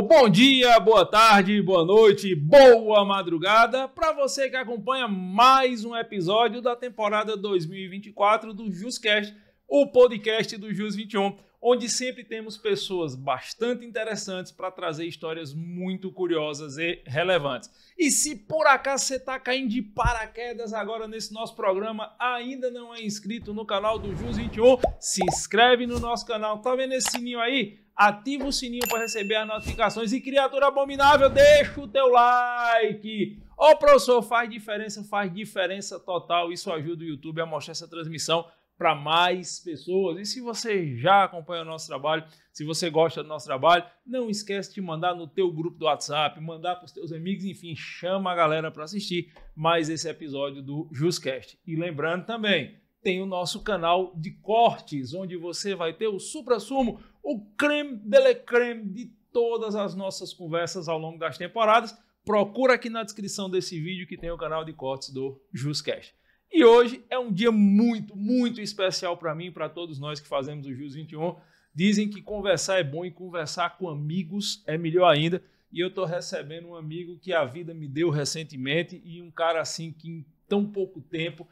bom dia, boa tarde, boa noite, boa madrugada para você que acompanha mais um episódio da temporada 2024 do JusCast, o podcast do Jus 21, onde sempre temos pessoas bastante interessantes para trazer histórias muito curiosas e relevantes. E se por acaso você está caindo de paraquedas agora nesse nosso programa, ainda não é inscrito no canal do Jus 21, se inscreve no nosso canal. Tá vendo esse sininho aí? ativa o sininho para receber as notificações. E criatura abominável, deixa o teu like. Ô oh, professor, faz diferença, faz diferença total. Isso ajuda o YouTube a mostrar essa transmissão para mais pessoas. E se você já acompanha o nosso trabalho, se você gosta do nosso trabalho, não esquece de mandar no teu grupo do WhatsApp, mandar para os teus amigos, enfim, chama a galera para assistir mais esse episódio do JusCast. E lembrando também, tem o nosso canal de cortes, onde você vai ter o supra-sumo, o creme de la creme de todas as nossas conversas ao longo das temporadas. Procura aqui na descrição desse vídeo que tem o canal de cortes do JusCast. E hoje é um dia muito, muito especial para mim e para todos nós que fazemos o Jus 21. Dizem que conversar é bom e conversar com amigos é melhor ainda. E eu estou recebendo um amigo que a vida me deu recentemente e um cara assim que em tão pouco tempo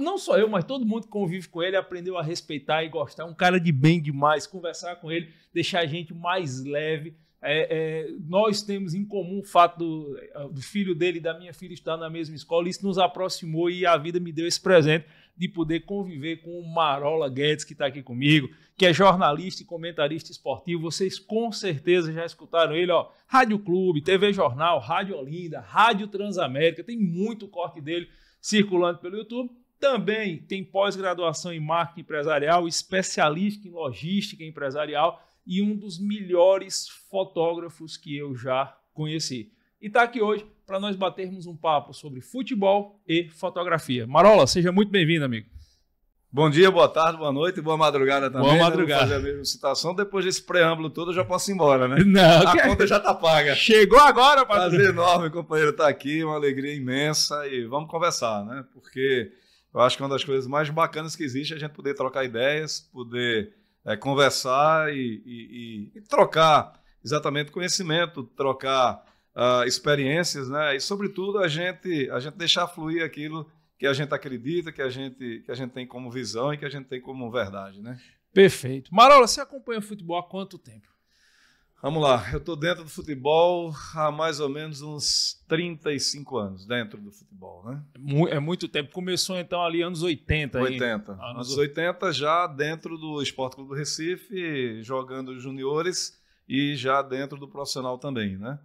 não só eu, mas todo mundo que convive com ele aprendeu a respeitar e gostar. Um cara de bem demais. Conversar com ele, deixar a gente mais leve. É, é, nós temos em comum o fato do, é, do, filho dele e da minha filha estar na mesma escola. Isso nos aproximou e a vida me deu esse presente de poder conviver com o Marola Guedes, que está aqui comigo, que é jornalista e comentarista esportivo. Vocês com certeza já escutaram ele, ó. Rádio Clube, TV Jornal, Rádio Olinda, Rádio Transamérica. Tem muito corte dele circulando pelo YouTube. Também tem pós-graduação em marketing empresarial, especialista em logística empresarial e um dos melhores fotógrafos que eu já conheci. E está aqui hoje para nós batermos um papo sobre futebol e fotografia. Marola, seja muito bem-vindo, amigo. Bom dia, boa tarde, boa noite, boa madrugada também. Boa né? madrugada. Né? fazer a mesma citação. Depois desse preâmbulo todo, eu já posso ir embora, né? Não, a que... conta já está paga. Chegou agora, padrão. Prazer enorme, companheiro, estar tá aqui. Uma alegria imensa e vamos conversar, né? Porque eu acho que uma das coisas mais bacanas que existe é a gente poder trocar ideias, poder é, conversar e, e, e, trocar exatamente conhecimento, trocar uh, experiências, né? E sobretudo a gente a gente deixar fluir aquilo que a gente acredita, que a gente que a gente tem como visão e que a gente tem como verdade, né? Perfeito. Marola, você acompanha o futebol há quanto tempo? Vamos lá, eu estou dentro do futebol há mais ou menos uns 35 anos, dentro do futebol, né? É muito tempo. Começou então ali anos 80. 80. Aí, anos, 80 já dentro do Esporte Clube do Recife, jogando juniores e já dentro do profissional também, né?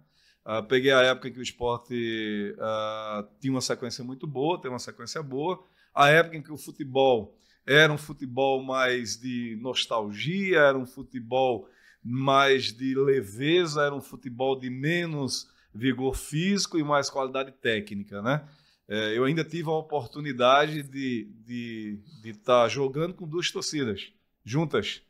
Uh, peguei a época em que o esporte uh, tinha uma sequência muito boa, tem uma sequência boa. A época em que o futebol era um futebol mais de nostalgia, era um futebol mais de leveza, era um futebol de menos vigor físico e mais qualidade técnica, né? É, eu ainda tive a oportunidade de estar de, de tá jogando com duas torcidas juntas,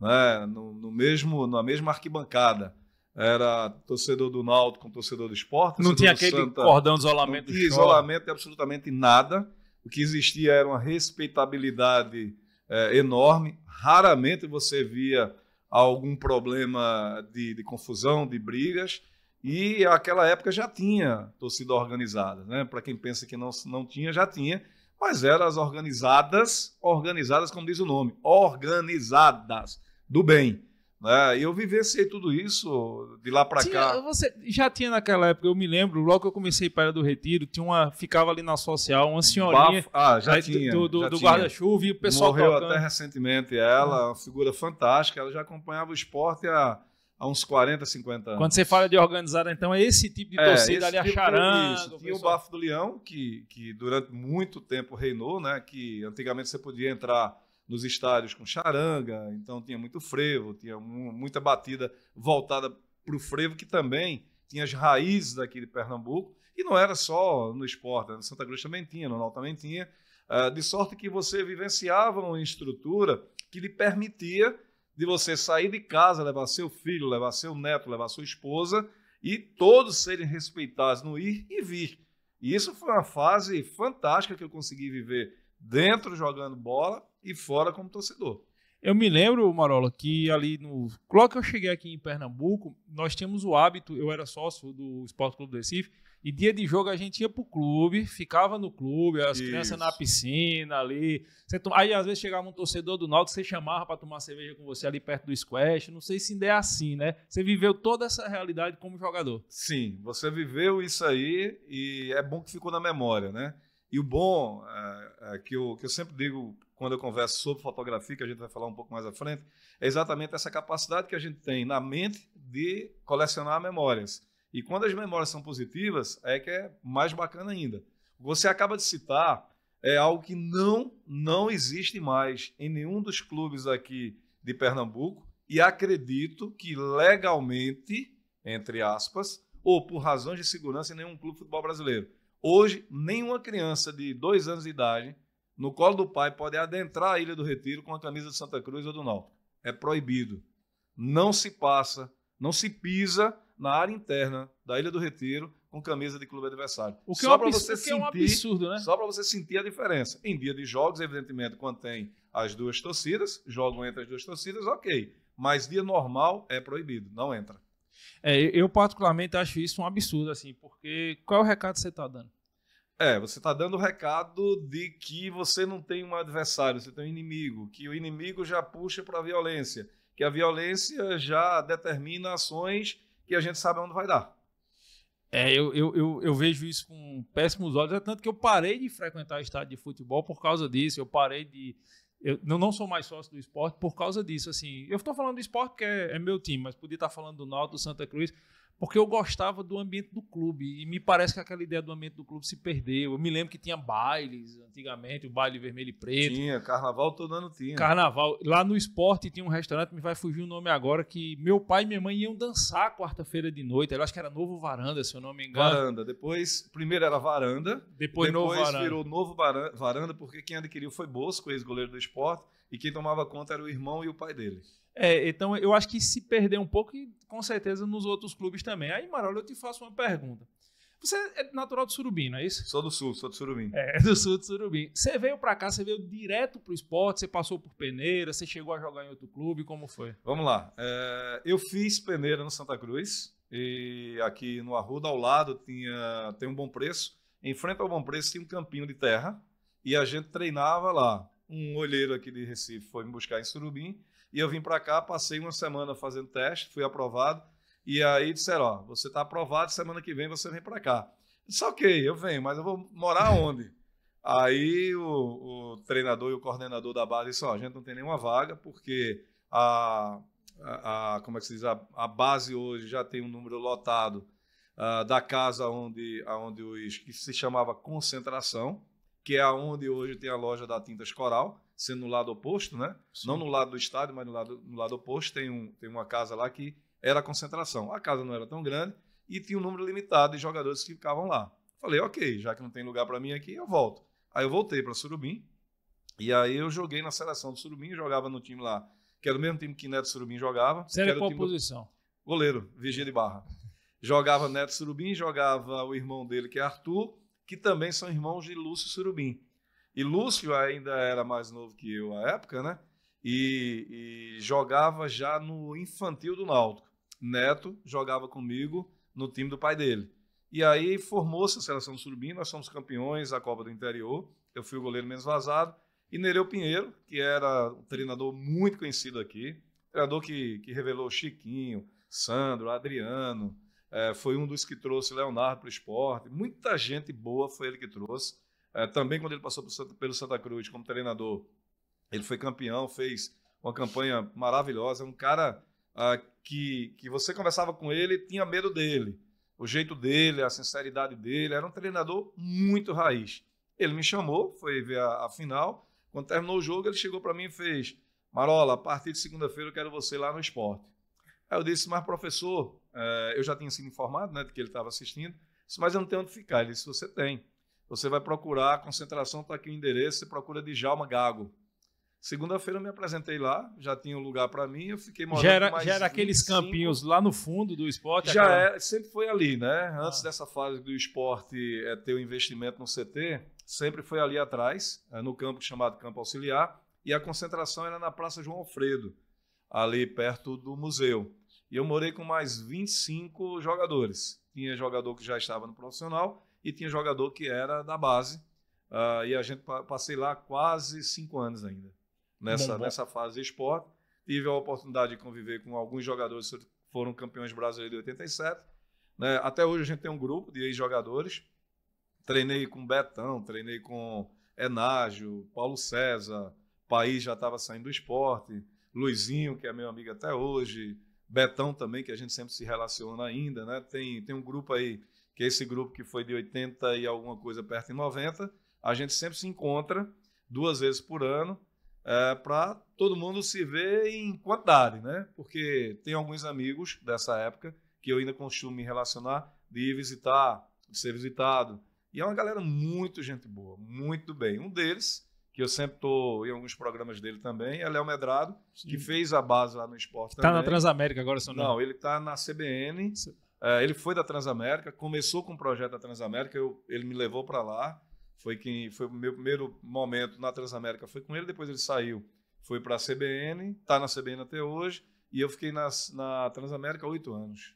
né? no, no mesmo, na mesma arquibancada era torcedor do Náutico com torcedor do esporte. Não tinha aquele Santa, cordão de isolamento. Não tinha isolamento absolutamente nada. O que existia era uma respeitabilidade é, enorme. Raramente você via algum problema de, de confusão, de brigas. E aquela época já tinha torcida organizada, né? Para quem pensa que não, não tinha, já tinha. Mas eram as organizadas, organizadas, como diz o nome, organizadas do bem. Né? E eu vivenciei tudo isso de lá para cá. Você já tinha naquela época, eu me lembro, logo que eu comecei para do Retiro, tinha uma, ficava ali na social, uma senhorinha ah, já aí, tinha, do, do, do guarda-chuva e o pessoal Morreu tocando. até recentemente ela, uma figura fantástica, ela já acompanhava o esporte há há uns 40, 50 anos. Quando você fala de organizada, então é esse tipo de é, torcida é, ali, tipo acharando. Tinha o Bafo do Leão, que, que durante muito tempo reinou, né? que antigamente você podia entrar nos estádios com charanga, então tinha muito frevo, tinha muita batida voltada para o frevo, que também tinha as raízes daqui de Pernambuco, e não era só no esporte, né? no Santa Cruz também tinha, no Nau também tinha, ah, de sorte que você vivenciava uma estrutura que lhe permitia de você sair de casa, levar seu filho, levar seu neto, levar sua esposa, e todos serem respeitados no ir e vir. E isso foi uma fase fantástica que eu consegui viver dentro jogando bola e fora como torcedor. Eu me lembro, Marola, que ali no. Logo que eu cheguei aqui em Pernambuco, nós tínhamos o hábito, eu era sócio do Esporte Clube do Recife, e dia de jogo a gente ia pro clube, ficava no clube, as Isso. crianças na piscina ali. Aí às vezes chegava um torcedor do Náutico, você chamava para tomar cerveja com você ali perto do squash. Não sei se ainda é assim, né? Você viveu toda essa realidade como jogador. Sim, você viveu isso aí e é bom que ficou na memória, né? E o bom é, é, que, eu, que eu sempre digo quando eu converso sobre fotografia, que a gente vai falar um pouco mais à frente, é exatamente essa capacidade que a gente tem na mente de colecionar memórias. E quando as memórias são positivas, é que é mais bacana ainda. Você acaba de citar é algo que não não existe mais em nenhum dos clubes aqui de Pernambuco e acredito que legalmente, entre aspas, ou por razões de segurança em nenhum clube de futebol brasileiro. Hoje, nenhuma criança de dois anos de idade, no colo do pai, pode adentrar a Ilha do Retiro com a camisa de Santa Cruz ou do Náutico. É proibido. Não se passa, não se pisa na área interna da Ilha do Retiro com camisa de clube adversário. O que, é só é, um você sentir, é um absurdo, né? Só para você sentir a diferença. Em dia de jogos, evidentemente, quando tem as duas torcidas, jogam entre as duas torcidas, ok. Mas dia normal é proibido, não entra. É, eu, particularmente, acho isso um absurdo, assim, porque qual é o recado que você está dando? É, você está dando o recado de que você não tem um adversário, você tem um inimigo, que o inimigo já puxa para a violência, que a violência já determina ações que a gente sabe onde vai dar. É, eu, eu, eu, eu, vejo isso com péssimos olhos, é tanto que eu parei de frequentar estádio de futebol por causa disso, eu parei de, eu não, sou mais sócio do esporte por causa disso. Assim, eu estou falando do esporte porque é, é meu time, mas podia estar falando do Náutico, do Santa Cruz porque eu gostava do ambiente do clube. E me parece que aquela ideia do ambiente do clube se perdeu. Eu me lembro que tinha bailes antigamente, o baile vermelho e preto. Tinha, carnaval todo ano tinha. Carnaval. Lá no esporte tinha um restaurante, me vai fugir o nome agora, que meu pai e minha mãe iam dançar quarta-feira de noite. Eu acho que era Novo Varanda, se eu não me engano. Varanda. Depois, primeiro era Varanda. Depois, depois Novo Varanda. virou Novo Varanda, porque quem adquiriu foi Bosco, ex-goleiro do esporte. E quem tomava conta era o irmão e o pai dele. É, então eu acho que se perder um pouco, e com certeza nos outros clubes também. Aí, Marola, eu te faço uma pergunta. Você é natural do Surubim, não é isso? Sou do sul, sou do Surubim. É, do sul do Surubim. Você veio para cá, você veio direto pro esporte, você passou por peneira, você chegou a jogar em outro clube, como foi? Vamos lá. É, eu fiz peneira no Santa Cruz, e aqui no Arruda, ao lado, tinha, tem um bom preço. Em frente ao bom preço tinha um campinho de terra, e a gente treinava lá. Um olheiro aqui de Recife foi me buscar em Surubim, e eu vim para cá, passei uma semana fazendo teste, fui aprovado. E aí disseram: Ó, você está aprovado, semana que vem você vem para cá. Eu disse: Ok, eu venho, mas eu vou morar onde? aí o, o, treinador e o coordenador da base disseram: Ó, a gente não tem nenhuma vaga, porque a, a, a como é que se diz? A, a, base hoje já tem um número lotado uh, da casa onde, onde os, que se chamava Concentração, que é onde hoje tem a loja da Tintas Coral sendo no lado oposto, né? Sim. Não no lado do estádio, mas no lado, no lado oposto, tem, um, tem uma casa lá que era concentração. A casa não era tão grande e tinha um número limitado de jogadores que ficavam lá. Falei, ok, já que não tem lugar para mim aqui, eu volto. Aí eu voltei para Surubim e aí eu joguei na seleção do Surubim, jogava no time lá, que era o mesmo time que Neto Surubim jogava. Você qual posição? Do... Goleiro, vigia de barra. Jogava Neto Surubim, jogava o irmão dele, que é Arthur, que também são irmãos de Lúcio Surubim. E Lúcio ainda era mais novo que eu à época, né? E, e jogava já no infantil do Náutico. Neto jogava comigo no time do pai dele. E aí formou-se a seleção do Surubim, nós somos campeões da Copa do Interior. Eu fui o goleiro menos vazado. E Nereu Pinheiro, que era um treinador muito conhecido aqui, treinador que, que revelou Chiquinho, Sandro, Adriano, é, foi um dos que trouxe Leonardo para o esporte. Muita gente boa foi ele que trouxe. É, também quando ele passou Santa, pelo Santa Cruz como treinador, ele foi campeão, fez uma campanha maravilhosa. Um cara ah, que, que você conversava com ele tinha medo dele. O jeito dele, a sinceridade dele. Era um treinador muito raiz. Ele me chamou, foi ver a, a final. Quando terminou o jogo, ele chegou para mim e fez: Marola, a partir de segunda-feira eu quero você lá no esporte. Aí eu disse: Mas professor, eh, eu já tinha sido informado né, de que ele estava assistindo. Disse, mas eu não tenho onde ficar. Ele disse: Você tem. Você vai procurar, a concentração está aqui o endereço, você procura Djalma Gago. Segunda-feira eu me apresentei lá, já tinha um lugar para mim, eu fiquei morando já era, mais Já era aqueles campinhos lá no fundo do esporte? Já aquela... era, é, sempre foi ali, né? Ah. Antes ah. dessa fase do esporte é, ter o um investimento no CT, sempre foi ali atrás, é, no campo chamado Campo Auxiliar, e a concentração era na Praça João Alfredo, ali perto do museu. E eu morei com mais 25 jogadores. Tinha jogador que já estava no profissional e tinha jogador que era da base. Uh, e a gente passei lá quase cinco anos ainda nessa, bom, bom. nessa fase de esporte. Tive a oportunidade de conviver com alguns jogadores que foram campeões brasileiros de 87. Né? Até hoje a gente tem um grupo de ex-jogadores. Treinei com Betão, treinei com Enágio, Paulo César, País já estava saindo do esporte, Luizinho, que é meu amigo até hoje, Betão também, que a gente sempre se relaciona ainda. Né? Tem, tem um grupo aí que é esse grupo que foi de 80 e alguma coisa perto de 90, a gente sempre se encontra duas vezes por ano é, para todo mundo se ver em quantidade, né? Porque tem alguns amigos dessa época que eu ainda costumo me relacionar, de ir visitar, de ser visitado. E é uma galera muito gente boa, muito bem. Um deles, que eu sempre estou em alguns programas dele também, é Léo Medrado, Sim. que fez a base lá no esporte Está na Transamérica agora, seu nome. Não, ele está na CBN. É, ele foi da Transamérica, começou com o projeto da Transamérica, eu, ele me levou para lá. Foi quem foi o meu primeiro momento na Transamérica, foi com ele, depois ele saiu, foi para a CBN, está na CBN até hoje, e eu fiquei na, na Transamérica oito anos.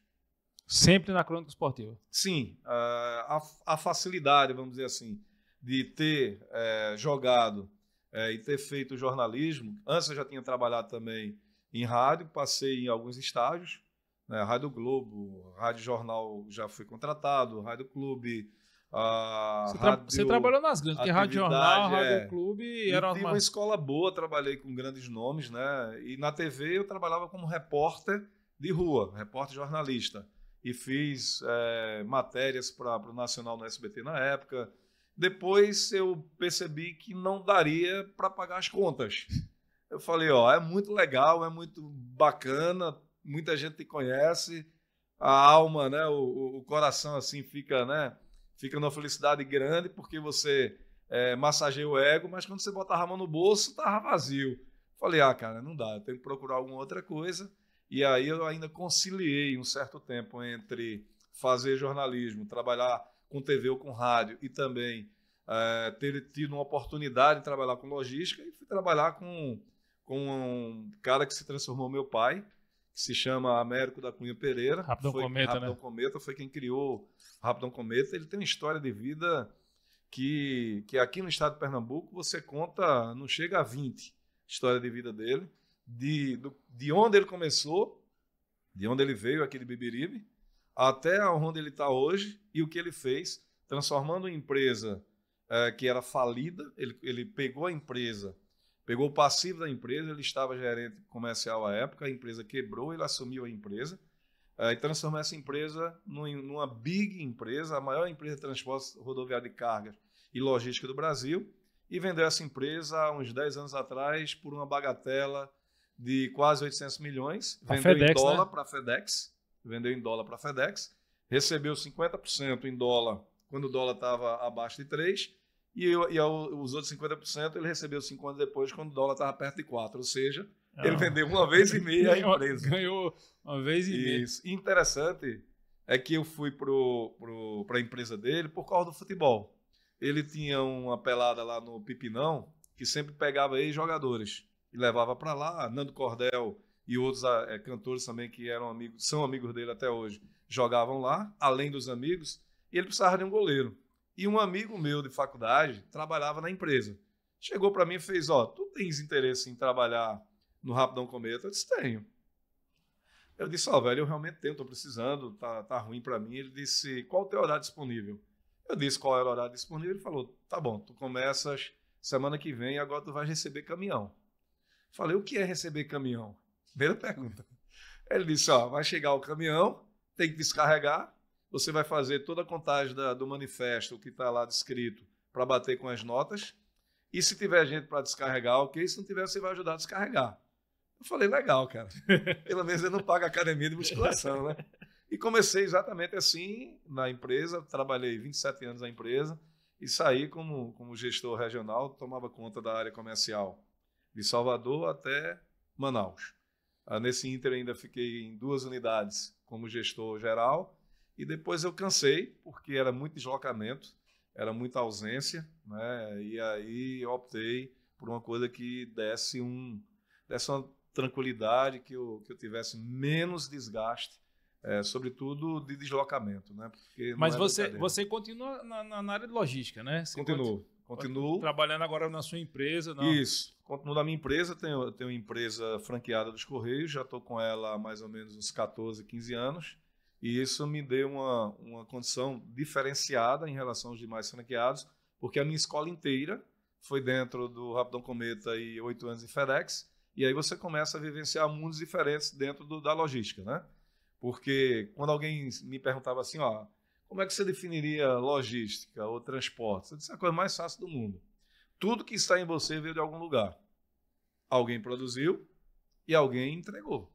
Sempre na crônica esportiva. Sim, a, a, facilidade, vamos dizer assim, de ter é, jogado é, e ter feito jornalismo. Antes eu já tinha trabalhado também em rádio, passei em alguns estágios né? Rádio Globo, Rádio Jornal já foi contratado, Rádio Clube. Você, rádio, você, trabalhou nas grandes, porque Rádio Jornal, é. Rádio Clube. Era uma... uma escola boa, trabalhei com grandes nomes, né? E na TV eu trabalhava como repórter de rua, repórter jornalista. E fiz é, matérias para o Nacional no SBT na época. Depois eu percebi que não daria para pagar as contas. Eu falei, ó, é muito legal, é muito bacana, muita gente te conhece, a alma, né, o, o coração assim fica, né, fica numa felicidade grande porque você é, massageia o ego, mas quando você botava a mão no bolso, tava vazio. Falei, ah, cara, não dá, eu tenho que procurar alguma outra coisa. E aí eu ainda conciliei um certo tempo entre fazer jornalismo, trabalhar com TV ou com rádio e também é, ter tido uma oportunidade de trabalhar com logística e fui trabalhar com, com um cara que se transformou meu pai, que se chama Américo da Cunha Pereira. Rapidão foi, Cometa, Rapidão né? Cometa foi quem criou Rapidão Cometa. Ele tem uma história de vida que, que aqui no estado de Pernambuco você conta, não chega a 20, história de vida dele, de, do, de onde ele começou, de onde ele veio aqui de Bibiribe, até onde ele está hoje e o que ele fez, transformando uma empresa é, que era falida, ele, ele pegou a empresa Pegou o passivo da empresa, ele estava gerente comercial à época, a empresa quebrou, ele assumiu a empresa uh, e transformou essa empresa numa big empresa, a maior empresa de transporte rodoviário de cargas e logística do Brasil, e vendeu essa empresa há uns 10 anos atrás por uma bagatela de quase 800 milhões, vendeu FedEx, em né? dólar né? para a FedEx, vendeu em dólar para a FedEx, recebeu 50% em dólar quando o dólar estava abaixo de 3 e, eu, e eu, os outros 50% ele recebeu cinco anos depois, quando o dólar estava perto de 4. Ou seja, ah. ele vendeu uma vez e meia a empresa. Ganhou uma vez e meia. Isso. interessante é que eu fui para a empresa dele por causa do futebol. Ele tinha uma pelada lá no Pipinão, que sempre pegava ex-jogadores e levava para lá. Nando Cordel e outros ah, é, cantores também que eram amigos, são amigos dele até hoje, jogavam lá, além dos amigos, e ele precisava de um goleiro. E um amigo meu de faculdade trabalhava na empresa. Chegou para mim e fez: Ó, tu tens interesse em trabalhar no Rapidão Cometa? Eu disse: Tenho. Eu disse: Ó, velho, eu realmente tenho, tô precisando, tá, tá ruim para mim. Ele disse: Qual o teu horário disponível? Eu disse qual era o horário disponível. Ele falou: Tá bom, tu começas semana que vem e agora tu vais receber caminhão. Falei: O que é receber caminhão? Primeira pergunta. Ele disse: Ó, vai chegar o caminhão, tem que descarregar, você vai fazer toda a contagem da, do manifesto, o que está lá descrito, para bater com as notas. E se tiver gente para descarregar, ok. Se não tiver, você vai ajudar a descarregar. Eu falei, legal, cara. Pelo menos eu não pago academia de musculação, né? E comecei exatamente assim na empresa. Trabalhei 27 anos na empresa e saí como, como gestor regional, tomava conta da área comercial de Salvador até Manaus. Ah, nesse inter ainda fiquei em duas unidades como gestor geral e depois eu cansei, porque era muito deslocamento, era muita ausência, né? E aí eu optei por uma coisa que desse, um, desse uma tranquilidade, que eu, que eu tivesse menos desgaste, é, sobretudo de deslocamento, né? Porque Mas é você, você continua na, na, na, área de logística, né? Você continuo, continuo. Trabalhando agora na sua empresa. Não. Isso, continuo na minha empresa, tenho, tenho uma empresa franqueada dos Correios, já estou com ela há mais ou menos uns 14, 15 anos. E isso me deu uma, uma condição diferenciada em relação aos demais franqueados, porque a minha escola inteira foi dentro do Rapidão Cometa e oito anos em FedEx, e aí você começa a vivenciar mundos diferentes dentro do, da logística, né? Porque quando alguém me perguntava assim, ó, como é que você definiria logística ou transporte? Eu disse é a coisa mais fácil do mundo. Tudo que está em você veio de algum lugar. Alguém produziu e alguém entregou.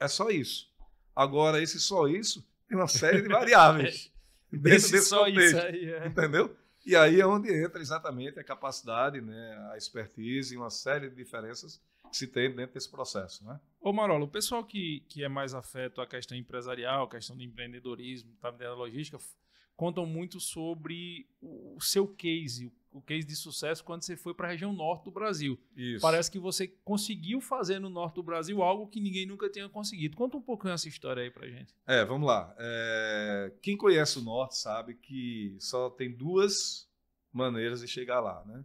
É só isso. Agora, esse só isso tem uma série de variáveis dentro desse só contexto, isso aí, é. entendeu? E aí é onde entra exatamente a capacidade, né, a expertise e uma série de diferenças que se tem dentro desse processo. Né? Ô o pessoal que, que é mais afeto à questão empresarial, à questão do empreendedorismo, tá, da logística, contam muito sobre o seu case, o case de sucesso quando você foi para a região norte do Brasil. Isso. Parece que você conseguiu fazer no norte do Brasil algo que ninguém nunca tinha conseguido. Conta um pouquinho essa história aí para gente. É, vamos lá. É, quem conhece o norte sabe que só tem duas maneiras de chegar lá, né?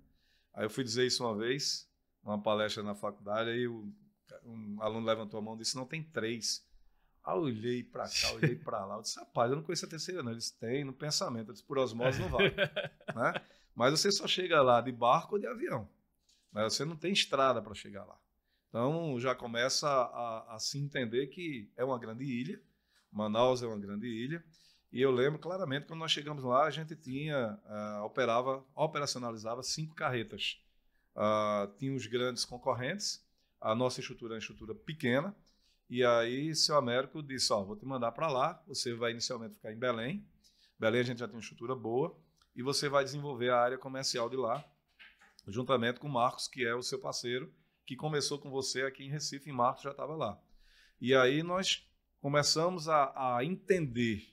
Aí eu fui dizer isso uma vez, numa palestra na faculdade, aí um aluno levantou a mão e disse, não, tem três. Aí ah, olhei para cá, olhei para lá. Eu disse, rapaz, eu não conheço a terceira, não. Eles têm no pensamento. Eu disse, por osmose não vale, né? Mas você só chega lá de barco ou de avião. Mas né? Você não tem estrada para chegar lá. Então já começa a, a, se entender que é uma grande ilha. Manaus é uma grande ilha. E eu lembro claramente quando nós chegamos lá, a gente tinha, uh, operava, operacionalizava cinco carretas. Uh, tinha os grandes concorrentes, a nossa estrutura é uma estrutura pequena, e aí, seu Américo disse: Ó, vou te mandar para lá. Você vai inicialmente ficar em Belém. Belém a gente já tem uma estrutura boa. E você vai desenvolver a área comercial de lá, juntamente com o Marcos, que é o seu parceiro, que começou com você aqui em Recife. Em Marcos já estava lá. E aí nós começamos a, a entender.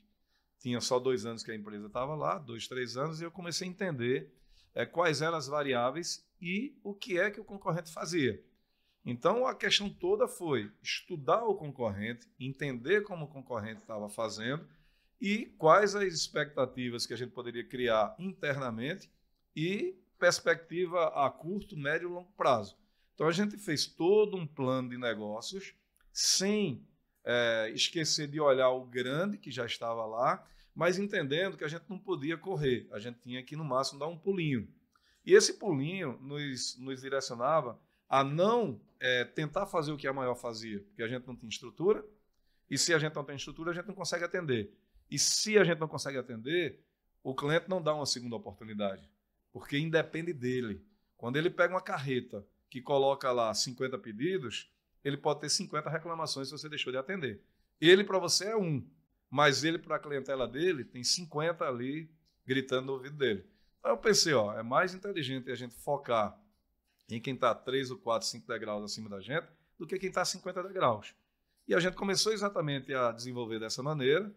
Tinha só dois anos que a empresa estava lá, dois, três anos, e eu comecei a entender é, quais eram as variáveis e o que é que o concorrente fazia. Então a questão toda foi estudar o concorrente, entender como o concorrente estava fazendo e quais as expectativas que a gente poderia criar internamente e perspectiva a curto, médio e longo prazo. Então a gente fez todo um plano de negócios sem é, esquecer de olhar o grande que já estava lá, mas entendendo que a gente não podia correr, a gente tinha que no máximo dar um pulinho. E esse pulinho nos, nos direcionava a não é, tentar fazer o que a maior fazia, porque a gente não tem estrutura, e se a gente não tem estrutura, a gente não consegue atender. E se a gente não consegue atender, o cliente não dá uma segunda oportunidade, porque independe dele. Quando ele pega uma carreta que coloca lá 50 pedidos, ele pode ter 50 reclamações se você deixou de atender. Ele para você é um, mas ele para a clientela dele tem 50 ali gritando no ouvido dele. Então eu pensei, ó, é mais inteligente a gente focar em quem está 3 ou 4, 5 degraus acima da gente, do que quem está 50 degraus. E a gente começou exatamente a desenvolver dessa maneira.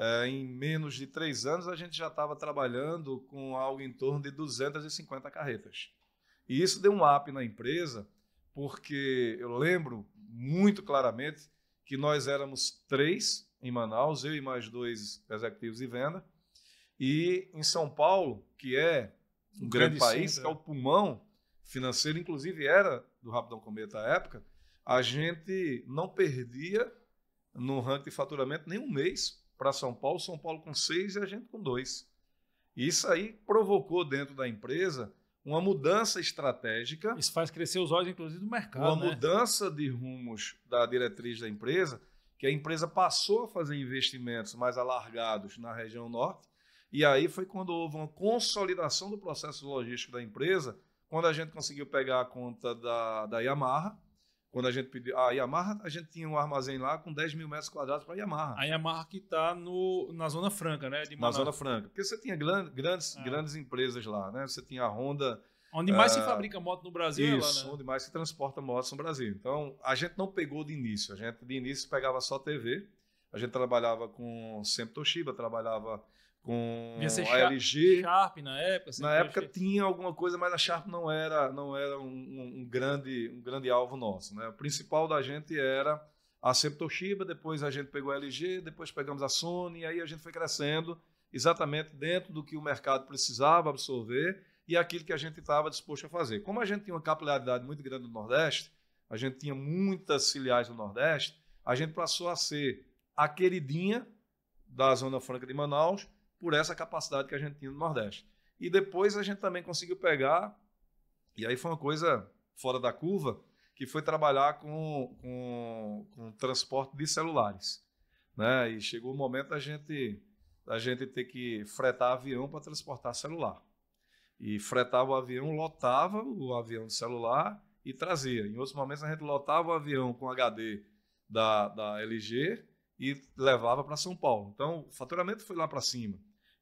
É, em menos de três anos, a gente já estava trabalhando com algo em torno de 250 carretas. E isso deu um up na empresa, porque eu lembro muito claramente que nós éramos três em Manaus, eu e mais dois executivos de venda. E em São Paulo, que é um, um grande, grande país, centro. que é o né? pulmão financeiro, inclusive era do Rapidão Cometa à época, a gente não perdia no ranking de faturamento nem um mês para São Paulo, São Paulo com seis e a gente com dois. Isso aí provocou dentro da empresa uma mudança estratégica. Isso faz crescer os olhos, inclusive, do mercado. Uma né? mudança de rumos da diretriz da empresa, que a empresa passou a fazer investimentos mais alargados na região norte. E aí foi quando houve uma consolidação do processo logístico da empresa quando a gente conseguiu pegar a conta da, da Yamaha, quando a gente pediu. A Yamaha, a gente tinha um armazém lá com 10 mil metros quadrados para a Yamaha. A Yamaha que está na Zona Franca, né? na Zona Franca. Porque você tinha grandes, é. grandes empresas lá, né? Você tinha a Honda. Onde mais se eh, fabrica moto no Brasil é isso, lá, né? onde mais se transporta motos no Brasil. Então, a gente não pegou de início. A gente, de início, pegava só TV. A gente trabalhava com sempre Toshiba, trabalhava com a LG. Sharp na época. Na época tinha alguma coisa, mas a Sharp não era, não era um, um, grande, um grande alvo nosso. Né? O principal da gente era a Septoshiba, depois a gente pegou a LG, depois pegamos a Sony, e aí a gente foi crescendo exatamente dentro do que o mercado precisava absorver e aquilo que a gente estava disposto a fazer. Como a gente tinha uma capilaridade muito grande no Nordeste, a gente tinha muitas filiais no Nordeste, a gente passou a ser a queridinha da Zona Franca de Manaus, por essa capacidade que a gente tinha no Nordeste. E depois a gente também conseguiu pegar, e aí foi uma coisa fora da curva, que foi trabalhar com, com, com transporte de celulares. Né? E chegou o momento da gente, da gente ter que fretar avião para transportar celular. E fretava o avião, lotava o avião de celular e trazia. Em outros momentos a gente lotava o avião com HD da, da LG e levava para São Paulo. Então o faturamento foi lá para cima.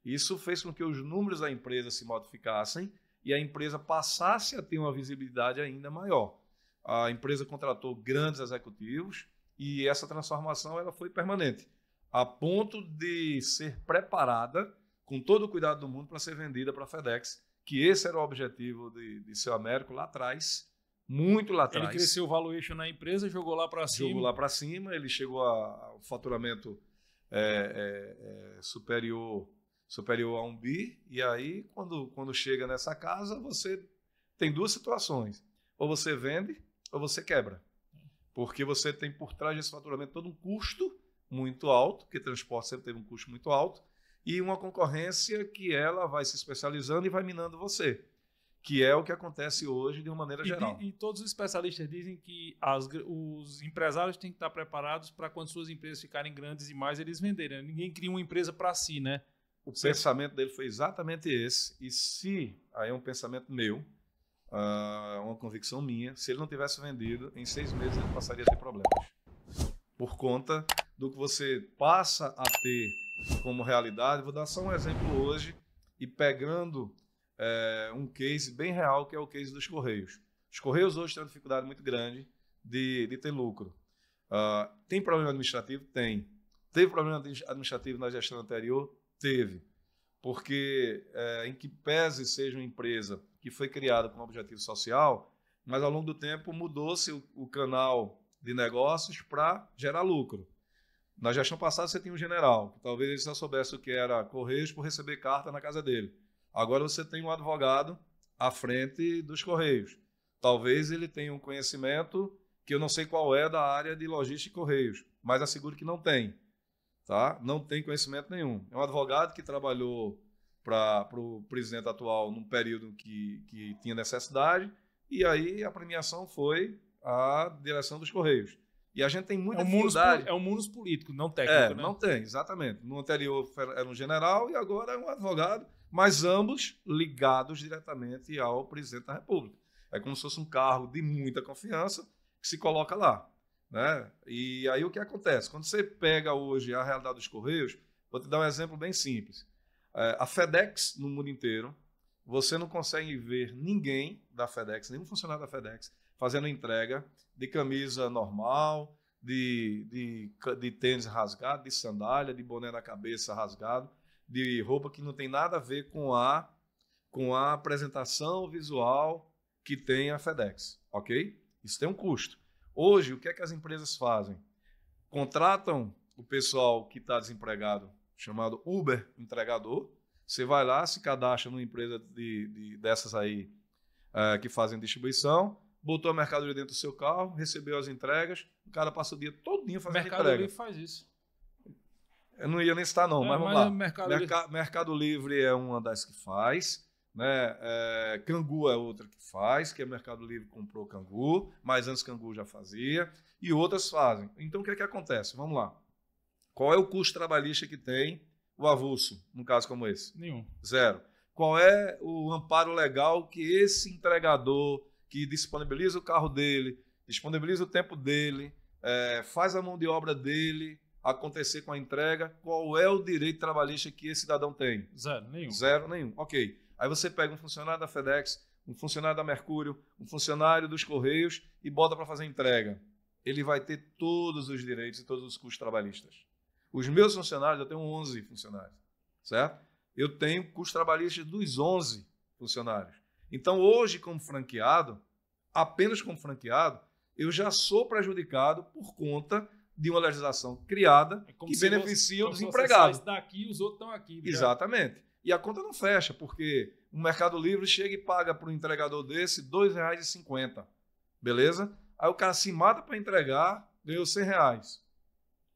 Isso fez com que os números da empresa se modificassem e a empresa passasse a ter uma visibilidade ainda maior. A empresa contratou grandes executivos e essa transformação ela foi permanente, a ponto de ser preparada com todo o cuidado do mundo para ser vendida para a FedEx, que esse era o objetivo de, de seu Américo lá atrás, muito lá atrás. Ele cresceu o valuation na empresa, jogou lá para cima. Jogou lá para cima, ele chegou ao faturamento é, é, é, superior superior a um bi, e aí quando, quando chega nessa casa, você tem duas situações. Ou você vende ou você quebra. Porque você tem por trás desse faturamento todo um custo muito alto, que transporte sempre teve um custo muito alto, e uma concorrência que ela vai se especializando e vai minando você que é o que acontece hoje de uma maneira geral. E, e todos os especialistas dizem que as, os empresários têm que estar preparados para quando suas empresas ficarem grandes demais, eles venderem. Né? Ninguém cria uma empresa para si, né? O pensamento dele foi exatamente esse. E se, aí é um pensamento meu, uh, uma convicção minha, se ele não tivesse vendido, em seis meses ele passaria a ter problemas. Por conta do que você passa a ter como realidade. Vou dar só um exemplo hoje e pegando é, um case bem real, que é o case dos Correios. Os Correios hoje têm uma dificuldade muito grande de, de ter lucro. Uh, tem problema administrativo? Tem. Teve problema administrativo na gestão anterior? Teve. Porque, é, em que pese seja uma empresa que foi criada com um objetivo social, mas ao longo do tempo mudou-se o, o, canal de negócios para gerar lucro. Na gestão passada você tinha um general, que talvez ele só soubesse o que era Correios por receber carta na casa dele. Agora você tem um advogado à frente dos Correios. Talvez ele tenha um conhecimento que eu não sei qual é da área de logística e Correios, mas asseguro que não tem tá? Não tem conhecimento nenhum. É um advogado que trabalhou para o presidente atual num período que, que tinha necessidade, e aí a premiação foi a direção dos Correios. E a gente tem muita é um dificuldade. Muros, é um muros político, não técnico, é, né? Não tem, exatamente. No anterior era um general e agora é um advogado, mas ambos ligados diretamente ao presidente da República. É como se fosse um cargo de muita confiança que se coloca lá. Né? E aí o que acontece? Quando você pega hoje a realidade dos Correios, vou te dar um exemplo bem simples. É, a FedEx no mundo inteiro, você não consegue ver ninguém da FedEx, nenhum funcionário da FedEx, fazendo entrega de camisa normal, de, de, de tênis rasgado, de sandália, de boné na cabeça rasgado, de roupa que não tem nada a ver com a, com a apresentação visual que tem a FedEx, ok? Isso tem um custo. Hoje, o que é que as empresas fazem? Contratam o pessoal que está desempregado, chamado Uber entregador. Você vai lá, se cadastra numa empresa de, de dessas aí é, que fazem distribuição, botou a mercadoria dentro do seu carro, recebeu as entregas, o cara passa o dia todinho fazendo Mercado entrega. Mercado Livre faz isso. Eu não ia nem citar, não, é, mas vamos mas lá. É Mercado, Merca Livre. Mercado Livre é uma das que faz. Né? É, Cangu é outra que faz, que o é Mercado Livre comprou Cangu, mas antes Cangu já fazia, e outras fazem. Então o que é que acontece? Vamos lá. Qual é o custo trabalhista que tem o avulso, num caso como esse? Nenhum. Zero. Qual é o amparo legal que esse entregador que disponibiliza o carro dele, disponibiliza o tempo dele, é, faz a mão de obra dele acontecer com a entrega, qual é o direito trabalhista que esse cidadão tem? Zero, nenhum. Zero, nenhum. Ok. Aí você pega um funcionário da FedEx, um funcionário da Mercúrio, um funcionário dos Correios e bota para fazer entrega. Ele vai ter todos os direitos e todos os custos trabalhistas. Os meus funcionários, eu tenho 11 funcionários, certo? Eu tenho custos trabalhistas dos 11 funcionários. Então, hoje, como franqueado, apenas como franqueado, eu já sou prejudicado por conta de uma legislação criada é que beneficia você, os desempregado. Você daqui, os outros estão aqui. Né? Exatamente. E a conta não fecha, porque o Mercado Livre chega e paga para um entregador desse R$ 2,50. Beleza? Aí o cara se mata para entregar, ganhou 100 reais.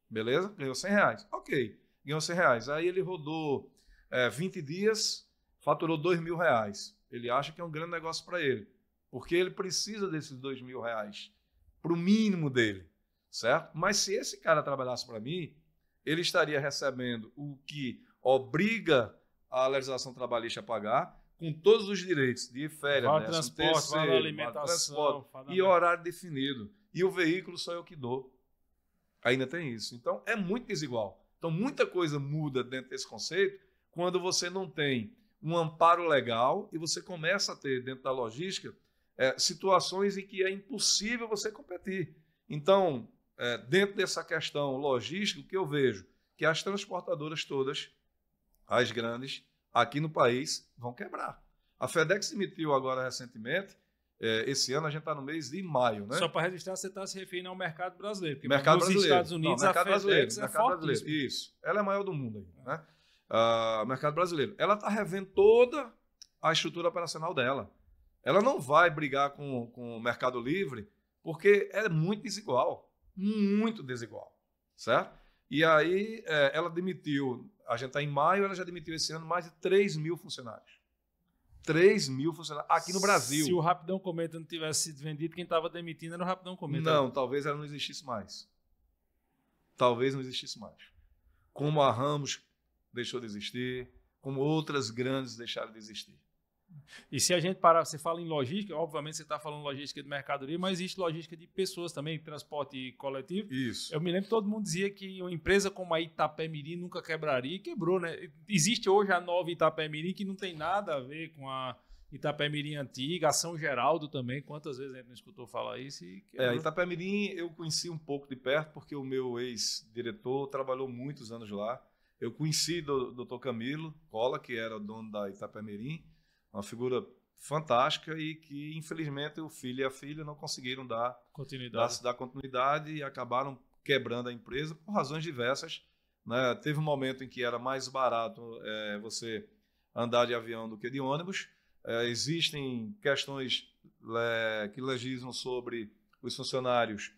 Beleza? Ganhou 100 reais. Ok, ganhou 100 reais. Aí ele rodou é, 20 dias, faturou R$ mil reais. Ele acha que é um grande negócio para ele, porque ele precisa desses dois mil reais para o mínimo dele, certo? Mas se esse cara trabalhasse para mim, ele estaria recebendo o que obriga a legislação trabalhista pagar, com todos os direitos de férias, vale né? transporte, terceiro, vale alimentação, transporte, e horário definido. E o veículo só eu que dou. Ainda tem isso. Então, é muito desigual. Então, muita coisa muda dentro desse conceito quando você não tem um amparo legal e você começa a ter, dentro da logística, é, situações em que é impossível você competir. Então, é, dentro dessa questão logística, o que eu vejo? Que as transportadoras todas as grandes, aqui no país, vão quebrar. A FedEx emitiu agora recentemente eh, esse ano a gente está no mês de maio, né? Só para registrar, você está se referindo ao mercado brasileiro. Porque mercado nos brasileiro. Estados Unidos, Não, mercado a FedEx brasileiro, é mercado brasileiro. Isso. Ela é a maior do mundo aí, né? Uh, mercado brasileiro. Ela está revendo toda a estrutura operacional dela. Ela não vai brigar com, com o Mercado Livre, porque é muito desigual. Muito desigual. Certo? E aí é, ela demitiu, a gente está em maio, ela já demitiu esse ano mais de 3 mil funcionários. 3 mil funcionários aqui no Brasil. Se o Rapidão Cometa não tivesse sido vendido, quem estava demitindo era o Rapidão Cometa. Não, talvez ela não existisse mais. Talvez não existisse mais. Como a Ramos deixou de existir, como outras grandes deixaram de existir. E se a gente parar, você fala em logística, obviamente você está falando logística de mercadoria, mas existe logística de pessoas também, transporte coletivo. Isso. Eu me lembro que todo mundo dizia que uma empresa como a Itapemirim nunca quebraria e quebrou, né? Existe hoje a nova Itapemirim que não tem nada a ver com a Itapemirim antiga, a São Geraldo também. Quantas vezes a gente não escutou falar isso? E é, Itapemirim eu conheci um pouco de perto porque o meu ex-diretor trabalhou muitos anos lá. Eu conheci o doutor Camilo Cola, que era dono da Itapemirim uma figura fantástica e que, infelizmente, o filho e a filha não conseguiram dar continuidade, dar, dar continuidade e acabaram quebrando a empresa por razões diversas. Né? Teve um momento em que era mais barato é, você andar de avião do que de ônibus. É, existem questões é, que legislam sobre os funcionários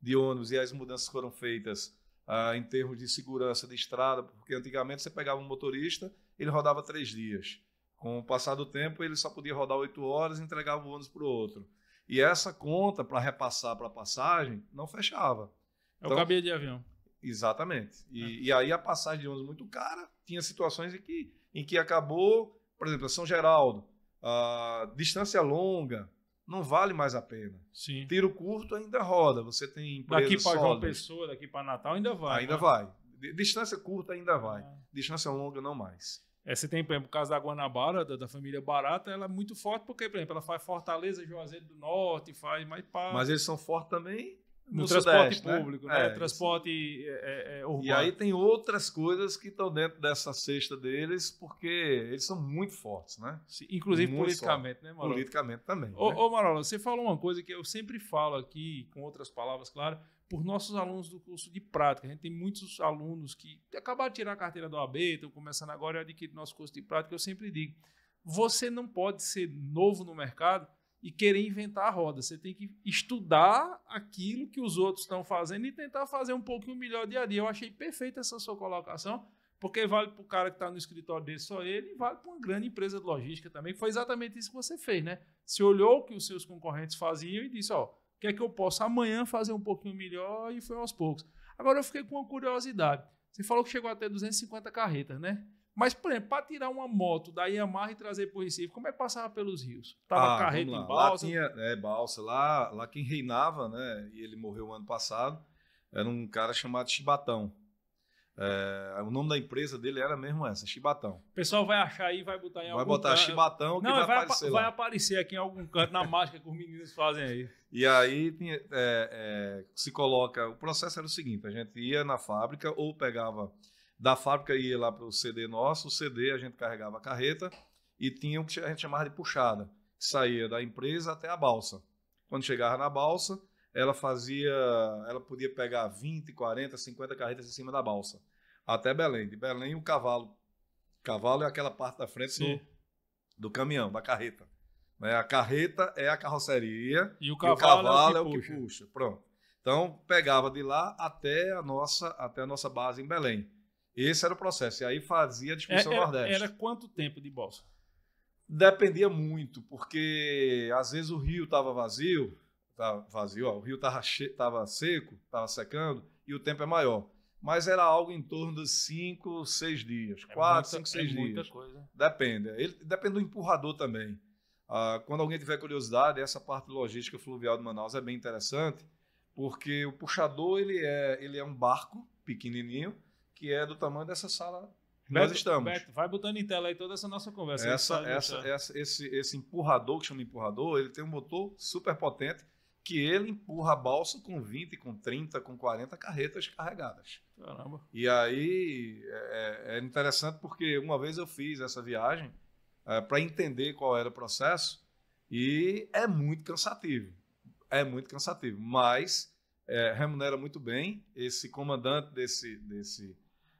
de ônibus e as mudanças foram feitas ah, em termos de segurança de estrada, porque antigamente você pegava um motorista, ele rodava três dias. Com o passar do tempo, ele só podia rodar oito horas e entregava o ônibus para o outro. E essa conta para repassar para a passagem não fechava. é o então, cabia de avião. Exatamente. E, é. e, aí a passagem de ônibus muito cara, tinha situações em que, em que acabou, por exemplo, São Geraldo, a distância longa, não vale mais a pena. Sim. Tiro curto ainda roda. Você tem daqui para João Pessoa, daqui para Natal ainda vai. Ainda né? vai. Distância curta ainda vai. É. Distância longa não mais. Essa é, tem, por exemplo, o caso da Guanabara, da, da, família Barata, ela é muito forte, porque, por exemplo, ela faz Fortaleza, Juazeiro do Norte, faz mais parte. Mas eles são fortes também no, no transporte Sudeste, né? público, né? É, transporte é, é, é, urbano. E aí tem outras coisas que estão dentro dessa cesta deles, porque eles são muito fortes, né? Sim, inclusive muito politicamente, forte. né, Marola? Politicamente também. Ô, né? Ô, Marola, você falou uma coisa que eu sempre falo aqui, com outras palavras, claro, por nossos alunos do curso de prática. A gente tem muitos alunos que acabaram de tirar a carteira do AB, estão começando agora e adquirir nosso curso de prática. Eu sempre digo: você não pode ser novo no mercado e querer inventar a roda. Você tem que estudar aquilo que os outros estão fazendo e tentar fazer um pouquinho melhor dia a dia. Eu achei perfeita essa sua colocação, porque vale para o cara que está no escritório dele só ele, e vale para uma grande empresa de logística também. Foi exatamente isso que você fez, né? Você olhou o que os seus concorrentes faziam e disse: ó quer é que eu possa amanhã fazer um pouquinho melhor e foi aos poucos. Agora eu fiquei com uma curiosidade. Você falou que chegou até 250 carretas, né? Mas, por exemplo, para tirar uma moto da Yamaha e trazer para o Recife, como é que passava pelos rios? Tava ah, carreta em balsa? Lá tinha, é, balsa. Lá, lá quem reinava, né? E ele morreu ano passado, era um cara chamado Chibatão. É, o nome da empresa dele era mesmo essa, Chibatão. O pessoal vai achar aí, vai botar em vai algum Vai botar Chibatão, que Não, vai, vai, aparecer lá. aparecer aqui em algum canto, na mágica que os meninos fazem aí. E aí tinha, é, é, se coloca... O processo era o seguinte, a gente ia na fábrica ou pegava... Da fábrica ia lá para o CD nosso, o CD a gente carregava a carreta e tinha o que a gente chamava de puxada, que saía da empresa até a balsa. Quando chegava na balsa, ela fazia, ela podia pegar 20, 40, 50 carretas em cima da balsa, até Belém. De Belém, o cavalo. Cavalo é aquela parte da frente do, do, caminhão, da carreta. Né? A carreta é a carroceria e o cavalo, e o cavalo é, o que, é o que puxa. Pronto. Então, pegava de lá até a nossa, até a nossa base em Belém. Esse era o processo. E aí fazia a discussão é, é Nordeste. Era quanto tempo de balsa? Dependia muito, porque às vezes o rio estava vazio, tá vazio, ó, o rio estava tava seco, estava secando e o tempo é maior. Mas era algo em torno de 5, 6 dias, 4, 5, 6 dias. Muita coisa. Depende. Ele, depende do empurrador também. Ah, quando alguém tiver curiosidade, essa parte logística fluvial de Manaus é bem interessante, porque o puxador ele é, ele é um barco pequenininho que é do tamanho dessa sala que Beto, nós estamos. Beto, vai botando em tela aí toda essa nossa conversa. Essa, essa, essa, esse, esse empurrador, que chama empurrador, ele tem um motor super potente que ele empurra a balsa com 20, com 30, com 40 carretas carregadas. Caramba. E aí é, é, é interessante porque uma vez eu fiz essa viagem é, para entender qual era o processo e é muito cansativo. É muito cansativo, mas é, remunera muito bem. Esse comandante desse, desse,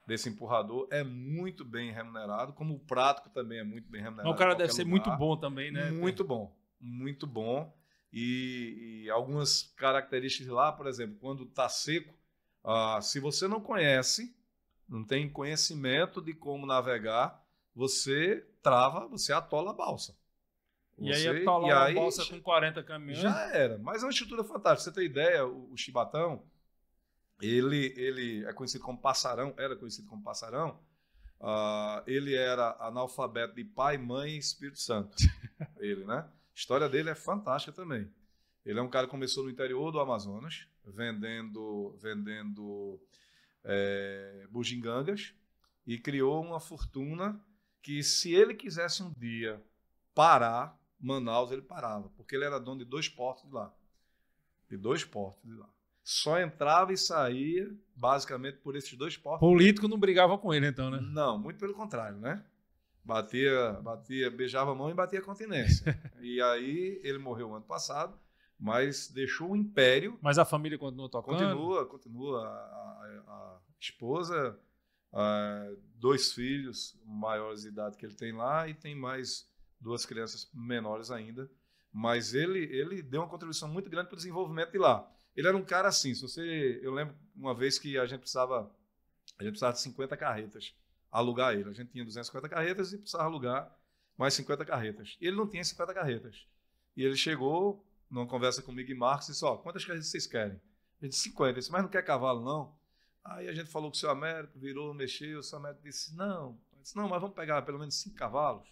desse empurrador é muito bem remunerado, como o prático também é muito bem remunerado. Mas o cara deve ser lugar. muito bom também, né? Muito bom, muito bom e, e algumas características lá, por exemplo, quando está seco, ah, se você não conhece, não tem conhecimento de como navegar, você trava, você atola a balsa. Você, e aí atola e aí, uma balsa com 40 caminhões? Já era, mas é uma estrutura fantástica. Você tem ideia, o, o Chibatão, ele, ele é conhecido como Passarão, era conhecido como Passarão, Uh, ele era analfabeto de pai, mãe e Espírito Santo. ele, né? história dele é fantástica também. Ele é um cara que começou no interior do Amazonas, vendendo, vendendo é, bugigangas, e criou uma fortuna que, se ele quisesse um dia parar, Manaus ele parava, porque ele era dono de dois portos de lá. De dois portos de lá. Só entrava e saía, basicamente, por esses dois portos. Político não brigava com ele, então, né? Não, muito pelo contrário, né? Batia, batia, beijava a mão e batia a continência. e aí ele morreu ano passado, mas deixou o império. Mas a família continua tocando? Continua, continua. A, a esposa, a, dois filhos maiores de idade que ele tem lá e tem mais duas crianças menores ainda. Mas ele, ele deu uma contribuição muito grande para o desenvolvimento de lá. Ele era um cara assim, se você, eu lembro uma vez que a gente precisava, a gente precisava de 50 carretas alugar ele. A gente tinha 250 carretas e precisava alugar mais 50 carretas. E ele não tinha 50 carretas. E ele chegou numa conversa comigo e Marcos e disse: Ó, quantas carretas vocês querem? gente disse: 50. Ele disse: Mas não quer cavalo, não? Aí a gente falou com o seu Américo, virou, mexeu. O seu Américo disse: Não. Eu disse: Não, mas vamos pegar pelo menos 5 cavalos.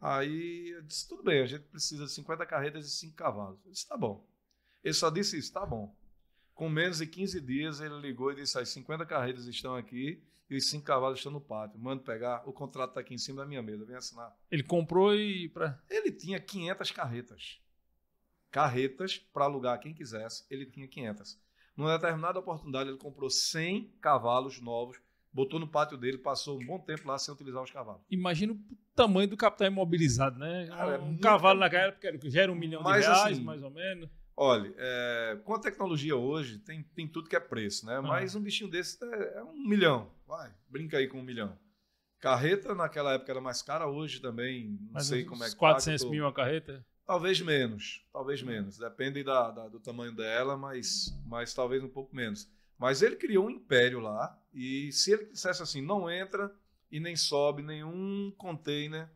Aí eu disse: Tudo bem, a gente precisa de 50 carretas e 5 cavalos. Ele disse: Tá bom. Ele só disse isso: Tá bom. Com menos de 15 dias, ele ligou e disse: As 50 carretas estão aqui e os cinco cavalos estão no pátio. Mando pegar, o contrato está aqui em cima da minha mesa, vem assinar. Ele comprou e. Pra... Ele tinha 500 carretas. Carretas para alugar quem quisesse, ele tinha 500. Numa determinada oportunidade, ele comprou 100 cavalos novos, botou no pátio dele, passou um bom tempo lá sem utilizar os cavalos. Imagina o tamanho do capital imobilizado, né? Cara, é um é muito... cavalo na época gera um milhão Mas, de reais, assim, mais ou menos. Olha, é, com a tecnologia hoje, tem, tem tudo que é preço, né? Mas ah. um bichinho desse é, é, um milhão. Vai, brinca aí com um milhão. Carreta naquela época era mais cara, hoje também, não Mas sei como é que 400 tá, mil a carreta? Talvez menos, talvez hum. menos. Depende da, da, do tamanho dela, mas, mas talvez um pouco menos. Mas ele criou um império lá e se ele dissesse assim, não entra e nem sobe nenhum container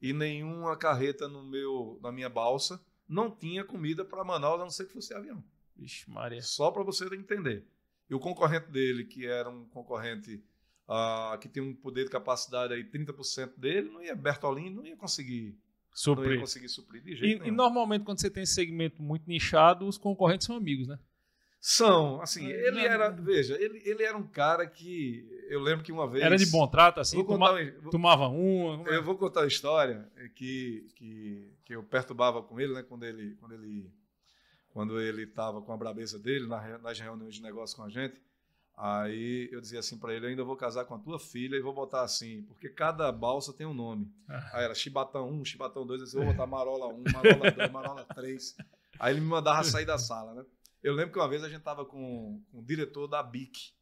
e nenhuma carreta no meu, na minha balsa, não tinha comida para Manaus, a não ser que fosse avião. Vixe, Maria. Só para você entender. E o concorrente dele, que era um concorrente ah, que tinha um poder de capacidade aí 30% dele, não ia, Bertolini não ia conseguir suprir. Não ia conseguir suprir de jeito e, nenhum. e normalmente quando você tem segmento muito nichado, os concorrentes são amigos, né? São, assim, ele não, era, não. veja, ele, ele era um cara que eu lembro que uma vez. Era de bom trato, assim, toma, tomava uma. É? Eu vou contar a história que, que, que eu perturbava com ele, né, quando ele quando ele quando ele estava com a brabeza dele nas reuniões de negócio com a gente. Aí eu dizia assim para ele: ainda vou casar com a tua filha e vou botar assim, porque cada balsa tem um nome. Ah. Aí era Chibatão 1, Chibatão 2, eu disse, vou botar Marola 1, Marola 2, Marola 3. Aí ele me mandava sair da sala, né? Eu lembro que uma vez a gente estava com, com o diretor da BIC.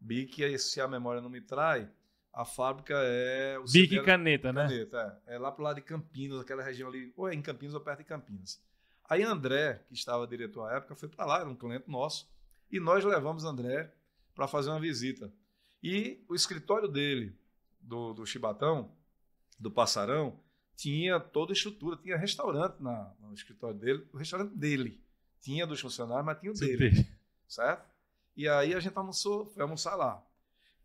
BIC, se a memória não me trai, a fábrica é. O Bic e caneta, né? Caneta, é. é lá pro lado de Campinas, aquela região ali, ou é em Campinas ou perto de Campinas. Aí André, que estava diretor à época, foi para lá, era um cliente nosso, e nós levamos André para fazer uma visita. E o escritório dele, do, do Chibatão, do Passarão, tinha toda a estrutura, tinha restaurante na, no escritório dele, o restaurante dele. Tinha dos funcionários, mas tinha o dele, Certo? E aí a gente almoçou, foi almoçar lá.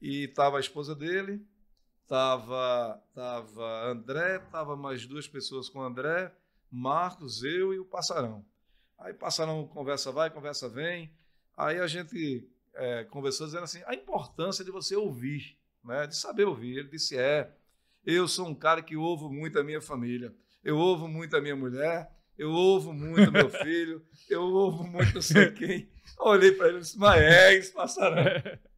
E tava a esposa dele, tava, tava André, tava mais duas pessoas com André, Marcos, eu e o Passarão. Aí Passarão conversa vai, conversa vem. Aí a gente é, conversou dizendo assim, a importância de você ouvir, né? de saber ouvir. Ele disse, é, eu sou um cara que ouvo muito a minha família, eu ouvo muito a minha mulher, eu ouvo muito meu filho, eu ouvo muito não sei quem. Olhei para ele e disse, mas é esse passarão.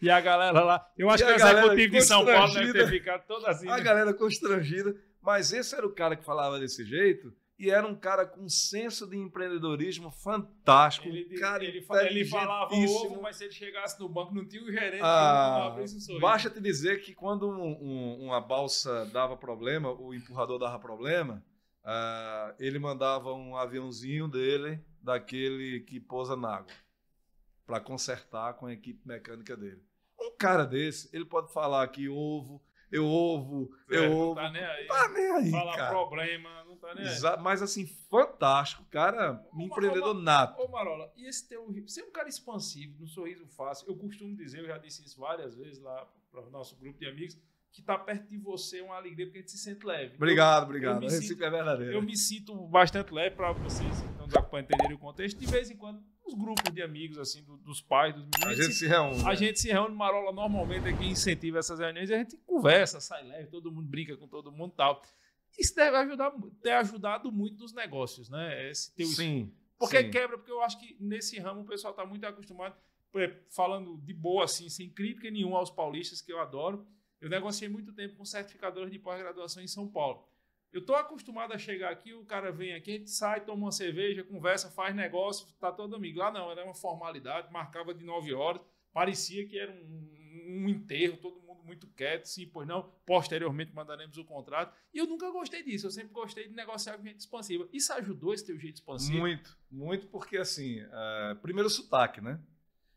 E a galera lá, eu acho e que a executiva de São Paulo deve ter ficado toda assim. A né? galera constrangida, mas esse era o cara que falava desse jeito e era um cara com um senso de empreendedorismo fantástico. Ele, um cara ele, ele falava ovo, mas se ele chegasse no banco, não tinha o gerente ah, um Basta te dizer que quando um, uma balsa dava problema, o empurrador dava problema, Uh, ele mandava um aviãozinho dele, daquele que pousa na água, para consertar com a equipe mecânica dele. Um cara desse, ele pode falar que ovo, eu ovo, certo, é, eu ovo. Não tá nem aí. Tá nem aí Fala cara. problema, não tá nem aí. Mas assim, fantástico, cara, ô, empreendedor Marola, nato. Ô, Marola, e esse teu. Você é um cara expansivo, um sorriso fácil. Eu costumo dizer, eu já disse isso várias vezes lá para o nosso grupo de amigos que está perto de você é uma alegria, porque a gente se sente leve. Obrigado, obrigado. Eu me, sinto, é verdadeiro. eu me sinto bastante leve para vocês que estão entenderem o contexto. De vez em quando, uns grupos de amigos, assim, do, dos pais, dos meninos. A gente se, reúne. A né? gente se reúne, Marola normalmente aqui é incentiva essas reuniões e a gente conversa, sai leve, todo mundo brinca com todo mundo e tal. Isso deve ajudar, ter ajudado muito nos negócios, né? Esse teu Sim. Porque sim. quebra, porque eu acho que nesse ramo o pessoal está muito acostumado, falando de boa, assim, sem crítica nenhuma aos paulistas, que eu adoro eu negociei muito tempo com certificadores de pós-graduação em São Paulo. Eu estou acostumado a chegar aqui, o cara vem aqui, a gente sai, toma uma cerveja, conversa, faz negócio, tá todo amigo. Lá não, era uma formalidade, marcava de 9 horas, parecia que era um, um enterro, todo mundo muito quieto, sim, pois não. Posteriormente mandaremos o contrato. E eu nunca gostei disso, eu sempre gostei de negociar com gente expansiva. Isso ajudou esse teu jeito expansivo? Muito, muito, porque assim, eh, primeiro o sotaque, né?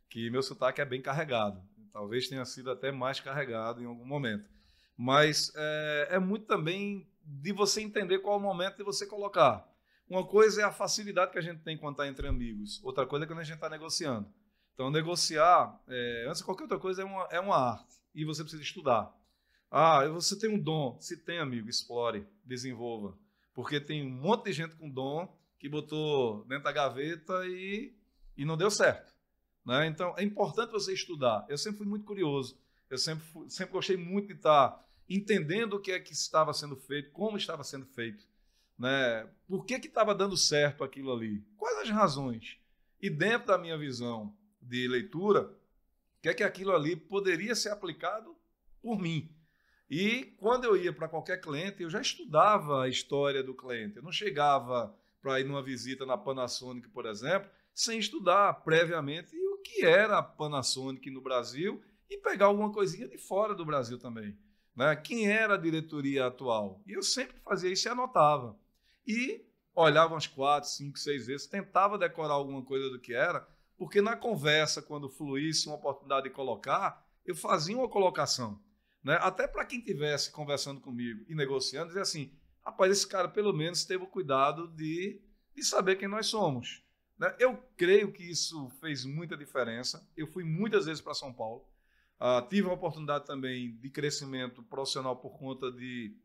Que meu sotaque é bem carregado. Talvez tenha sido até mais carregado em algum momento. Mas é, é muito também de você entender qual é o momento de você colocar. Uma coisa é a facilidade que a gente tem quando está entre amigos, outra coisa é quando a gente está negociando. Então, negociar, é, antes de qualquer outra coisa, é uma, é uma arte e você precisa estudar. Ah, você tem um dom. Se tem, amigo, explore, desenvolva. Porque tem um monte de gente com dom que botou dentro da gaveta e, e não deu certo. Né? Então, é importante você estudar. Eu sempre fui muito curioso. Eu sempre, fui, sempre gostei muito de estar entendendo o que é que estava sendo feito, como estava sendo feito. Né? Por que estava dando certo aquilo ali? Quais as razões? E dentro da minha visão de leitura, o que é que aquilo ali poderia ser aplicado por mim? E quando eu ia para qualquer cliente, eu já estudava a história do cliente. Eu não chegava para ir numa visita na Panasonic, por exemplo, sem estudar previamente que era a Panasonic no Brasil e pegar alguma coisinha de fora do Brasil também. Né? Quem era a diretoria atual? E eu sempre fazia isso e anotava. E olhava umas quatro, cinco, seis vezes, tentava decorar alguma coisa do que era, porque na conversa, quando fluísse uma oportunidade de colocar, eu fazia uma colocação. Né? Até para quem estivesse conversando comigo e negociando, dizia assim: rapaz, esse cara pelo menos teve o cuidado de, de saber quem nós somos. Né? Eu creio que isso fez muita diferença. Eu fui muitas vezes para São Paulo. Uh, tive uma oportunidade também de crescimento profissional por conta de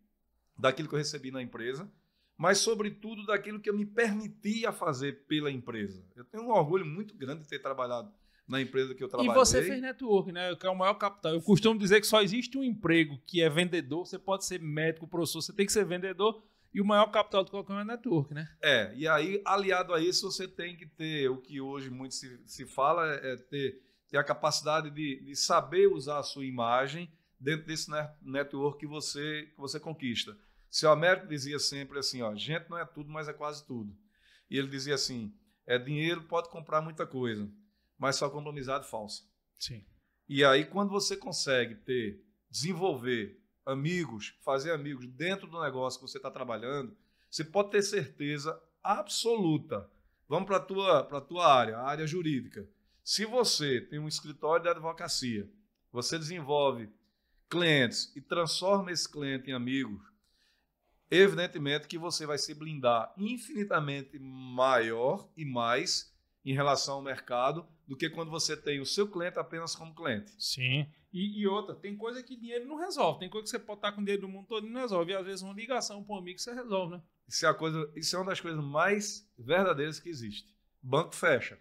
daquilo que eu recebi na empresa, mas sobretudo daquilo que eu me permitia fazer pela empresa. Eu tenho um orgulho muito grande de ter trabalhado na empresa que eu trabalhei. E você fez network, né? Que é o maior capital. Eu costumo dizer que só existe um emprego que é vendedor. Você pode ser médico, professor, você tem que ser vendedor, e o maior capital do um é network, né? É, e aí, aliado a isso, você tem que ter o que hoje muito se, se fala, é, é ter, ter a capacidade de, de saber usar a sua imagem dentro desse network que você, que você conquista. Seu Américo dizia sempre assim, ó, gente não é tudo, mas é quase tudo. E ele dizia assim, é dinheiro pode comprar muita coisa, mas só com amizade falsa. Sim. E aí quando você consegue ter, desenvolver amigos, fazer amigos dentro do negócio que você está trabalhando, você pode ter certeza absoluta. Vamos para a tua, pra tua área, a área jurídica. Se você tem um escritório de advocacia, você desenvolve clientes e transforma esse cliente em amigos, evidentemente que você vai se blindar infinitamente maior e mais em relação ao mercado, do que quando você tem o seu cliente apenas como cliente. Sim. E, e, outra, tem coisa que dinheiro não resolve. Tem coisa que você pode estar com o dinheiro do mundo todo e não resolve. E às vezes uma ligação para um amigo você resolve, né? Isso é, a coisa, isso é uma das coisas mais verdadeiras que existe. Banco fecha,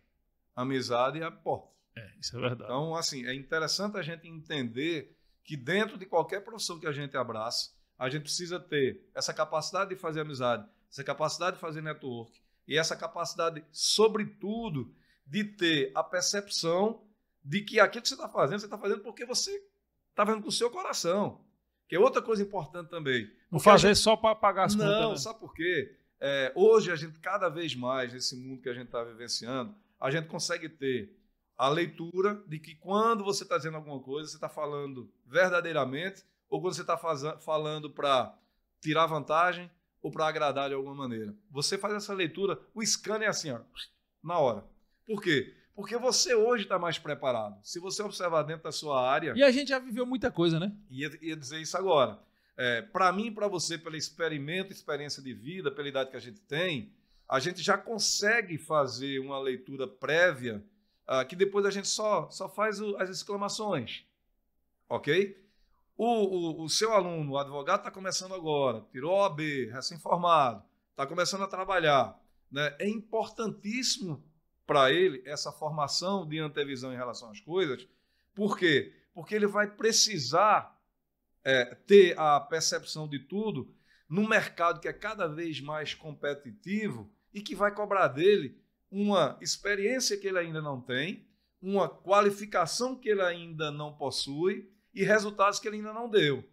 amizade abre porta. É, isso é verdade. Então, assim, é interessante a gente entender que dentro de qualquer profissão que a gente abraça, a gente precisa ter essa capacidade de fazer amizade, essa capacidade de fazer network e essa capacidade, sobretudo, de ter a percepção de que aquilo que você está fazendo, você está fazendo porque você está fazendo com o seu coração. Que é outra coisa importante também. Não fazer gente... só para pagar as contas. Não, né? sabe por quê? É, hoje a gente, cada vez mais, nesse mundo que a gente está vivenciando, a gente consegue ter a leitura de que quando você está dizendo alguma coisa, você está falando verdadeiramente, ou quando você está falando para tirar vantagem ou para agradar de alguma maneira. Você faz essa leitura, o scan é assim, ó, na hora. Por quê? Porque você hoje está mais preparado. Se você observar dentro da sua área. E a gente já viveu muita coisa, né? Ia, ia dizer isso agora. É, para mim e para você, pelo experimento, experiência de vida, pela idade que a gente tem, a gente já consegue fazer uma leitura prévia uh, que depois a gente só, só faz o, as exclamações. Ok? O, o, o seu aluno, o advogado, está começando agora, tirou OAB, recém-formado, está começando a trabalhar. Né? É importantíssimo para ele essa formação de antevisão em relação às coisas. Por quê? Porque ele vai precisar é, ter a percepção de tudo num mercado que é cada vez mais competitivo e que vai cobrar dele uma experiência que ele ainda não tem, uma qualificação que ele ainda não possui e resultados que ele ainda não deu.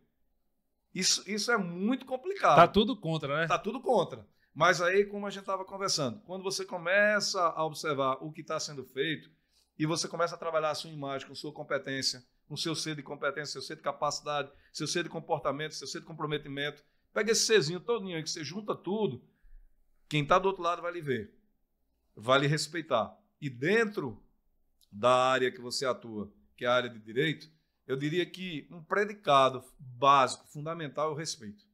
Isso, isso é muito complicado. Tá tudo contra, né? Tá tudo contra. Mas aí, como a gente estava conversando, quando você começa a observar o que está sendo feito e você começa a trabalhar a sua imagem com sua competência, com seu ser de competência, seu ser de capacidade, seu ser de comportamento, seu ser de comprometimento, pega esse serzinho todinho aí que você junta tudo, quem está do outro lado vai lhe ver, vai lhe respeitar. E dentro da área que você atua, que é a área de direito, eu diria que um predicado básico, fundamental, é o respeito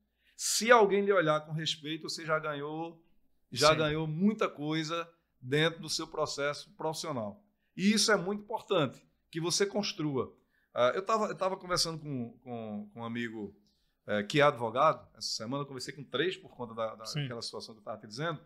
se alguém lhe olhar com respeito, você já ganhou, já Sim. ganhou muita coisa dentro do seu processo profissional. E isso é muito importante, que você construa. Uh, eu estava conversando com, com, com, um amigo uh, que é advogado, essa semana eu conversei com três por conta da, da daquela situação que eu estava te dizendo,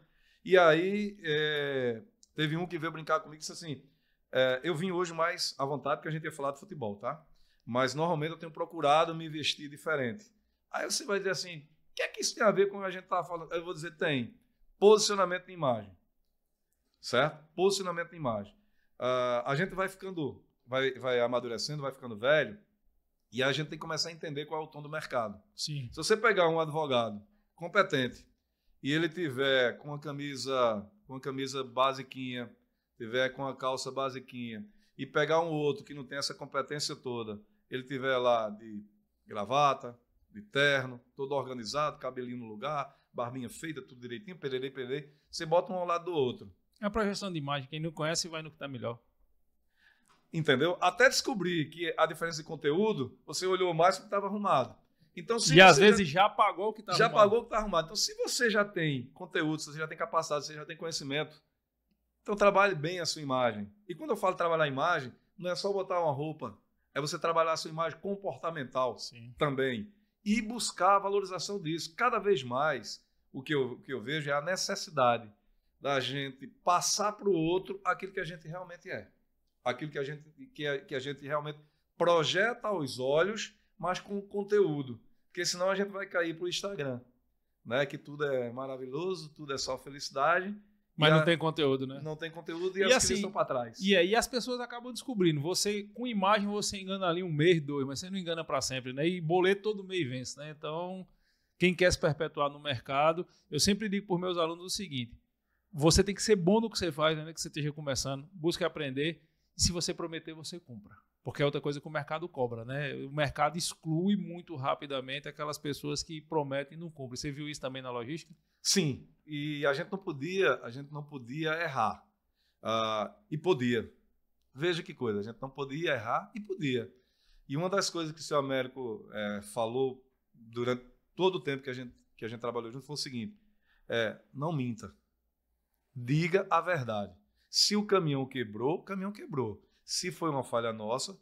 e aí é, teve um que veio brincar comigo e disse assim, é, eu vim hoje mais à vontade porque a gente ia falar de futebol, tá? Mas normalmente eu tenho procurado me vestir diferente. Aí você vai dizer assim, que é que isso tem a ver com o que a gente estava falando? Eu vou dizer, tem posicionamento de imagem. Certo? Posicionamento de imagem. Uh, a gente vai ficando, vai, vai amadurecendo, vai ficando velho, e a gente tem que começar a entender qual é o tom do mercado. Sim. Se você pegar um advogado competente e ele tiver com a camisa, com a camisa basiquinha, tiver com a calça basiquinha, e pegar um outro que não tem essa competência toda, ele tiver lá de gravata, de terno, todo organizado, cabelinho no lugar, barbinha feita, tudo direitinho, pererei, pererei. Você bota um ao lado do outro. É a projeção de imagem. Quem não conhece vai no que está melhor. Entendeu? Até descobrir que a diferença de conteúdo, você olhou mais que estava arrumado. Então, se e às vezes já, já pagou o que está arrumado. Já pagou o que está arrumado. Então, se você já tem conteúdo, se você já tem capacidade, se você já tem conhecimento, então trabalhe bem a sua imagem. E quando eu falo trabalhar a imagem, não é só botar uma roupa, é você trabalhar a sua imagem comportamental Sim. também e buscar a valorização disso. Cada vez mais, o que eu, o que eu vejo é a necessidade da gente passar para o outro aquilo que a gente realmente é. Aquilo que a gente, que a, é, que a gente realmente projeta aos olhos, mas com conteúdo. Porque senão a gente vai cair para o Instagram, né? que tudo é maravilhoso, tudo é só felicidade, mas não tem conteúdo, né? Não tem conteúdo e, e as assim, estão para trás. E aí as pessoas acabam descobrindo. Você, com imagem, você engana ali um mês, dois, mas você não engana para sempre, né? E boleto todo mês vence, né? Então, quem quer se perpetuar no mercado, eu sempre digo para os meus alunos o seguinte: você tem que ser bom no que você faz, né? Que você esteja começando, busque aprender. E se você prometer, você cumpra. Porque é outra coisa que o mercado cobra, né? O mercado exclui muito rapidamente aquelas pessoas que prometem e não cumprem. Você viu isso também na logística? Sim, e a gente não podia, a gente não podia errar. Uh, e podia. Veja que coisa, a gente não podia errar e podia. E uma das coisas que o seu Américo é, falou durante todo o tempo que a gente, que a gente trabalhou junto foi o seguinte: é, não minta. Diga a verdade. Se o caminhão quebrou, o caminhão quebrou. Se foi uma falha nossa,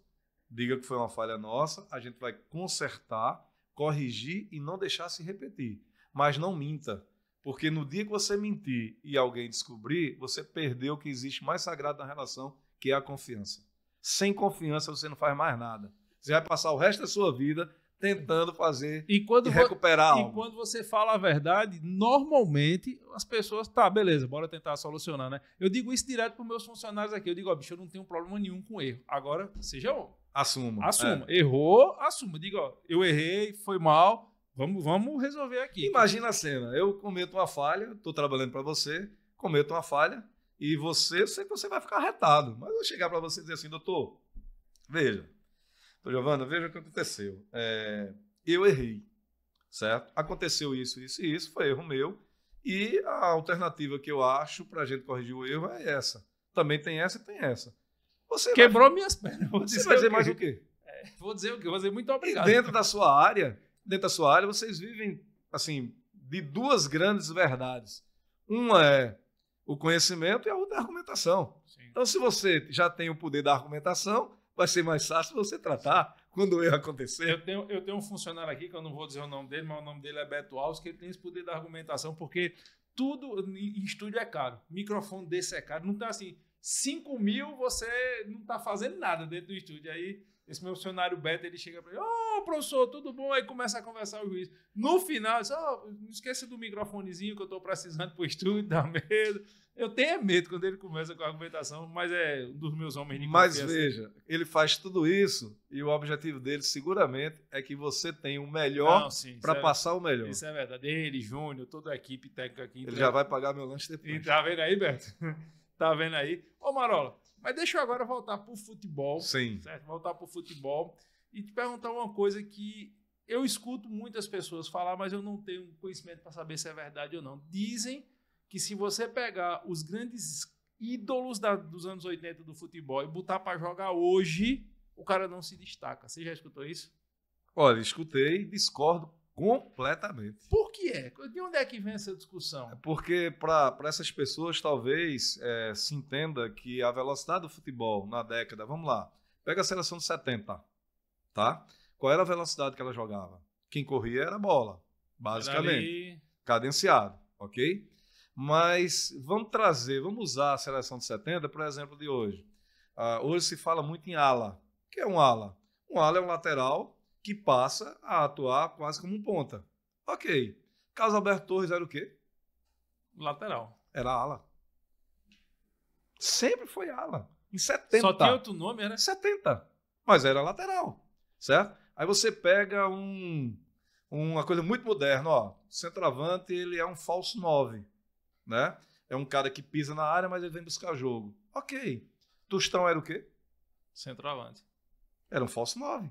diga que foi uma falha nossa, a gente vai consertar, corrigir e não deixar se repetir. Mas não minta, porque no dia que você mentir e alguém descobrir, você perdeu o que existe mais sagrado na relação, que é a confiança. Sem confiança você não faz mais nada. Você vai passar o resto da sua vida tentando fazer e quando e recuperar. Vo... E quando você fala a verdade, normalmente as pessoas, tá, beleza, bora tentar solucionar, né? Eu digo isso direto para meus funcionários aqui. Eu digo, ó, oh, bicho, eu não tenho problema nenhum com erro. Agora, seja o Assuma. Assuma. É. Errou, assuma. Diga, ó, eu errei, foi mal, vamos, vamos resolver aqui. Imagina a cena. Eu cometo uma falha, estou trabalhando para você, cometo uma falha e você, eu sei que você vai ficar retado, mas eu chegar para você e dizer assim, doutor, veja, então, Giovana, veja o que aconteceu. É, eu errei, certo? Aconteceu isso, isso e isso, foi erro meu. E a alternativa que eu acho para a gente corrigir o erro é essa. Também tem essa e tem essa. Você Quebrou vai... minhas pernas. Vou você vai dizer o mais o quê? É, vou dizer o quê? Vou dizer muito obrigado. E dentro da sua área, dentro da sua área, vocês vivem assim de duas grandes verdades. Uma é o conhecimento e a outra é a argumentação. Sim. Então, se você já tem o poder da argumentação, vai ser mais fácil você tratar quando o erro acontecer. Eu tenho, eu tenho um funcionário aqui, que eu não vou dizer o nome dele, mas o nome dele é Beto Alves, que ele tem esse poder da argumentação, porque tudo em estúdio é caro. Microfone desse é caro. Não tá assim, 5 mil você não tá fazendo nada dentro do estúdio. Aí esse meu funcionário beta, ele chega para mim, ô oh, professor, tudo bom? Aí começa a conversar o juiz. No final, diz, oh, não do microfonezinho que eu estou precisando para o estúdio, dá medo. Eu tenho é medo quando ele começa com a argumentação, mas é um dos meus homens de Mas veja, ele faz tudo isso e o objetivo dele, seguramente, é que você tenha o melhor para é, passar o melhor. Isso é verdade. Ele, Júnior, toda a equipe técnica aqui. Ele já vai pagar meu lanche depois. E tá vendo aí, Beto? tá vendo aí? Ô, Marola, mas deixa eu agora voltar para o futebol. Sim. Certo? Voltar para o futebol e te perguntar uma coisa que eu escuto muitas pessoas falar, mas eu não tenho conhecimento para saber se é verdade ou não. Dizem que se você pegar os grandes ídolos da, dos anos 80 do futebol e botar para jogar hoje, o cara não se destaca. Você já escutou isso? Olha, escutei, discordo Completamente. Por que é? De onde é que vem essa discussão? É porque para essas pessoas talvez é, se entenda que a velocidade do futebol na década, vamos lá, pega a seleção de 70, tá? Qual era a velocidade que ela jogava? Quem corria era a bola, basicamente. Cadenciado, ok? Mas vamos trazer, vamos usar a seleção de 70 para o exemplo de hoje. Uh, hoje se fala muito em ala. O que é um ala? Um ala é um lateral que passa a atuar quase como um ponta. Ok. Carlos Alberto Torres era o quê? Lateral. Era ala. Sempre foi ala. Em 70. Só tem outro nome, era? 70. Mas era lateral. Certo? Aí você pega um, uma coisa muito moderna, ó. Centroavante, ele é um falso 9, né? É um cara que pisa na área, mas ele vem buscar jogo. OK. Tostão era o quê? Centroavante. Era um falso 9.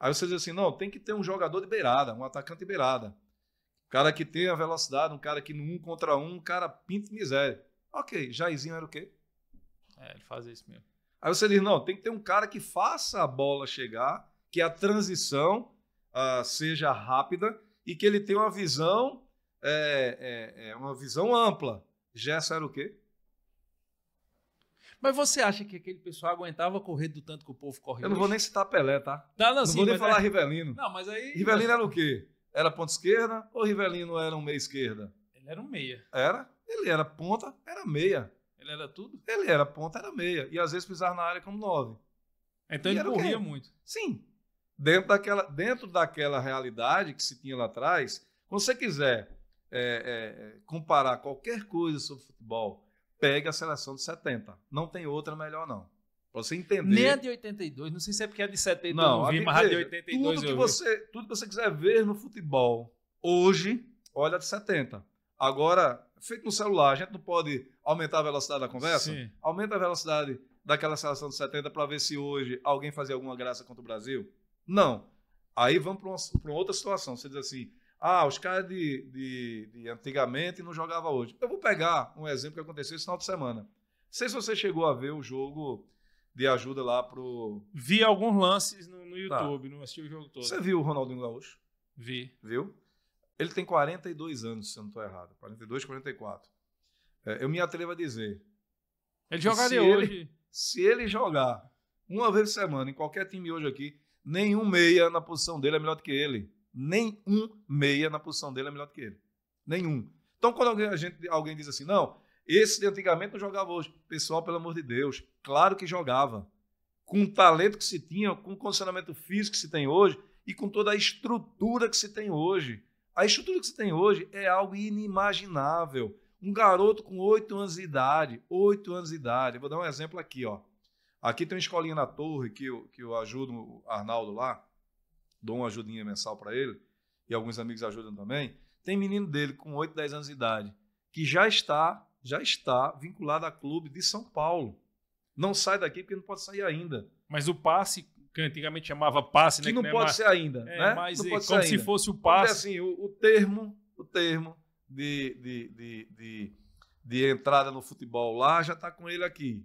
Aí você diz assim: não, tem que ter um jogador de beirada, um atacante de beirada. Um cara que tem a velocidade, um cara que no um contra um, um cara pinta miséria. Ok, Jairzinho era o quê? É, ele fazia isso mesmo. Aí você diz: não, tem que ter um cara que faça a bola chegar, que a transição uh, seja rápida e que ele tenha uma visão, é, é, é, uma visão ampla. Gerson era o quê? Mas você acha que aquele pessoal aguentava correr do tanto que o povo corria? Eu não vou nem citar Pelé, tá? tá não, não sim, vou nem falar é... Rivelino. Não, mas aí. Rivelino era o quê? Era ponta esquerda ou Rivelino era um meia esquerda? Ele era um meia. Era? Ele era ponta, era meia. Ele era tudo? Ele era ponta, era meia. E às vezes pisava na área como nove. Então e ele corria muito. Sim. Dentro daquela, dentro daquela realidade que se tinha lá atrás, quando você quiser é, é, comparar qualquer coisa sobre futebol pegue a seleção de 70. Não tem outra melhor, não. Pra você entender. Nem a de 82, não sei se é porque é de 70 não, não vi, mas a de 82 tudo que, você, tudo que você quiser ver no futebol hoje, olha a de 70. Agora, feito no celular, a gente não pode aumentar a velocidade da conversa? Sim. Aumenta a velocidade daquela seleção de 70 para ver se hoje alguém fazia alguma graça contra o Brasil? Não. Aí vamos para uma, pra uma outra situação. Você diz assim, ah, os caras de, de, de antigamente não jogavam hoje. Eu vou pegar um exemplo que aconteceu esse final de semana. Não sei se você chegou a ver o jogo de ajuda lá pro. Vi alguns lances no, no tá. YouTube, tá. não assisti o jogo todo. Você viu o Ronaldinho Gaúcho? Vi. Viu? Ele tem 42 anos, se eu não estou errado. 42, 44. É, eu me atrevo a dizer. Ele jogaria hoje. se ele jogar uma vez por semana em qualquer time hoje aqui, nenhum meia na posição dele é melhor do que ele. Nenhum meia na posição dele é melhor do que ele. Nenhum. Então, quando alguém, gente, alguém diz assim, não, esse de antigamente não jogava hoje. Pessoal, pelo amor de Deus, claro que jogava. Com o talento que se tinha, com o condicionamento físico que se tem hoje e com toda a estrutura que se tem hoje. A estrutura que se tem hoje é algo inimaginável. Um garoto com oito anos de idade, oito anos de idade. Vou dar um exemplo aqui, ó. Aqui tem uma escolinha na torre que eu, que eu ajudo o Arnaldo lá dou uma ajudinha mensal para ele, e alguns amigos ajudam também. Tem menino dele com 8, 10 anos de idade, que já está, já está vinculado a clube de São Paulo. Não sai daqui porque não pode sair ainda. Mas o passe, que antigamente chamava passe, que né? Que não, não é pode ser ainda. É, né? mas não é pode como se ainda. fosse o é passe. Porque, assim, o, o termo, o termo de, de, de, de, de entrada no futebol lá já está com ele aqui.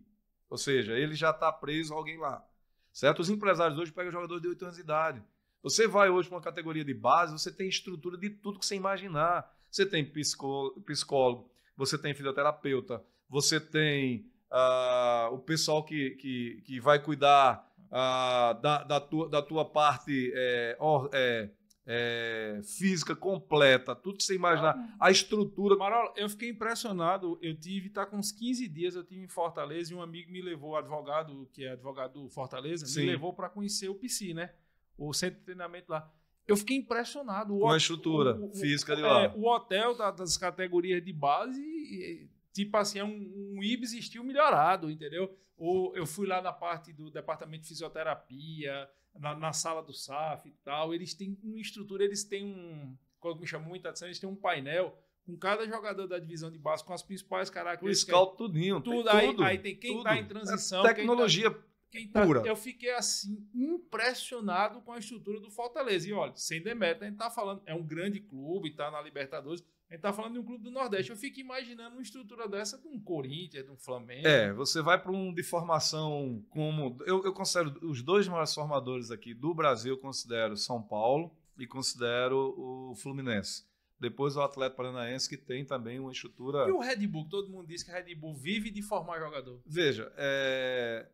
Ou seja, ele já está preso a alguém lá. Certo? Os empresários hoje pegam jogadores de 8 anos de idade. Você vai hoje para uma categoria de base, você tem estrutura de tudo que você imaginar. Você tem psicólogo, você tem fisioterapeuta, você tem uh, o pessoal que, que, que vai cuidar uh, da, da, tua, da tua parte é, é, é, física completa, tudo que você imaginar, a estrutura. Marola, eu fiquei impressionado. Eu tive, está com uns 15 dias, eu tive em Fortaleza e um amigo me levou, advogado, que é advogado do Fortaleza, Sim. me levou para conhecer o PC, né? o centro de treinamento lá. Eu fiquei impressionado. O Com a estrutura o, o, física de lá. É, o hotel da, das categorias de base, tipo assim, é um, um IBS estilo melhorado, entendeu? Ou eu fui lá na parte do departamento de fisioterapia, na, na sala do SAF e tal. Eles têm uma estrutura, eles têm um. Quando me chamou muita atenção, eles têm um painel com cada jogador da divisão de base, com as principais características. O scout tudinho. Tudo, aí, tudo, aí tem quem está em transição. A é tá tecnologia fiquei, tá pura. eu fiquei assim, impressionado com a estrutura do Fortaleza. E olha, sem demérito, a gente tá falando, é um grande clube, está na Libertadores, a gente tá falando de um clube do Nordeste. Eu fico imaginando uma estrutura dessa de um Corinthians, de um Flamengo. É, você vai para um de formação como. Eu, eu considero os dois maiores formadores aqui do Brasil, eu considero São Paulo e considero o Fluminense. Depois o Atlético Paranaense, que tem também uma estrutura. E o Red Bull? Todo mundo diz que o Red Bull vive de formar jogador. Veja, é...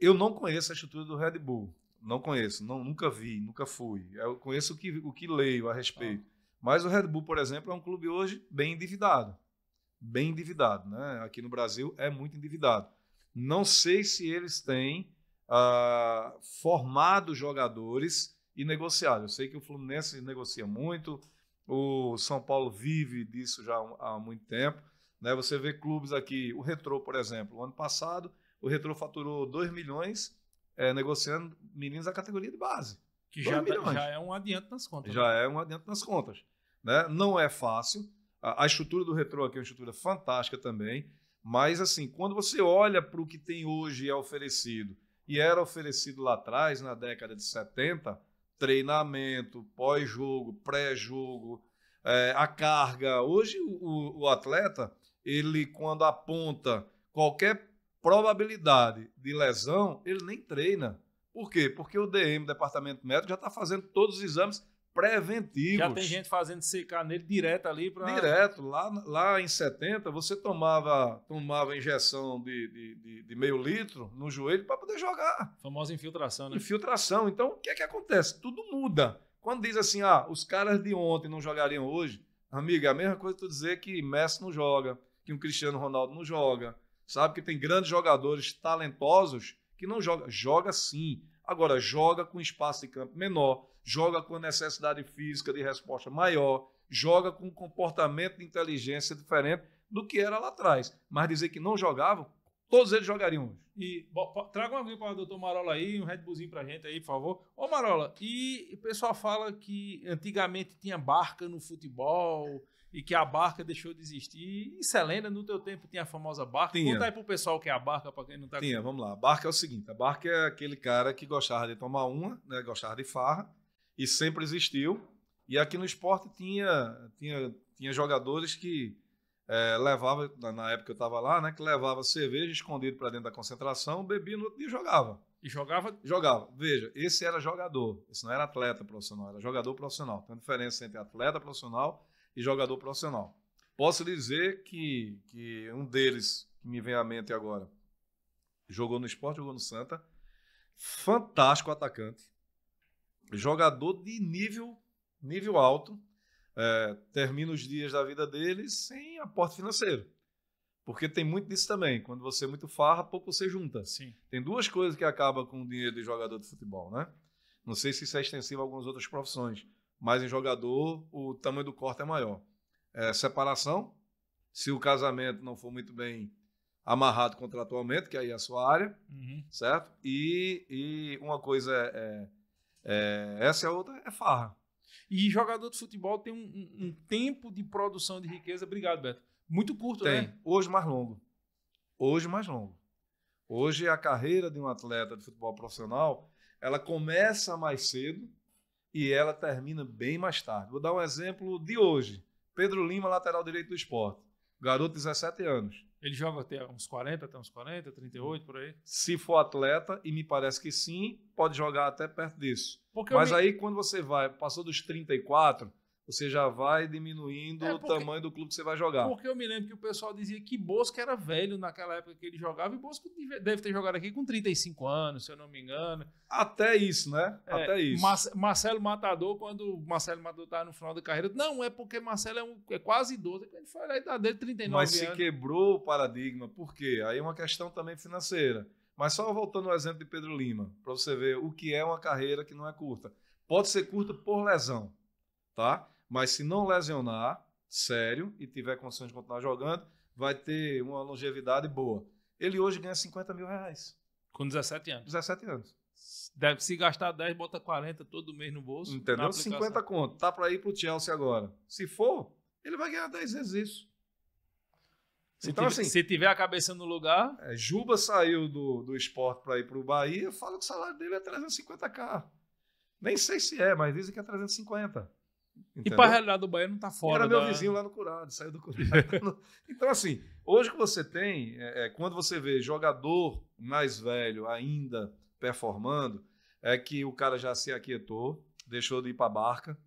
Eu não conheço a estrutura do Red Bull. Não conheço, não, nunca vi, nunca fui. Eu conheço o que, o que leio a respeito. Ah. Mas o Red Bull, por exemplo, é um clube hoje bem endividado. Bem endividado, né? Aqui no Brasil é muito endividado. Não sei se eles têm ah, formado jogadores e negociado. Eu sei que o Fluminense negocia muito, o São Paulo vive disso já há muito tempo. Né? Você vê clubes aqui, o Retrô, por exemplo, o ano passado o Retro faturou 2 milhões é, negociando meninos da categoria de base. Que já, já, é um adianto nas contas. Já né? é um adianto nas contas. Né? Não é fácil. A, a estrutura do Retro aqui é uma estrutura fantástica também. Mas, assim, quando você olha para o que tem hoje e é oferecido, e era oferecido lá atrás, na década de 70, treinamento, pós-jogo, pré-jogo, é, a carga. Hoje, o, o atleta, ele, quando aponta qualquer probabilidade de lesão, ele nem treina. Por quê? Porque o DM, Departamento Médico, já está fazendo todos os exames preventivos. Já tem gente fazendo secar nele direto ali para. Direto. Lá, lá em 70, você tomava, tomava injeção de, de, de, de meio litro no joelho para poder jogar. Famosa infiltração, né? Infiltração. Então, o que é que acontece? Tudo muda. Quando diz assim, ah, os caras de ontem não jogariam hoje, amiga, é a mesma coisa tu dizer que Messi não joga, que um Cristiano Ronaldo não joga, sabe que tem grandes jogadores talentosos que não joga, joga sim. Agora joga com espaço de campo menor, joga com necessidade física de resposta maior, joga com comportamento de inteligência diferente do que era lá atrás. Mas dizer que não jogavam, todos eles jogariam hoje. E bom, traga uma coisa para o doutor Marola aí, um Red Bullzinho para a gente aí, por favor. Ô Marola, e o pessoal fala que antigamente tinha barca no futebol, e que a barca deixou de existir. é lenda no teu tempo, tinha a famosa barca. Tinha. Conta aí pro pessoal o que é a barca, para quem não tá... Tinha, vamos lá. A barca é o seguinte, a barca é aquele cara que gostava de tomar uma, né, gostava de farra, e sempre existiu. E aqui no esporte tinha, tinha, tinha jogadores que é, levava na época eu estava lá, né, que levava cerveja escondido para dentro da concentração, bebia no outro dia e jogava. E jogava? Jogava. Veja, esse era jogador, esse não era atleta profissional, era jogador profissional. Tem uma diferença entre atleta profissional e jogador profissional. Posso lhe dizer que, que um deles, que me vem à mente agora, jogou no esporte, jogou no Santa, fantástico atacante, jogador de nível, nível alto, é, termina os dias da vida dele sem aporte financeiro. Porque tem muito disso também. Quando você é muito farra, pouco você junta. Sim. Tem duas coisas que acabam com o dinheiro de jogador de futebol, né? Não sei se isso é extensivo a algumas outras profissões mas em jogador o tamanho do corte é maior. É, separação, se o casamento não for muito bem amarrado contratualmente, que aí é a sua área, uhum. certo? E, e uma coisa é, é, é, essa e a outra é farra. E jogador de futebol tem um, um, um tempo de produção de riqueza, obrigado, Beto, muito curto, tem. né? Hoje mais longo. Hoje mais longo. Hoje a carreira de um atleta de futebol profissional, ela começa mais cedo, e ela termina bem mais tarde. Vou dar um exemplo de hoje. Pedro Lima, lateral direito do esporte. Garoto de 17 anos. Ele joga até uns 40, até uns 40, 38, por aí? Se for atleta, e me parece que sim, pode jogar até perto disso. Porque Mas me... aí quando você vai, passou dos 34, você já vai diminuindo é porque, o tamanho do clube que você vai jogar. Porque eu me lembro que o pessoal dizia que Bosco era velho naquela época que ele jogava, e Bosco deve ter jogado aqui com 35 anos, se eu não me engano. Até isso, né? É, Até isso. Mar Marcelo Matador, quando Marcelo Matador estava no final da carreira, não, é porque Marcelo é, um, é quase idoso, é ele foi lá e idade dele, 39 Mas anos. Mas se quebrou o paradigma, por quê? Aí é uma questão também financeira. Mas só voltando ao exemplo de Pedro Lima, para você ver o que é uma carreira que não é curta. Pode ser curta por lesão, tá? Mas se não lesionar, sério, e tiver condições de continuar jogando, vai ter uma longevidade boa. Ele hoje ganha 50 mil reais. Com 17 anos. 17 anos. Deve se gastar 10, bota 40 todo mês no bolso. Entendeu? 50 conto. Tá para ir pro Chelsea agora. Se for, ele vai ganhar 10 vezes isso. Se, então, tiver, assim, se tiver a cabeça no lugar. É, Juba saiu do, do esporte para ir pro Bahia, fala que o salário dele é 350k. Nem sei se é, mas dizem que é 350. Entendeu? E para a realidade do Bahia não está fora. Era da... meu vizinho lá no Curado, saiu do Curado. então, assim, hoje que você tem, é, é, quando você vê jogador mais velho ainda performando, é que o cara já se aquietou, deixou de ir para barca,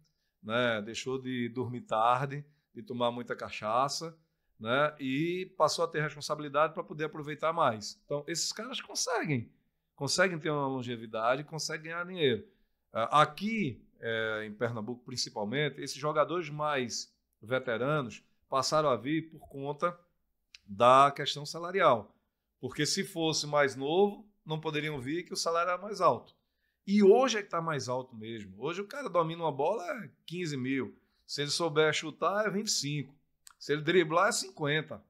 né? deixou de dormir tarde, de tomar muita cachaça, né? e passou a ter responsabilidade para poder aproveitar mais. Então, esses caras conseguem. Conseguem ter uma longevidade, conseguem ganhar dinheiro. É, aqui, é, em Pernambuco principalmente, esses jogadores mais veteranos passaram a vir por conta da questão salarial. Porque se fosse mais novo, não poderiam vir que o salário era mais alto. E hoje é que está mais alto mesmo. Hoje o cara domina uma bola é 15 mil. Se ele souber chutar, é 25. Se ele driblar, é 50.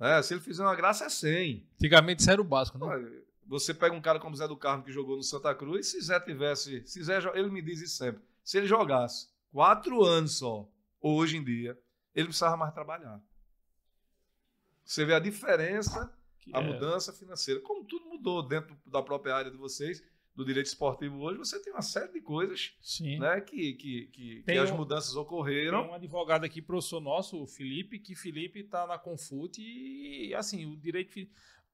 É, né? se ele fizer uma graça, é 100. Antigamente isso era o básico, né? Você pega um cara como Zé do Carmo que jogou no Santa Cruz, se Zé tivesse, se Zé, ele me diz isso sempre, se ele jogasse quatro anos só, hoje em dia, ele precisava mais trabalhar. Você vê a diferença, que a é. mudança financeira. Como tudo mudou dentro da própria área de vocês, do direito esportivo hoje, você tem uma série de coisas Sim. Né, que, que, que, que as mudanças ocorreram. Tem um advogado aqui, professor nosso, o Felipe, que Felipe está na Confute e, assim, o direito...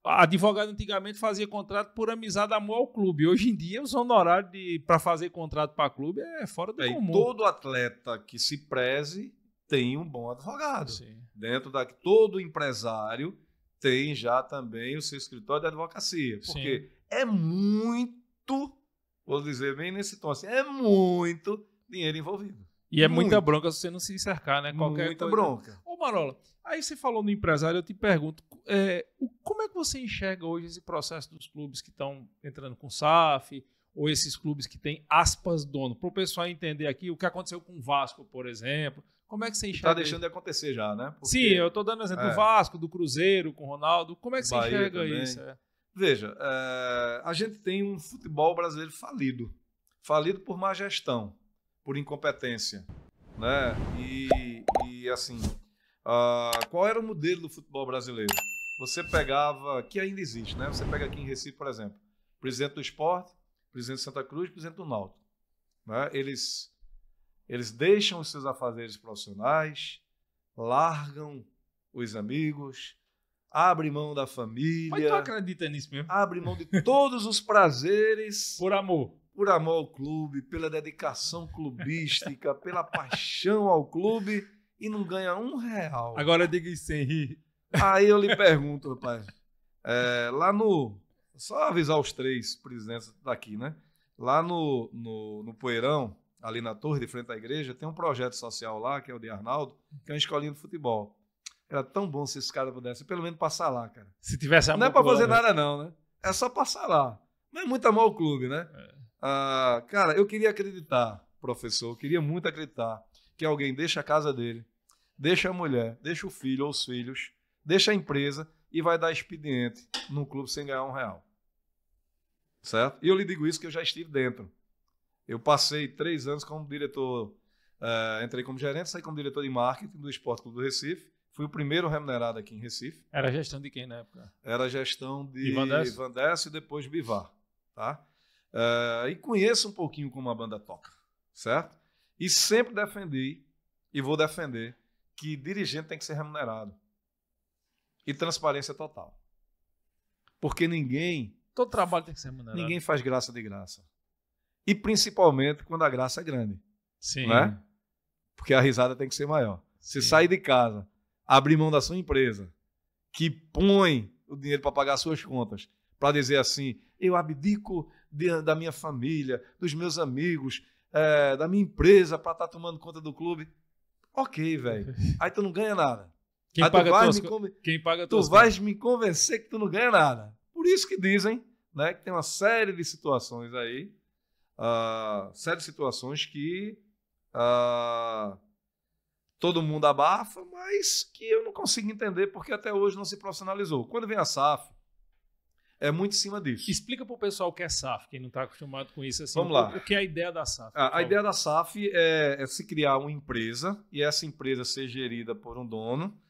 Advogado antigamente fazia contrato por amizade, amor ao clube. Hoje em dia, os honorários para fazer contrato para clube é fora do é, comum. Todo atleta que se preze tem um bom advogado. Sim. Dentro da todo empresário tem já também o seu escritório de advocacia, porque Sim. é muito, vou dizer bem nesse tom, assim, é muito dinheiro envolvido. E é muito. muita bronca se você não se cercar, né? Qualquer muita coisa. bronca. Ô Marola, aí você falou no empresário, eu te pergunto, é, como é que você enxerga hoje esse processo dos clubes que estão entrando com SAF ou esses clubes que têm aspas dono? Para o pessoal entender aqui o que aconteceu com o Vasco, por exemplo. Como é que você tá enxerga? Está deixando isso? de acontecer já, né? Porque, Sim, eu estou dando exemplo é. do Vasco, do Cruzeiro, com o Ronaldo. Como é que Bahia você enxerga também. isso? É. Veja, eh, a gente tem um futebol brasileiro falido. Falido por má gestão, por incompetência. Né? E, e assim, Uh, qual era o modelo do futebol brasileiro? Você pegava, que ainda existe, né? Você pega aqui em Recife, por exemplo, presidente do esporte, presidente de Santa Cruz, presidente do Náutico. Né? Eles, eles deixam os seus afazeres profissionais, largam os amigos, abre mão da família. Mas tu acredita nisso mesmo? Abre mão de todos os prazeres. Por amor. Por amor ao clube, pela dedicação clubística, pela paixão ao clube e não ganha um real. Agora diga isso Henrique. Aí eu lhe pergunto, rapaz, é, lá no. Só avisar os três presidentes daqui, né? Lá no, no, no Poeirão, ali na torre de frente à igreja, tem um projeto social lá, que é o de Arnaldo, que é uma escolinha de futebol. Era tão bom se esses caras pudesse, pelo menos passar lá, cara. Se tivesse Não é pra fazer nada, não, né? É só passar lá. Mas é muito amor ao clube, né? É. Ah, cara, eu queria acreditar, professor, eu queria muito acreditar que alguém deixa a casa dele, deixa a mulher, deixa o filho ou os filhos deixa a empresa e vai dar expediente num clube sem ganhar um real. Certo? E eu lhe digo isso que eu já estive dentro. Eu passei três anos como diretor, uh, entrei como gerente, saí como diretor de marketing do Esporte Clube do Recife. Fui o primeiro remunerado aqui em Recife. Era gestão de quem na época? Era gestão de Ivan Dess e depois de Bivar. Tá? Uh, e conheço um pouquinho como a banda toca, certo? E sempre defendi, e vou defender, que dirigente tem que ser remunerado. E transparência total. Porque ninguém. Todo trabalho tem que ser remunerado. Ninguém faz graça de graça. E principalmente quando a graça é grande. Sim. Né? Porque a risada tem que ser maior. Se sair de casa, abrir mão da sua empresa, que põe o dinheiro para pagar suas contas, para dizer assim: eu abdico de, da minha família, dos meus amigos, é, da minha empresa para estar tá tomando conta do clube. Ok, velho. Aí tu não ganha nada. Ah, quem paga tu tuas... Quem paga tu vais me convencer que tu não ganha nada. Por isso que dizem né, que tem uma série de situações aí, uh, série de situações que uh, todo mundo abafa, mas que eu não consigo entender porque até hoje não se profissionalizou. Quando vem a SAF, é muito em cima disso. Explica para o pessoal o que é SAF, quem não está acostumado com isso. Assim, Vamos lá. O que é a ideia da SAF? A, a ideia da SAF é, é se criar uma empresa e essa empresa ser gerida por um dono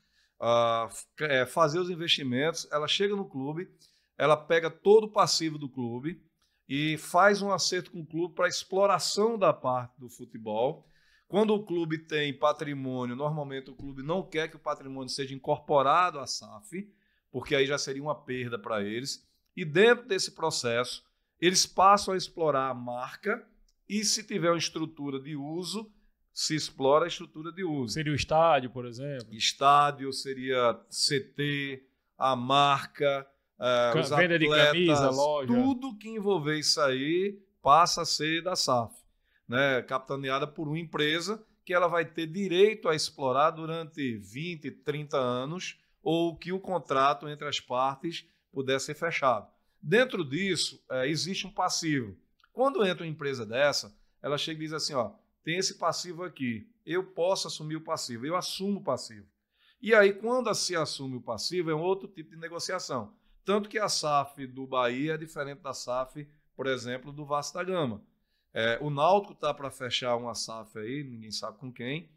uh, é, fazer os investimentos, ela chega no clube, ela pega todo o passivo do clube e faz um acerto com o clube para exploração da parte do futebol. Quando o clube tem patrimônio, normalmente o clube não quer que o patrimônio seja incorporado à SAF, porque aí já seria uma perda para eles. E dentro desse processo, eles passam a explorar a marca e, se tiver uma estrutura de uso, se explora a estrutura de uso. Seria o estádio, por exemplo? Estádio, seria CT, a marca, uh, os venda atletas, de camisa, loja. Tudo que envolver isso aí passa a ser da SAF, né? capitaneada por uma empresa que ela vai ter direito a explorar durante 20, 30 anos ou que o contrato entre as partes pudesse ser fechado. Dentro disso, eh, existe um passivo. Quando entra uma empresa dessa, ela chega e diz assim, ó, tem esse passivo aqui. Eu posso assumir o passivo, eu assumo o passivo. E aí, quando se assume o passivo, é um outro tipo de negociação. Tanto que a SAF do Bahia é diferente da SAF, por exemplo, do Vasco da Gama. É, o Náutico está para fechar uma SAF aí, ninguém sabe com quem,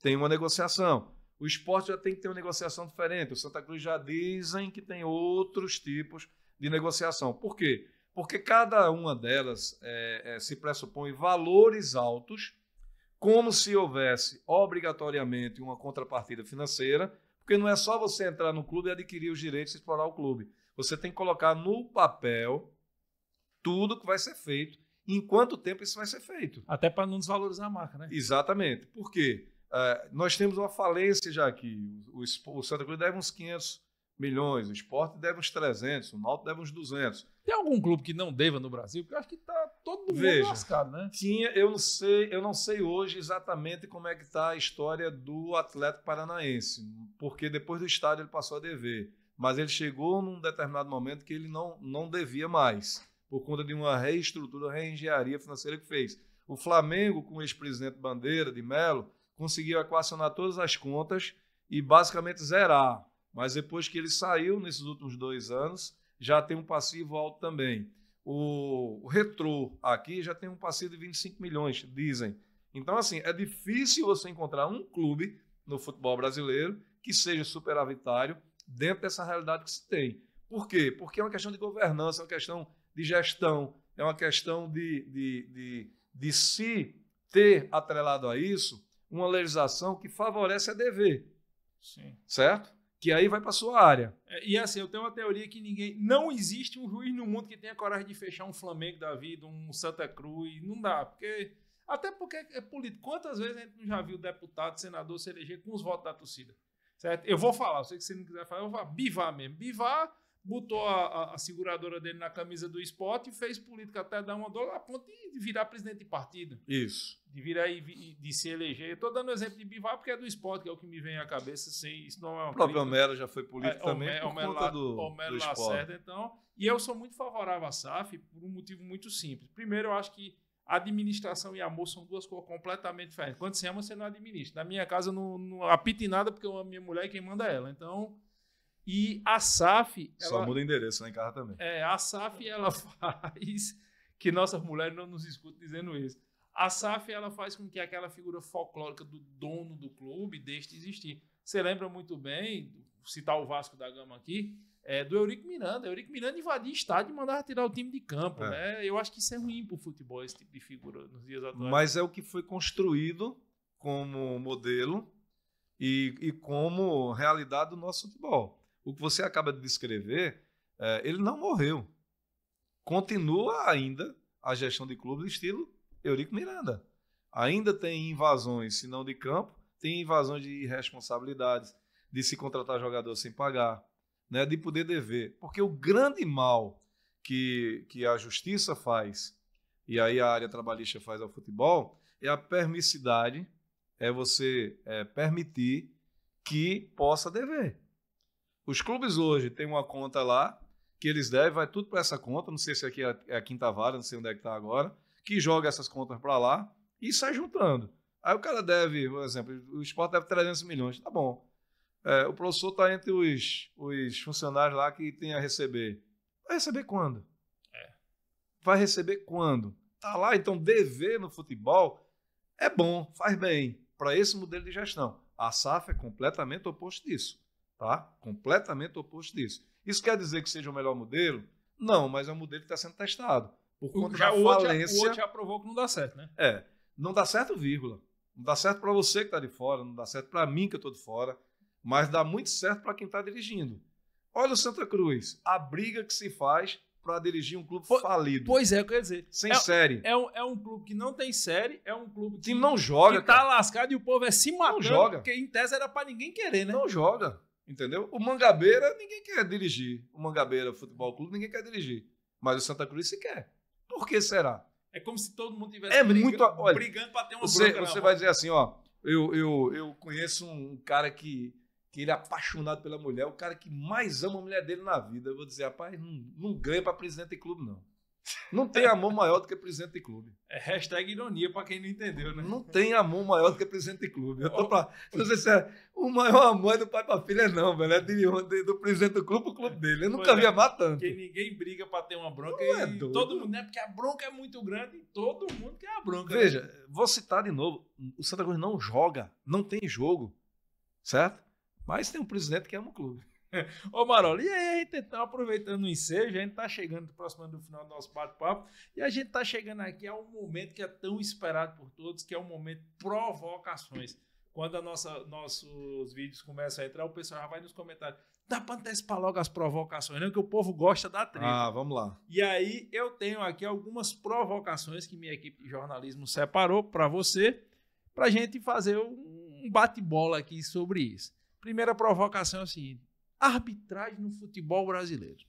tem uma negociação. O esporte já tem que ter uma negociação diferente. O Santa Cruz já dizem que tem outros tipos de negociação. Por quê? Porque cada uma delas é, é, se pressupõe valores altos como se houvesse obrigatoriamente uma contrapartida financeira, porque não é só você entrar no clube e adquirir os direitos e explorar o clube. Você tem que colocar no papel tudo que vai ser feito, em quanto tempo isso vai ser feito. Até para não desvalorizar a marca, né? Exatamente. Por quê? Uh, nós temos uma falência já aqui. O, o, o Santa Cruz deve uns 500 milhões, o esporte deve uns 300, o Náutico deve uns 200. Tem algum clube que não deva no Brasil? Porque eu acho que está todo mundo Veja, lascado, né? Tinha, eu não sei, eu não sei hoje exatamente como é que está a história do atleta paranaense, porque depois do estádio ele passou a dever, mas ele chegou num determinado momento que ele não, não devia mais, por conta de uma reestrutura, reengenharia financeira que fez. O Flamengo, com o ex-presidente Bandeira de Melo, conseguiu equacionar todas as contas e basicamente zerar mas depois que ele saiu, nesses últimos dois anos, já tem um passivo alto também. O, o Retro aqui já tem um passivo de 25 milhões, dizem. Então, assim, é difícil você encontrar um clube no futebol brasileiro que seja superavitário dentro dessa realidade que se tem. Por quê? Porque é uma questão de governança, é uma questão de gestão, é uma questão de, de, de, de se ter atrelado a isso uma legislação que favorece a dever. Sim. Certo? que aí vai para sua área. É, e assim, eu tenho uma teoria que ninguém. Não existe um juiz no mundo que tenha coragem de fechar um Flamengo da vida, um Santa Cruz. Não dá, porque. Até porque é político. Quantas vezes a gente não já viu deputado, senador se eleger com os votos da torcida? Certo? Eu vou falar, eu sei que você não quiser falar, eu vou falar, bivar mesmo. Bivar botou a, a, seguradora dele na camisa do esporte e fez política até dar uma dor a ponto de virar presidente de partido. Isso. De virar e de se eleger. Eu estou dando exemplo de Bivar porque é do esporte, que é o que me vem à cabeça. Assim, isso não é uma o próprio Homero já foi político é, também Homero, por Homero conta La, do, do esporte. Lacerda, então. E eu sou muito favorável à SAF por um motivo muito simples. Primeiro, eu acho que administração e amor são duas coisas completamente diferentes. Quando você ama, você não administra. Na minha casa, eu não, não apito nada porque a minha mulher é quem manda ela. Então... E a SAF. Ela, Só muda endereço lá em casa também. É, a SAF ela faz. Que nossas mulheres não nos escutam dizendo isso. A SAF ela faz com que aquela figura folclórica do dono do clube deixe de existir. Você lembra muito bem, citar o Vasco da Gama aqui, é, do Eurico Miranda. Eurico Miranda invadia estádio e mandava tirar o time de campo. É. Né? Eu acho que isso é ruim para o futebol, esse tipo de figura nos dias atuais. Mas é o que foi construído como modelo e, e como realidade do nosso futebol o que você acaba de descrever, é, ele não morreu. Continua ainda a gestão de clube do estilo Eurico Miranda. Ainda tem invasões, se não de campo, tem invasões de responsabilidades, de se contratar jogador sem pagar, né, de poder dever. Porque o grande mal que, que a justiça faz, e aí a área trabalhista faz ao futebol, é a permissidade, é você é, permitir que possa dever. Os clubes hoje têm uma conta lá que eles devem, vai tudo para essa conta. Não sei se aqui é, é a quinta vara, não sei onde é que está agora, que joga essas contas para lá e sai juntando. Aí o cara deve, por exemplo, o esporte deve 300 milhões, tá bom. É, o professor está entre os, os funcionários lá que tem a receber. Vai receber quando? É. Vai receber quando? Tá lá, então dever no futebol é bom, faz bem para esse modelo de gestão. A SAF é completamente oposto disso. Tá? Completamente oposto disso. Isso quer dizer que seja o melhor modelo? Não, mas é um modelo que está sendo testado. Por conta já da falência. Já, o outro já provou que não dá certo, né? É. Não dá certo, vírgula. Não dá certo para você que está de fora, não dá certo para mim que eu estou de fora, mas dá muito certo para quem está dirigindo. Olha o Santa Cruz, a briga que se faz para dirigir um clube pois, falido. Pois é, quer dizer. Sem é, série. É um, é um clube que não tem série, é um clube que. time não joga. Que está lascado e o povo é se matando. Não joga. Porque em tese era para ninguém querer, né? Não joga. Entendeu? O Mangabeira, ninguém quer dirigir. O Mangabeira Futebol Clube, ninguém quer dirigir. Mas o Santa Cruz se quer. Por que será? É como se todo mundo tivesse é briga, muito, olha, brigando para ter uma Você, você vai dizer assim, ó, eu, eu, eu conheço um cara que, que ele é apaixonado pela mulher, o cara que mais ama a mulher dele na vida. Eu vou dizer, rapaz, não, não ganha para presidente de clube, não. Não tem amor maior do que presidente de clube. É hashtag ironia para quem não entendeu, né? Não tem amor maior do que presidente de clube. Eu tô pra, se você disser, o maior amor é do pai para filha, é não, velho. É de, do presidente do clube pro clube dele. Eu pois nunca é, vi amar tanto. Porque ninguém briga para ter uma bronca. Não e é doido. todo mundo, né? Porque a bronca é muito grande e todo mundo quer a bronca. Né? Veja, né? vou citar de novo: o Santa Cruz não joga, não tem jogo, certo? Mas tem um presidente que ama o clube. Ô Marola, e aí, gente, então, aproveitando o ensejo, a gente tá chegando próximo do final do nosso bate-papo e a gente tá chegando aqui a um momento que é tão esperado por todos, que é o um momento provocações. Quando a nossa, nossos vídeos começam a entrar, o pessoal já vai nos comentários. Dá pra antecipar logo as provocações, não? Que o povo gosta da treta. Ah, vamos lá. E aí, eu tenho aqui algumas provocações que minha equipe de jornalismo separou para você, pra gente fazer um bate-bola aqui sobre isso. Primeira provocação é o seguinte: arbitragem no futebol brasileiro?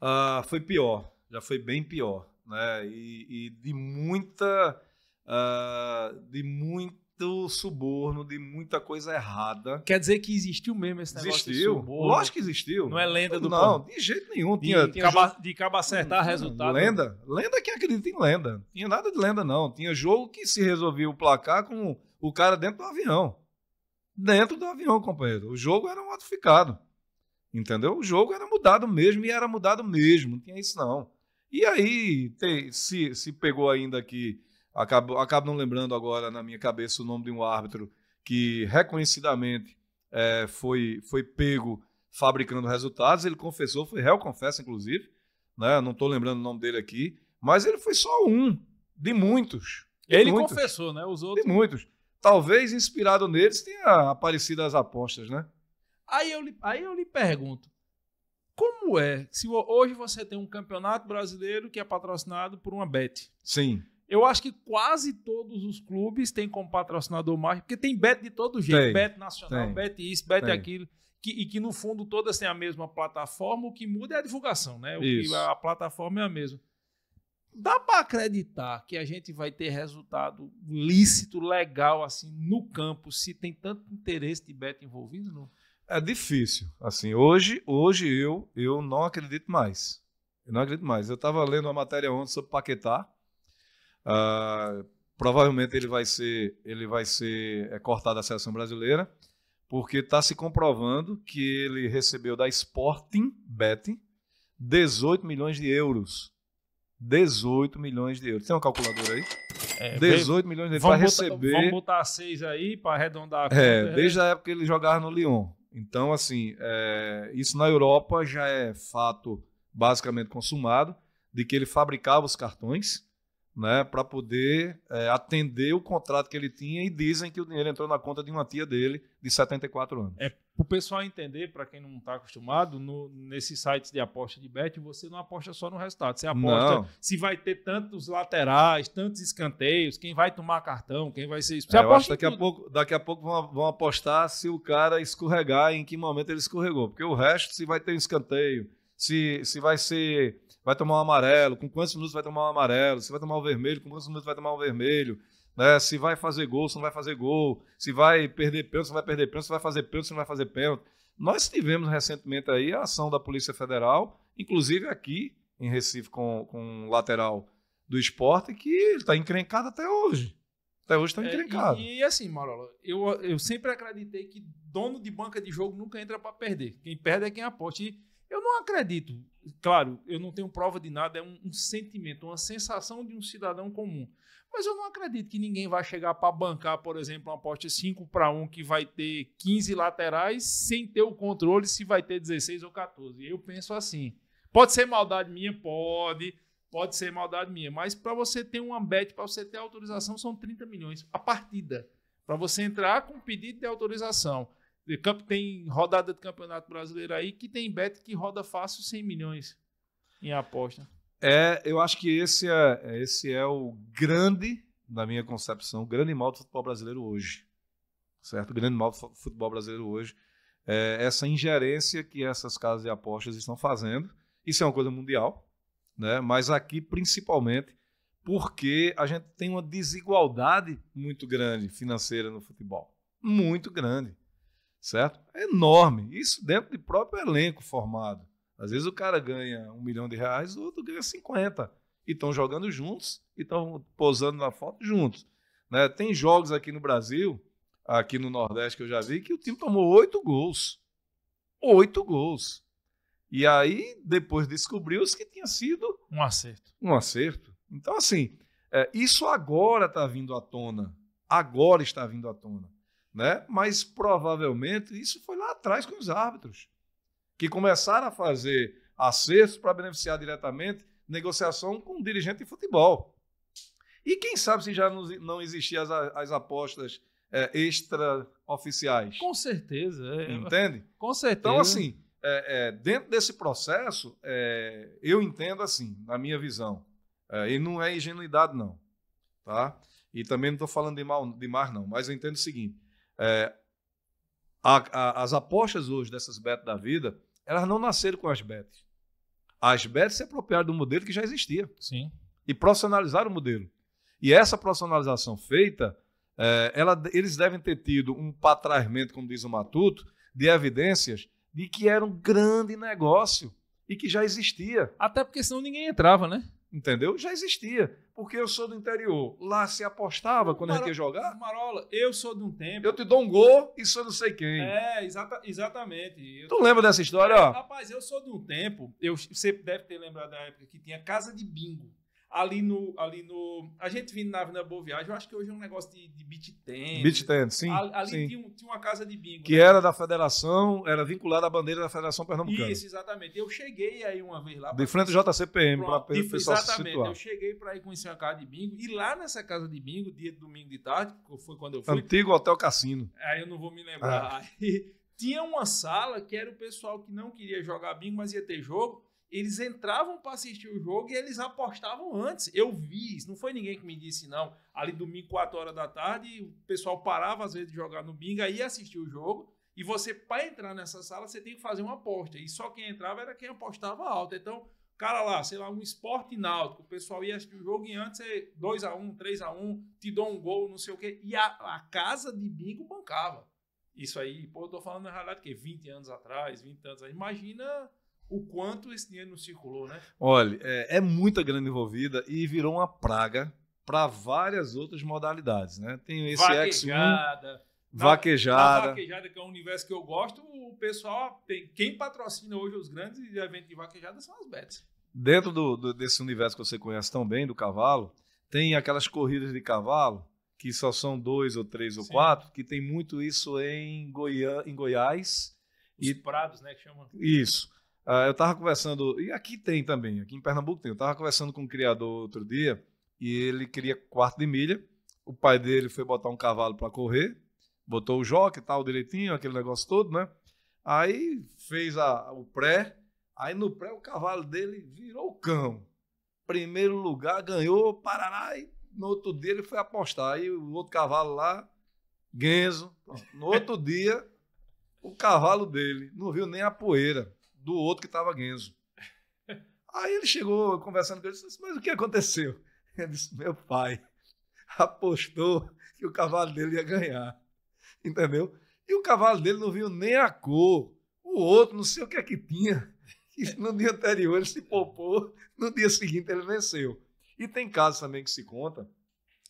Ah, foi pior, já foi bem pior, né? E, e de muita, uh, de muito suborno, de muita coisa errada. Quer dizer que existiu mesmo esse negócio existiu. de suborno? Lógico que existiu. Não é lenda do Não, de jeito nenhum. De, tinha, tinha caba, de acaba acertar não, resultado. Lenda? Lenda quem acredita em lenda. Tinha nada de lenda, não. Tinha jogo que se resolvia o placar com o cara dentro do avião dentro do avião, companheiro. O jogo era modificado. Entendeu? O jogo era mudado mesmo e era mudado mesmo. Não tinha isso, não. E aí, se, se pegou ainda aqui, acabo, acabo não lembrando agora na minha cabeça o nome de um árbitro que reconhecidamente é, foi, foi pego fabricando resultados. Ele confessou, foi réu, confessa, inclusive. Né? Não estou lembrando o nome dele aqui. Mas ele foi só um de muitos. De ele muitos, confessou, né? Os outros. De muitos talvez inspirado neles tenha aparecido as apostas, né? Aí eu, aí eu lhe pergunto, como é se hoje você tem um campeonato brasileiro que é patrocinado por uma bet? Sim. Eu acho que quase todos os clubes têm como patrocinador mais, porque tem bet de todo jeito, tem, bet nacional, tem, bet isso, bet tem. aquilo, que, e que no fundo todas têm a mesma plataforma, o que muda é a divulgação, né? O Que a plataforma é a mesma dá para acreditar que a gente vai ter resultado lícito, legal, assim, no campo, se tem tanto interesse de Beto envolvido? Não? É difícil. Assim, hoje, hoje eu, eu não acredito mais. Eu não acredito mais. Eu estava lendo uma matéria ontem sobre Paquetá. Ah, provavelmente ele vai ser, ele vai ser é, cortado da seleção brasileira, porque está se comprovando que ele recebeu da Sporting Betting 18 milhões de euros 18 milhões de euros. Tem uma calculadora aí? É, 18 milhões de euros para receber. Vamos botar 6 aí para arredondar a é, conta. É, desde a época que ele jogava no Lyon. Então, assim, é, isso na Europa já é fato basicamente consumado, de que ele fabricava os cartões né, para poder é, atender o contrato que ele tinha e dizem que o dinheiro entrou na conta de uma tia dele de 74 anos. É, para o pessoal entender, para quem não está acostumado, no, nesses sites de aposta de bet, você não aposta só no resultado, você aposta não. se vai ter tantos laterais, tantos escanteios, quem vai tomar cartão, quem vai ser isso. Você é, aposta daqui a pouco, daqui a pouco vão, vão apostar se o cara escorregar, em que momento ele escorregou, porque o resto se vai ter um escanteio, se, se vai ser vai tomar um amarelo, com quantos minutos vai tomar um amarelo, se vai tomar o um vermelho, com quantos minutos vai tomar o um vermelho, né? se vai fazer gol, se não vai fazer gol, se vai perder pênalti, se não vai perder pênalti, se vai fazer pênalti, se não vai fazer pênalti. Nós tivemos recentemente aí a ação da Polícia Federal, inclusive aqui em Recife com, com um lateral do esporte, que está encrencado até hoje. Até hoje está encrencado. É, e, e, assim, Marola, eu, eu sempre acreditei que dono de banca de jogo nunca entra para perder. Quem perde é quem aposta. E eu não acredito, claro, eu não tenho prova de nada, é um, um sentimento, uma sensação de um cidadão comum. Mas eu não acredito que ninguém vai chegar para bancar, por exemplo, uma aposta 5 para 1 que vai ter 15 laterais sem ter o controle se vai ter 16 ou 14. Eu penso assim. Pode ser maldade minha? Pode. Pode ser maldade minha. Mas para você ter um bet, para você ter autorização, são 30 milhões a partida. Para você entrar com pedido de autorização. Tem rodada do Campeonato Brasileiro aí que tem bet que roda fácil 100 milhões em aposta. É, eu acho que esse é, é, esse é o grande, na minha concepção, o grande mal do futebol brasileiro hoje. Certo? O grande mal do futebol brasileiro hoje é essa ingerência que essas casas de apostas estão fazendo. Isso é uma coisa mundial, né? mas aqui principalmente porque a gente tem uma desigualdade muito grande financeira no futebol. Muito grande certo? É enorme. Isso dentro do próprio elenco formado. Às vezes o cara ganha um milhão de reais, o outro ganha 50. E estão jogando juntos, e estão posando na foto juntos. Né? Tem jogos aqui no Brasil, aqui no Nordeste que eu já vi, que o time tomou oito gols. Oito gols. E aí, depois descobriu-se que tinha sido. Um acerto. Um acerto. Então, assim, é, isso agora está vindo à tona. Agora está vindo à tona né? mas provavelmente isso foi lá atrás com os árbitros, que começaram a fazer acessos para beneficiar diretamente negociação com um dirigente de futebol. E quem sabe se já não existiam as, as apostas é, oficiais Com certeza. É. Entende? Com então, certeza. Então, assim, é, é, dentro desse processo, é, eu entendo assim, na minha visão, é, e não é ingenuidade, não. Tá? E também não estou falando de, mal, de mar, não, mas eu entendo o seguinte: é, a, a, as apostas hoje dessas bets da vida, elas não nasceram com as bets. As bets se apropriaram do modelo que já existia. Sim. E profissionalizaram o modelo. E essa profissionalização feita, é, ela, eles devem ter tido um patrasmento, como diz o Matuto, de evidências de que era um grande negócio e que já existia. Até porque senão ninguém entrava, né? Entendeu? Já existia porque eu sou do interior. Lá se apostava quando Marola, a gente ia jogar. Marola, eu sou de um tempo. Eu te dou um gol e sou não sei quem. É, exata, exatamente. Eu tu lembra dessa história? É, rapaz, eu sou de um tempo. Eu, você deve ter lembrado da época que tinha casa de bingo ali no. Ali no a gente vindo na Avenida Boa Viagem, eu acho que hoje é um negócio de, de beat tent. Beat tent, sim. Ali, sim. Tinha, tinha, uma casa de bingo. Que né? era da federação, era vinculada à bandeira da Federação Pernambucana. Isso, exatamente. Eu cheguei aí uma vez lá. De frente ao JCPM, para o pessoal exatamente. se situar. Eu cheguei para ir conhecer uma casa de bingo. E lá nessa casa de bingo, dia de domingo de tarde, foi quando eu fui. Antigo Hotel Cassino. Aí eu não vou me lembrar. Ah. Aí, tinha uma sala que era o pessoal que não queria jogar bingo, mas ia ter jogo eles entravam para assistir o jogo e eles apostavam antes. Eu vi, não foi ninguém que me disse, não. Ali domingo, 4 horas da tarde, o pessoal parava às vezes de jogar no bingo e assistir o jogo. E você, para entrar nessa sala, você tem que fazer uma aposta. E só quem entrava era quem apostava alto. Então, cara lá, sei lá, um esporte náutico, o pessoal ia assistir o jogo e antes é 2x1, 3x1, te dou um gol, não sei o quê. E a, a casa de bingo bancava. Isso aí, pô, eu tô falando na realidade que 20 anos atrás, 20 anos atrás. Imagina o quanto esse dinheiro não circulou, né? Olha, é, é muita grana envolvida e virou uma praga para várias outras modalidades, né? Tem esse Vaquejada, X1, na, vaquejada. Na vaquejada, que é um universo que eu gosto, o pessoal tem. Quem patrocina hoje os grandes eventos de vaquejada são as Betts. Dentro do, do, desse universo que você conhece tão bem, do cavalo, tem aquelas corridas de cavalo, que só são dois ou três ou Sim. quatro, que tem muito isso em, Goiã, em Goiás. Os e, prados, né? Que chama. Isso. Ah, eu estava conversando, e aqui tem também, aqui em Pernambuco tem. Eu estava conversando com um criador outro dia e ele queria quarto de milha. O pai dele foi botar um cavalo para correr, botou o joque e tal direitinho, aquele negócio todo, né? Aí fez a, o pré, aí no pré o cavalo dele virou cão. Primeiro lugar ganhou, parará, e no outro dia ele foi apostar. Aí o outro cavalo lá, Genzo. No outro dia, o cavalo dele não viu nem a poeira do outro que estava Genzo. Aí ele chegou conversando com ele e disse: assim, Mas o que aconteceu? Ele disse: Meu pai apostou que o cavalo dele ia ganhar. Entendeu? E o cavalo dele não viu nem a cor. O outro, não sei o que é que tinha. E no dia anterior ele se poupou, no dia seguinte ele venceu. E tem casos também que se conta,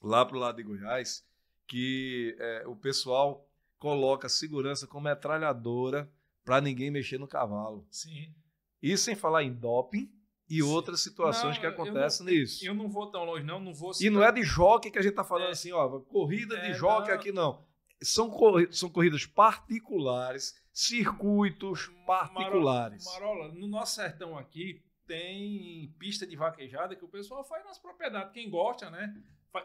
lá pro lado de Goiás, que é, o pessoal coloca segurança com metralhadora para ninguém mexer no cavalo. Sim. Isso sem falar em doping e Sim. outras situações não, que acontecem eu não, nisso. Eu não vou tão longe, não, não vou. Citar. E não é de jockey que a gente está falando é. assim, ó, corrida é, de jockey não. aqui não. São, corri são corridas particulares, circuitos particulares. Marola, Marola, no nosso sertão aqui tem pista de vaquejada que o pessoal faz nas propriedades, quem gosta, né?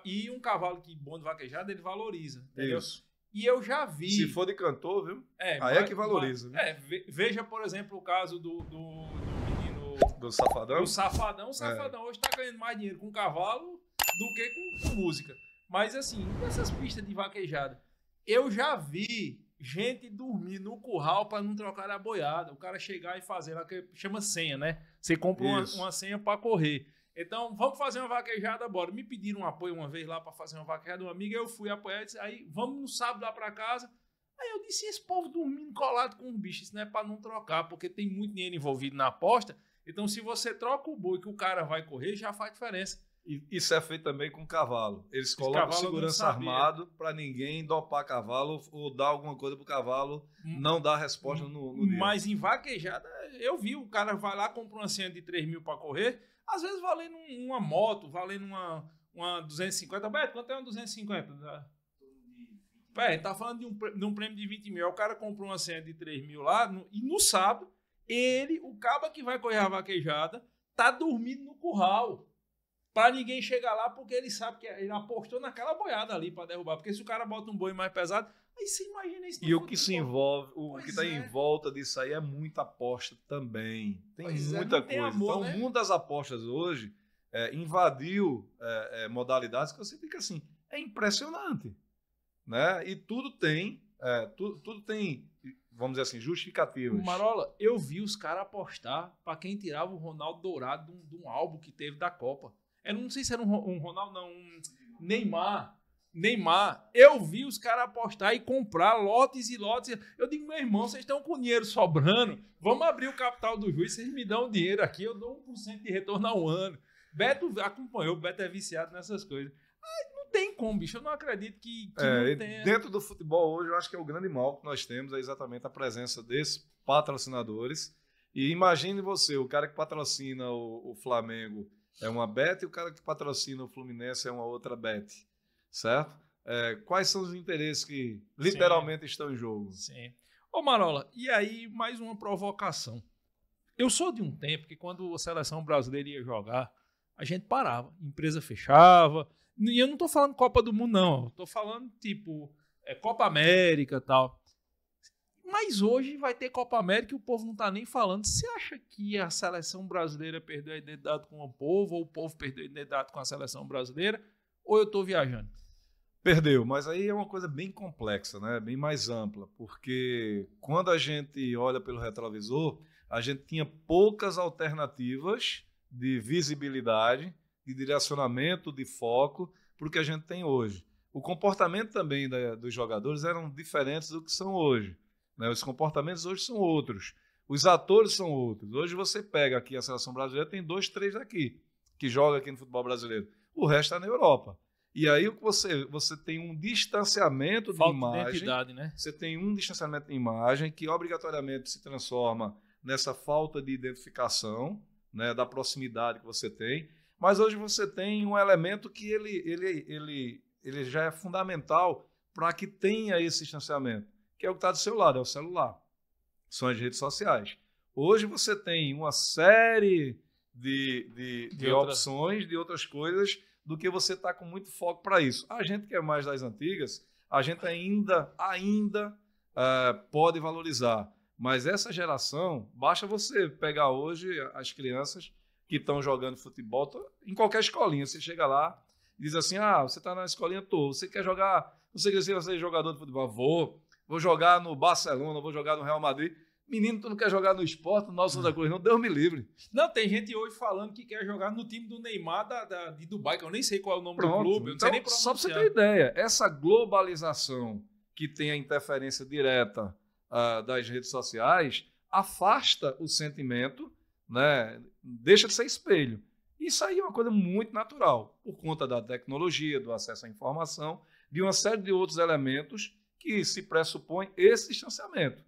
E um cavalo que é bom de vaquejada, ele valoriza. Entendeu? Isso. E eu já vi. Se for de cantor, viu? É, Aí é que valoriza. é, veja, por exemplo, o caso do, do, do menino. Do Safadão? Do Safadão. O é. Safadão é. hoje tá ganhando mais dinheiro com cavalo do que com, com música. Mas assim, essas pistas de vaquejada. Eu já vi gente dormir no curral para não trocar a boiada. O cara chegar e fazer lá, que chama senha, né? Você compra uma, uma, senha para correr. Então, vamos fazer uma vaquejada, bora. Me pediram um apoio uma vez lá para fazer uma vaquejada, uma amiga, eu fui apoiar, disse, aí vamos no sábado lá para casa. Aí eu disse, esse povo dormindo colado com um bicho, isso não é para não trocar, porque tem muito dinheiro envolvido na aposta. Então, se você troca o boi que o cara vai correr, já faz diferença. isso é feito também com cavalo. Eles colocam cavalo segurança armado para ninguém dopar cavalo ou dar alguma coisa para o cavalo hum. não dar resposta no, no Mas em vaquejada, eu vi, o cara vai lá, compra uma senha de 3 mil para correr, às vezes valendo uma moto, valendo uma, uma 250. Beto, quanto é uma 250? Pé, tá falando de um, de um prêmio de 20 mil. O cara comprou uma senha de 3 mil lá no, e no sábado, ele, o caba que vai correr a vaquejada, tá dormindo no curral. Pra ninguém chegar lá, porque ele sabe que ele apostou naquela boiada ali para derrubar. Porque se o cara bota um boi mais pesado, Aí você imagina isso. E o que se envolve, o pois que está é. em volta disso aí é muita aposta também. Tem pois é, muita é, coisa. Amor, então, né? mundo das apostas hoje é, invadiu é, é, modalidades que você fica assim, é impressionante. Né? E tudo tem, tudo, tudo tem, vamos dizer assim, justificativas. Marola, eu vi os caras apostar para quem tirava o Ronaldo Dourado de um, de um, álbum que teve da Copa. eu não sei se era um, um Ronaldo, não, um Neymar. Neymar, eu vi os caras apostar e comprar lotes e lotes. Eu digo, meu irmão, vocês estão com dinheiro sobrando, vamos abrir o capital do juiz, vocês me dão dinheiro aqui, eu dou 1% de retorno ao ano. Beto acompanhou, Beto é viciado nessas coisas. não tem como, bicho, eu não acredito que, que é, não tenha. Dentro do futebol hoje, eu acho que é o grande mal que nós temos é exatamente a presença desses patrocinadores. E imagine você, o cara que patrocina o, o Flamengo é uma bet e o cara que patrocina o Fluminense é uma outra bet certo? É, quais são os interesses que literalmente Sim. estão em jogo? Sim. Ô Marola, e aí mais uma provocação. Eu sou de um tempo que quando a seleção brasileira ia jogar, a gente parava, empresa fechava. E eu não estou falando Copa do Mundo, não. estou falando, tipo, é, Copa América tal. Mas hoje vai ter Copa América e o povo não está nem falando. Você acha que a seleção brasileira perdeu a identidade com o povo, ou o povo perdeu a identidade com a seleção brasileira? Ou eu estou viajando? Perdeu, mas aí é uma coisa bem complexa, né? bem mais ampla, porque quando a gente olha pelo retrovisor, a gente tinha poucas alternativas de visibilidade, de direcionamento, de foco para o que a gente tem hoje. O comportamento também da, dos jogadores eram diferentes do que são hoje. Né? Os comportamentos hoje são outros. Os atores são outros. Hoje você pega aqui a seleção brasileira, tem dois, três aqui que joga aqui no futebol brasileiro. O resto está é na Europa. E aí você, você tem um distanciamento Falta de imagem. De identidade, né? Você tem um distanciamento de imagem que obrigatoriamente se transforma nessa falta de identificação, né, da proximidade que você tem. Mas hoje você tem um elemento que ele, ele, ele, ele já é fundamental para que tenha esse distanciamento, que é o que está do seu lado, é o celular. São as redes sociais. Hoje você tem uma série de, de, de, de opções, outras... de outras coisas do que você estar tá com muito foco para isso. A gente que é mais das antigas, a gente ainda, ainda uh, pode valorizar. Mas essa geração, basta você pegar hoje as crianças que estão jogando futebol tô, em qualquer escolinha. Você chega lá e diz assim: ah, você está na escolinha, toda, Você quer jogar? Você quer ser jogador de futebol? Vou. Vou jogar no Barcelona, vou jogar no Real Madrid. Menino, tu não quer jogar no esporte, no nosso da coisa, não, Deus me livre. Não, tem gente hoje falando que quer jogar no time do Neymar da, da de Dubai, que eu nem sei qual é o nome Pronto. do clube, eu não então, sei nem Só para você ter ideia, essa globalização que tem a interferência direta uh, das redes sociais afasta o sentimento, né? deixa de ser espelho. Isso aí é uma coisa muito natural, por conta da tecnologia, do acesso à informação, de uma série de outros elementos que se pressupõe esse distanciamento.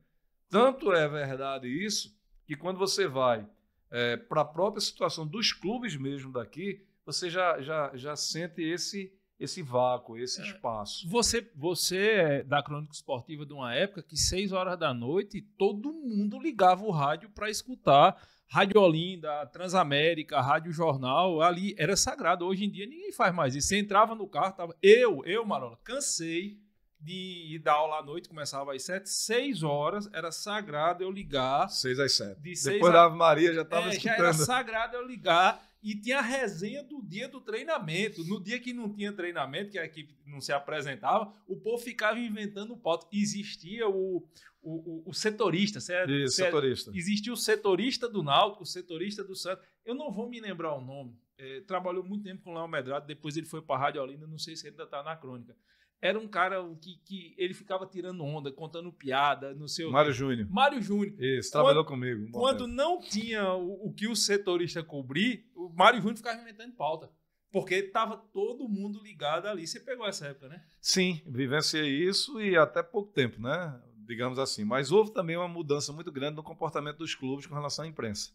Tanto é verdade isso que quando você vai é, para a própria situação dos clubes mesmo daqui, você já, já, já sente esse esse vácuo, esse é, espaço. Você, você é da crônica esportiva de uma época que seis horas da noite todo mundo ligava o rádio para escutar Rádio Olinda, Transamérica, Rádio Jornal, ali era sagrado. Hoje em dia ninguém faz mais isso. Você entrava no carro, tava eu, eu Marola, cansei de ir dar aula à noite, começava às sete, seis horas, era sagrado eu ligar. Seis às sete. De Depois a... da Ave Maria já estava é, escutando. Já era sagrado eu ligar e tinha a resenha do dia do treinamento. No dia que não tinha treinamento, que a equipe não se apresentava, o povo ficava inventando pauta. Existia o, o, o, o setorista, certo? É, Isso, é, setorista. Existia o setorista do Náutico, o setorista do Santos. Eu não vou me lembrar o nome. É, trabalhou muito tempo com o Léo Medrado, depois ele foi para a Rádio Olinda, não sei se ainda está na crônica era um cara que, que ele ficava tirando onda, contando piada, não sei o Mário Júnior. Mário Júnior. Isso, quando, trabalhou comigo. Bom, quando não tinha o, o, que o setorista cobrir, o Mário Júnior ficava inventando pauta. Porque estava todo mundo ligado ali. Você pegou essa época, né? Sim, vivenciei isso e até pouco tempo, né? Digamos assim. Mas houve também uma mudança muito grande no comportamento dos clubes com relação à imprensa.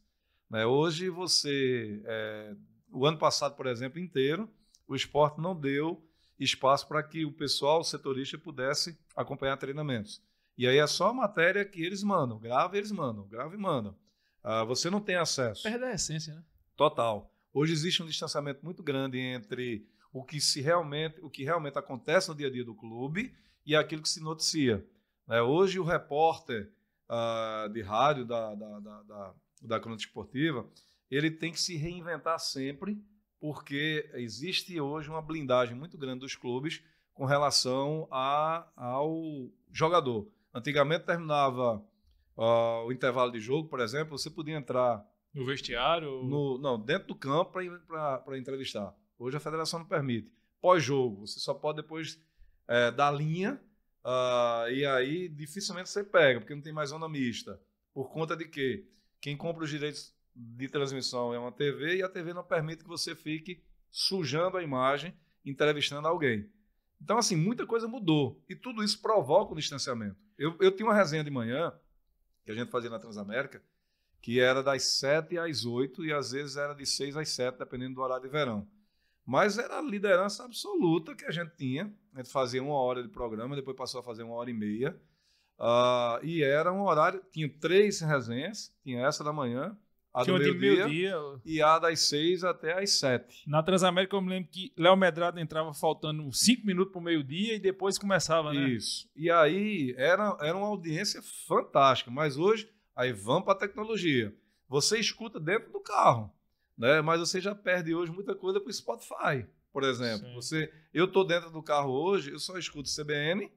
Né? Hoje você. É, o ano passado, por exemplo, inteiro, o esporte não deu espaço para que o pessoal, o setorista, pudesse acompanhar treinamentos. E aí é só a matéria que eles mandam. Grava, eles mandam. Grava e mandam. Ah, você não tem acesso. Perde a essência, né? Total. Hoje existe um distanciamento muito grande entre o que, se realmente, o que realmente acontece no dia a dia do clube e aquilo que se noticia. É, hoje o repórter ah, de rádio da, da, da, da, da crônica esportiva, ele tem que se reinventar sempre porque existe hoje uma blindagem muito grande dos clubes com relação a, ao jogador. Antigamente terminava uh, o intervalo de jogo, por exemplo, você podia entrar. No vestiário? No, não, dentro do campo para entrevistar. Hoje a federação não permite. Pós-jogo, você só pode depois é, dar linha uh, e aí dificilmente você pega, porque não tem mais zona mista. Por conta de quê? Quem compra os direitos de transmissão é uma TV e a TV não permite que você fique sujando a imagem, entrevistando alguém. Então, assim, muita coisa mudou. E tudo isso provoca o distanciamento. Eu, eu tinha uma resenha de manhã, que a gente fazia na Transamérica, que era das 7 às 8 e às vezes era de 6 às 7, dependendo do horário de verão. Mas era a liderança absoluta que a gente tinha. A gente fazia uma hora de programa, depois passou a fazer uma hora e meia. Uh, e era um horário, tinha três resenhas, tinha essa da manhã, a Tinha do meio-dia e a das seis até as sete. Na Transamérica eu me lembro que Léo Medrado entrava faltando cinco minutos para o meio-dia e depois começava, né? Isso. E aí era, era uma audiência fantástica, mas hoje aí vamos para a tecnologia. Você escuta dentro do carro, né? Mas você já perde hoje muita coisa para o Spotify, por exemplo. Sim. Você, eu tô dentro do carro hoje, eu só escuto CBN,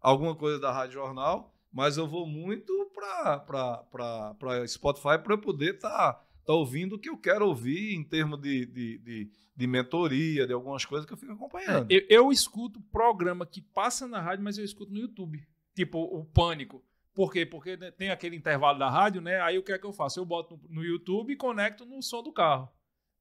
alguma coisa da Rádio Jornal mas eu vou muito para Spotify para eu poder estar tá, tá ouvindo o que eu quero ouvir em termos de, de, de, de mentoria, de algumas coisas que eu fico é, acompanhando. É, eu, eu, escuto programa que passa na rádio, mas eu escuto no YouTube. Tipo, o Pânico. Por quê? Porque né, tem aquele intervalo da rádio, né? Aí o que é que eu faço? Eu boto no YouTube e conecto no som do carro.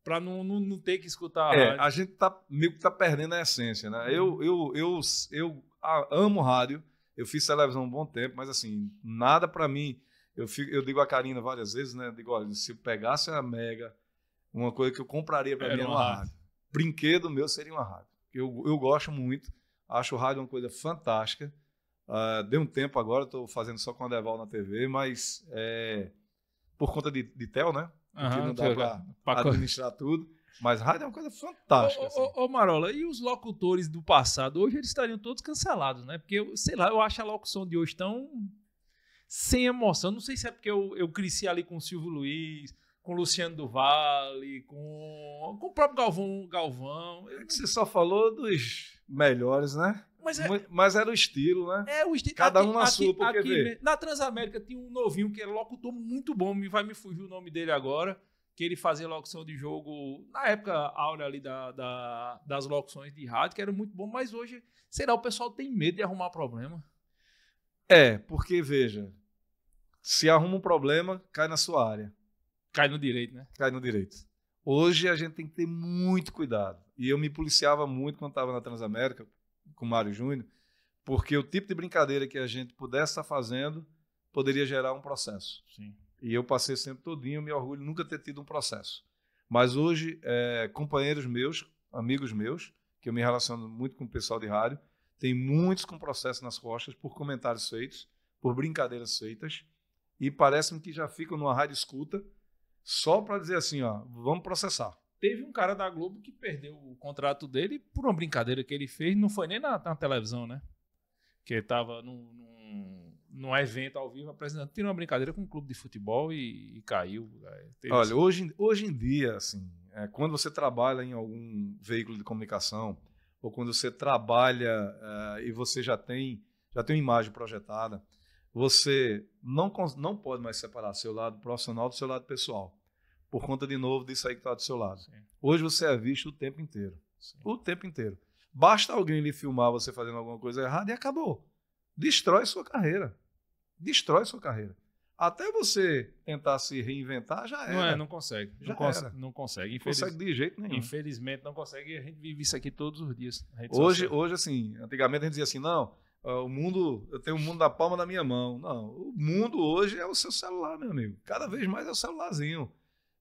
Para não, não, não, ter que escutar a é, rádio. A gente tá, meio que tá perdendo a essência, né? Eu, uhum. eu, eu, eu, eu a, amo rádio eu fiz televisão um bom tempo, mas assim, nada para mim. Eu, fico, eu digo a Karina várias vezes, né? digo, olha, se eu pegasse a Mega, uma coisa que eu compraria para mim era uma rádio. rádio. Brinquedo meu seria uma rádio. Eu, eu gosto muito, acho o rádio uma coisa fantástica. Uh, deu um tempo agora, estou fazendo só com a Deval na TV, mas é, por conta de, de Tel, né? Uhum, que não dá é para administrar tudo. Mas rádio é uma coisa fantástica. Ô, assim. ô, ô, Marola, e os locutores do passado? Hoje eles estariam todos cancelados, né? Porque, sei lá, eu acho a locução de hoje tão sem emoção. Não sei se é porque eu, eu cresci ali com o Silvio Luiz, com o Luciano do Vale, com, com o próprio Galvão. Galvão. É que você só falou dos melhores, né? Mas, é, mas, era o estilo, né? É o estilo. Cada aqui, um na aqui, sua, porque aqui, Na Transamérica tinha um novinho que era é locutor muito bom, me vai me fugir o nome dele agora que ele fazia locução de jogo na época áurea ali da, da, das locuções de rádio, que era muito bom, mas hoje, sei lá, o pessoal tem medo de arrumar problema. É, porque veja, se arruma um problema, cai na sua área. Cai no direito, né? Cai no direito. Hoje a gente tem que ter muito cuidado. E eu me policiava muito quando estava na Transamérica com o Mário Júnior, porque o tipo de brincadeira que a gente pudesse estar tá fazendo poderia gerar um processo. Sim. E eu passei esse tempo todinho, me orgulho nunca ter tido um processo. Mas hoje, é, companheiros meus, amigos meus, que eu me relaciono muito com o pessoal de rádio, tem muitos com processo nas costas por comentários feitos, por brincadeiras feitas, e parece-me que já ficam numa rádio escuta só para dizer assim, ó, vamos processar. Teve um cara da Globo que perdeu o contrato dele por uma brincadeira que ele fez, não foi nem na, na televisão, né? Que ele tava num, num num evento ao vivo apresentando, tinha uma brincadeira com um clube de futebol e, e caiu. É, Olha, hoje, hoje em dia, assim, é, quando você trabalha em algum veículo de comunicação, ou quando você trabalha é, e você já tem, já tem uma imagem projetada, você não, não pode mais separar seu lado profissional do seu lado pessoal. Por conta, de novo, disso aí que está do seu lado. Sim. Hoje você é visto o tempo inteiro. Sim. O tempo inteiro. Basta alguém lhe filmar você fazendo alguma coisa errada e acabou. Destrói sua carreira destrói sua carreira. Até você tentar se reinventar, já era. Não é, não consegue. Já não, cons era. não consegue. Infeliz... Consegue de jeito nenhum. Infelizmente não consegue. A gente vive isso aqui todos os dias. Hoje, hoje, assim, antigamente a gente dizia assim, não, ah, o mundo, eu tenho o mundo na palma da minha mão. Não, o mundo hoje é o seu celular, meu amigo. Cada vez mais é o celularzinho.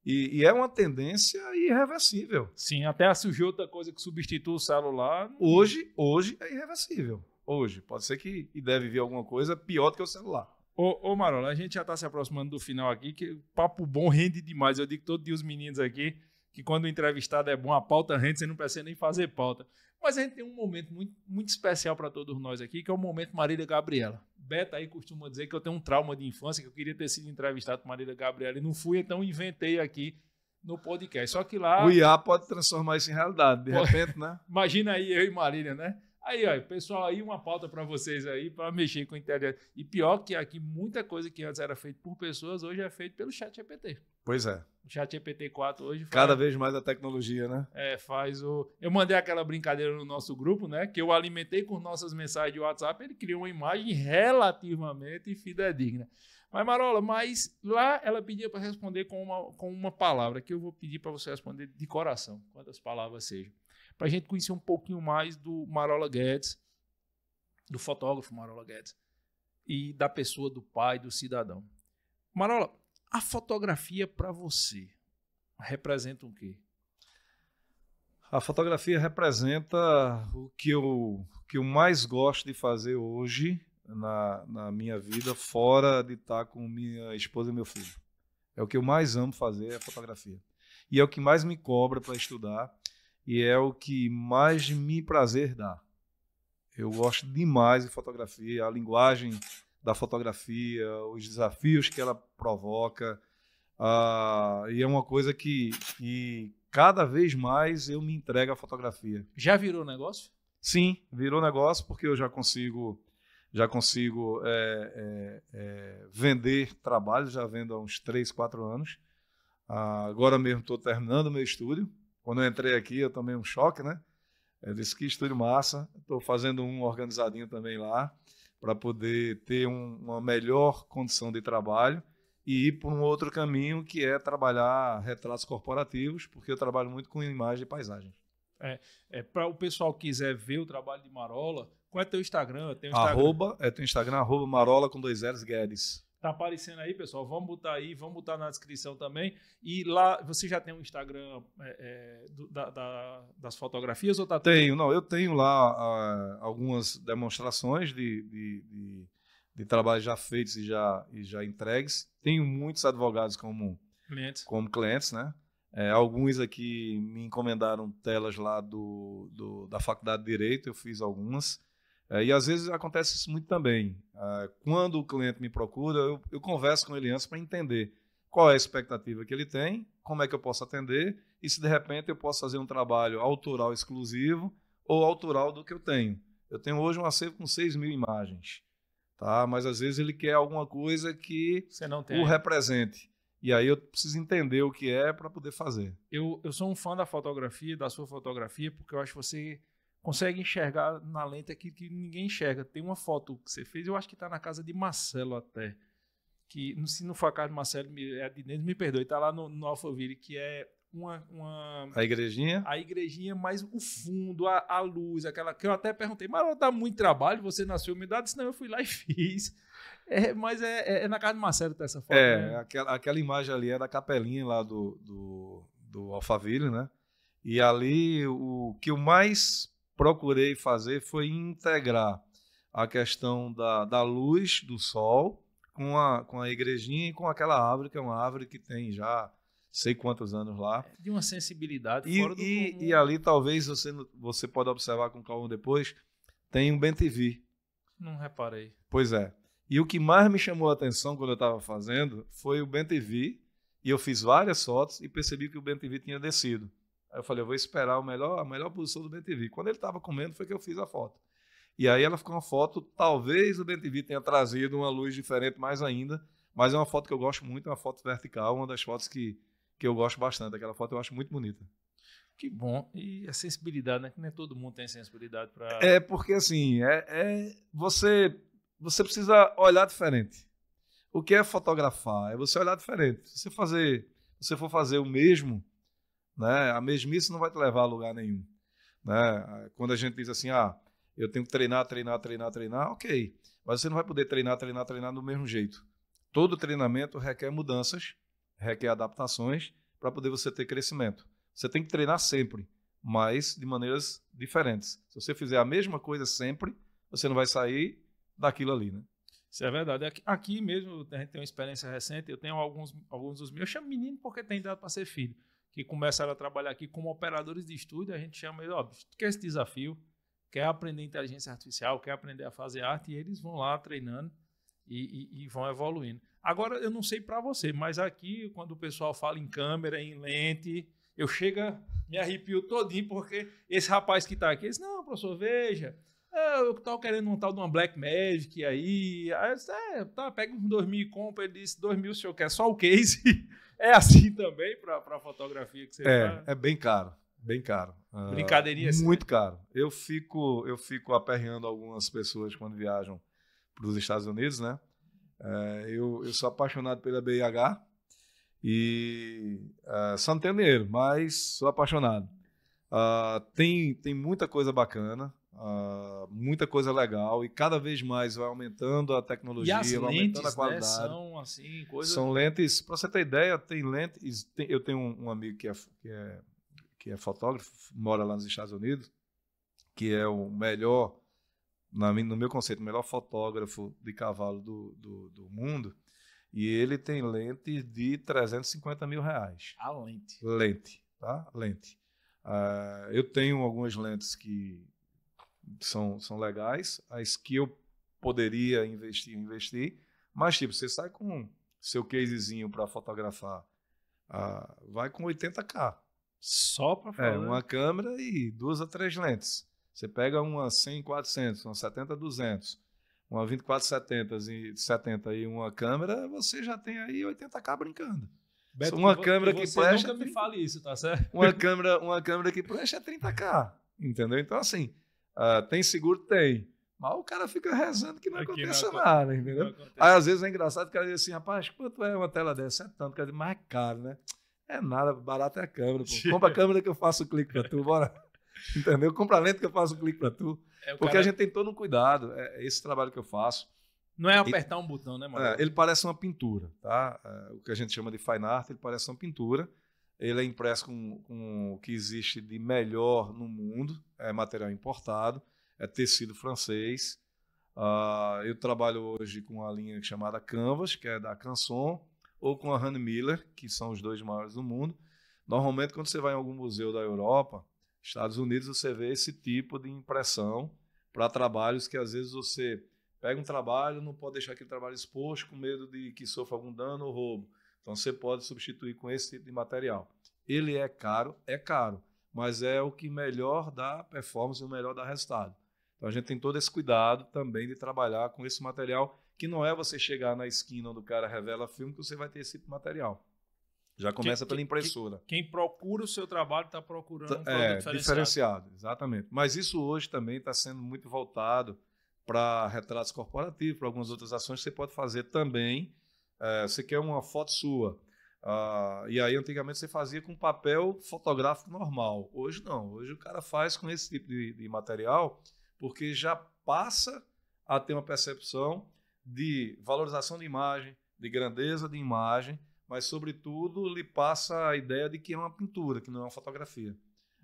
E, e, é uma tendência irreversível. Sim, até surgiu outra coisa que substitui o celular. Hoje, hoje é irreversível hoje. Pode ser que e deve vir alguma coisa pior do que o celular. Ô, ô Marola, a gente já está se aproximando do final aqui, que papo bom rende demais. Eu digo todo dia os meninos aqui que quando o entrevistado é bom, a pauta rende, você não precisa nem fazer pauta. Mas a gente tem um momento muito, muito especial para todos nós aqui, que é o momento Marília Gabriela. Beta aí costuma dizer que eu tenho um trauma de infância, que eu queria ter sido entrevistado com Marília Gabriela e não fui, então inventei aqui no podcast. Só que lá. O IA pode transformar isso em realidade, de pode... repente, né? Imagina aí eu e Marília, né? Aí, ó, pessoal, aí uma pauta para vocês aí, para mexer com a internet. E pior que aqui, muita coisa que antes era feita por pessoas, hoje é feita pelo chat GPT. Pois é. O chat GPT 4 hoje faz... Cada vez mais a tecnologia, né? É, faz o... Eu mandei aquela brincadeira no nosso grupo, né? Que eu alimentei com nossas mensagens de WhatsApp, ele criou uma imagem relativamente fidedigna. Mas, Marola, mas lá ela pedia para responder com uma, com uma palavra, que eu vou pedir para você responder de coração, quantas palavras sejam para a gente conhecer um pouquinho mais do Marola Guedes, do fotógrafo Marola Guedes, e da pessoa, do pai, do cidadão. Marola, a fotografia para você representa o quê? A fotografia representa o que eu, que eu mais gosto de fazer hoje na, na minha vida, fora de estar tá com minha esposa e meu filho. É o que eu mais amo fazer, é fotografia. E é o que mais me cobra para estudar e é o que mais me prazer dá. Eu gosto demais de fotografia, a linguagem da fotografia, os desafios que ela provoca. Ah, e é uma coisa que, que cada vez mais eu me entrego à fotografia. Já virou negócio? Sim, virou negócio porque eu já consigo já consigo é, é, é, vender trabalho, já vendo há uns 3, 4 anos. Ah, agora mesmo estou terminando meu estúdio, quando eu entrei aqui, eu tomei um choque, né? Eu disse que estúdio massa, estou fazendo um organizadinho também lá, para poder ter um, uma melhor condição de trabalho e ir por um outro caminho que é trabalhar retratos corporativos, porque eu trabalho muito com imagem e paisagem. É, é para o pessoal que quiser ver o trabalho de Marola, qual é teu Instagram? Instagram. Arroba, é teu Instagram, arroba Marola com dois L's Guedes. Tá aparecendo aí, pessoal. Vamos botar aí, vamos botar na descrição também. E lá você já tem um Instagram é, é, do, da, da, das fotografias ou tá? Tenho, não. Eu tenho lá ah, algumas demonstrações de, de, de, de trabalhos já feitos e já, e já entregues. Tenho muitos advogados como clientes, como clientes né? É, alguns aqui me encomendaram telas lá do, do, da Faculdade de Direito, eu fiz algumas. É, e às vezes acontece isso muito também. É, quando o cliente me procura, eu, eu converso com ele antes para entender qual é a expectativa que ele tem, como é que eu posso atender e se de repente eu posso fazer um trabalho autoral exclusivo ou autoral do que eu tenho. Eu tenho hoje um acervo com 6 mil imagens, tá? mas às vezes ele quer alguma coisa que o represente. E aí eu preciso entender o que é para poder fazer. Eu, eu sou um fã da fotografia, da sua fotografia, porque eu acho que você consegue enxergar na lente aquilo que ninguém enxerga. Tem uma foto que você fez, eu acho que está na casa de Marcelo até. Que, se não for a casa de Marcelo, é de me perdoe, está lá no, no Alphaville, que é uma, uma, A igrejinha? A igrejinha, mas o fundo, a, a luz, aquela que eu até perguntei, mas ela dá muito trabalho, você nasceu me dá, disse, não, eu fui lá e fiz. É, mas é, é, é na casa de Marcelo tá essa foto. É, né? aquela, aquela imagem ali é da capelinha lá do, do, do Alphaville, né? E ali o que o mais procurei fazer foi integrar a questão da, da luz do sol com a, com a igrejinha e com aquela árvore, que é uma árvore que tem já sei quantos anos lá. É, de uma sensibilidade e, fora do e, comum. E ali talvez você, você pode observar com calma depois, tem um BenTV. Não reparei. Pois é. E o que mais me chamou a atenção quando eu estava fazendo foi o BenTV, e eu fiz várias fotos e percebi que o BenTV tinha descido. Aí eu falei, eu vou esperar o melhor, a melhor posição do BTV. Quando ele estava comendo, foi que eu fiz a foto. E aí ela ficou uma foto, talvez o BTV tenha trazido uma luz diferente mais ainda, mas é uma foto que eu gosto muito, é uma foto vertical, uma das fotos que, que eu gosto bastante. Aquela foto eu acho muito bonita. Que bom. E a sensibilidade, né? Que nem todo mundo tem sensibilidade para. É, porque assim, é, é, você, você precisa olhar diferente. O que é fotografar? É você olhar diferente. Se você, fazer, se você for fazer o mesmo, né? A mesmice não vai te levar a lugar nenhum. Né? Quando a gente diz assim, ah, eu tenho que treinar, treinar, treinar, treinar, ok. Mas você não vai poder treinar, treinar, treinar do mesmo jeito. Todo treinamento requer mudanças, requer adaptações para poder você ter crescimento. Você tem que treinar sempre, mas de maneiras diferentes. Se você fizer a mesma coisa sempre, você não vai sair daquilo ali, né? Isso é verdade. Aqui, aqui mesmo, a gente tem uma experiência recente, eu tenho alguns, alguns dos meus, eu chamo menino porque tem idade para ser filho, que começaram a trabalhar aqui como operadores de estúdio, a gente chama eles, ó, quer esse desafio, quer aprender inteligência artificial, quer aprender a fazer arte, e eles vão lá treinando e, e, e vão evoluindo. Agora, eu não sei para você, mas aqui, quando o pessoal fala em câmera, em lente, eu chega, me arrepio todinho, porque esse rapaz que está aqui, ele disse, não, professor, veja, é, eu estava querendo um tal de uma Black Magic aí, aí eu disse, é, tá, pega uns dois mil e compra, ele disse, dois mil o senhor quer só o case? É assim também para a fotografia que você É, faz? é bem caro, bem caro. Ah, Brincadeirinha uh, assim, Muito né? caro. Eu fico, eu fico aperreando algumas pessoas quando viajam para os Estados Unidos, né? Uh, eu, eu sou apaixonado pela BIH e uh, só não tenho dinheiro, mas sou apaixonado. Uh, tem, tem muita coisa bacana, uh, muita coisa legal e cada vez mais vai aumentando a tecnologia, vai aumentando a né, qualidade. Né, assim, coisas. São lentes. Para você ter ideia, tem lentes. Tem, eu tenho um, um amigo que é, que é, que, é, fotógrafo, mora lá nos Estados Unidos, que é o melhor, na, no meu conceito, o melhor fotógrafo de cavalo do, do, do mundo. E ele tem lentes de 350 mil reais. A lente. Lente, tá? Lente. Uh, eu tenho algumas lentes que são, são legais, as que eu poderia investir, investir. Mas, tipo, você sai com seu casezinho para fotografar, ah, vai com 80K. Só para é, falar. É, uma câmera e duas a três lentes. Você pega uma 100 400, uma 70 200, uma 24 70 e 70 e uma câmera, você já tem aí 80K brincando. Beto, uma que câmera que presta nunca me fale isso, tá certo? Uma câmera, uma câmera que presta é 30K, entendeu? Então assim, ah, tem seguro tem. Mas o cara fica rezando que não Aqui aconteça não, nada, entendeu? Aí às vezes é engraçado, o cara diz assim, rapaz, quanto é uma tela dessa? É tanto, cara diz, mais é caro, né? É nada, barato é a câmera. Pô. Compra a câmera que eu faço o clique pra tu, bora. entendeu? Compra a lente que eu faço o clique pra tu. É, porque cara... a gente tem todo um cuidado, é, é esse trabalho que eu faço. Não é apertar ele, um botão, né, mano? É, ele parece uma pintura, tá? É, o que a gente chama de fine art, ele parece uma pintura. Ele é impresso com, com o que existe de melhor no mundo, é material importado é tecido francês. Uh, eu trabalho hoje com a linha chamada Canvas, que é da Canson, ou com a Han Miller, que são os dois maiores do mundo. Normalmente, quando você vai em algum museu da Europa, Estados Unidos, você vê esse tipo de impressão para trabalhos que às vezes você pega um trabalho, não pode deixar aquele trabalho exposto com medo de que sofra algum dano ou roubo. Então você pode substituir com esse tipo de material. Ele é caro, é caro, mas é o que melhor dá performance e o melhor dá resultado. Então a gente tem todo esse cuidado também de trabalhar com esse material, que não é você chegar na esquina onde o cara revela filme que você vai ter esse material. Já começa quem, pela impressora. Quem, quem, procura o seu trabalho está procurando um tá, é, diferenciado. diferenciado. Exatamente. Mas isso hoje também está sendo muito voltado para retratos corporativos, para algumas outras ações que você pode fazer também. É, você quer uma foto sua. Ah, e aí, antigamente, você fazia com papel fotográfico normal. Hoje não. Hoje o cara faz com esse tipo de, de material porque já passa a ter uma percepção de valorização de imagem, de grandeza de imagem, mas, sobretudo, lhe passa a ideia de que é uma pintura, que não é uma fotografia.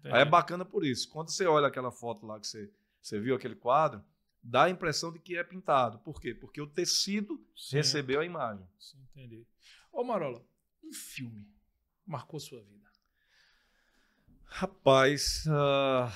Aí é bacana por isso. Quando você olha aquela foto lá que você, você viu, aquele quadro, dá a impressão de que é pintado. Por quê? Porque o tecido Sim. recebeu a imagem. Sim, entendi. Ô, Marola, um filme marcou sua vida? Rapaz, uh,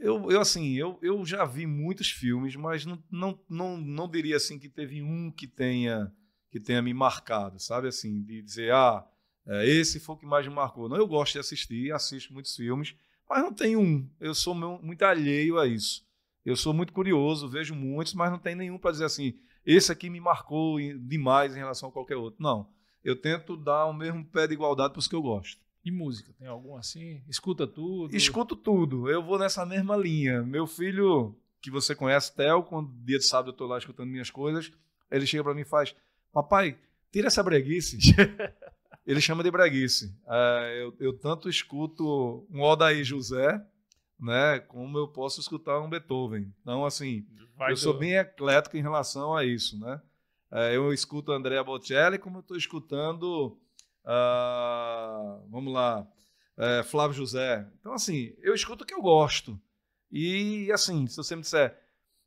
eu, eu assim, eu, eu já vi muitos filmes, mas não, não, não, não diria assim que teve um que tenha que tenha me marcado, sabe assim, de dizer, ah, é, esse foi o que mais me marcou. Não, eu gosto de assistir, assisto muitos filmes, mas não tem um. Eu sou muito alheio a isso. Eu sou muito curioso, vejo muitos, mas não tem nenhum para dizer assim, esse aqui me marcou demais em relação a qualquer outro. Não. Eu tento dar o mesmo pé de igualdade para os que eu gosto. E música, tem algum assim? Escuta tudo? Escuto tudo. Eu vou nessa mesma linha. Meu filho, que você conhece, Theo, quando dia de sábado eu tô lá escutando minhas coisas, ele chega para mim e faz: Papai, tira essa breguice. ele chama de breguice. É, eu, eu, tanto escuto um Odaí José, né, como eu posso escutar um Beethoven. Então, assim, Vai eu do... sou bem eclético em relação a isso, né? É, eu escuto Andrea Bocelli como eu estou escutando Uh, vamos lá, é, Flávio José. Então, assim, eu escuto o que eu gosto. E, assim, se você me disser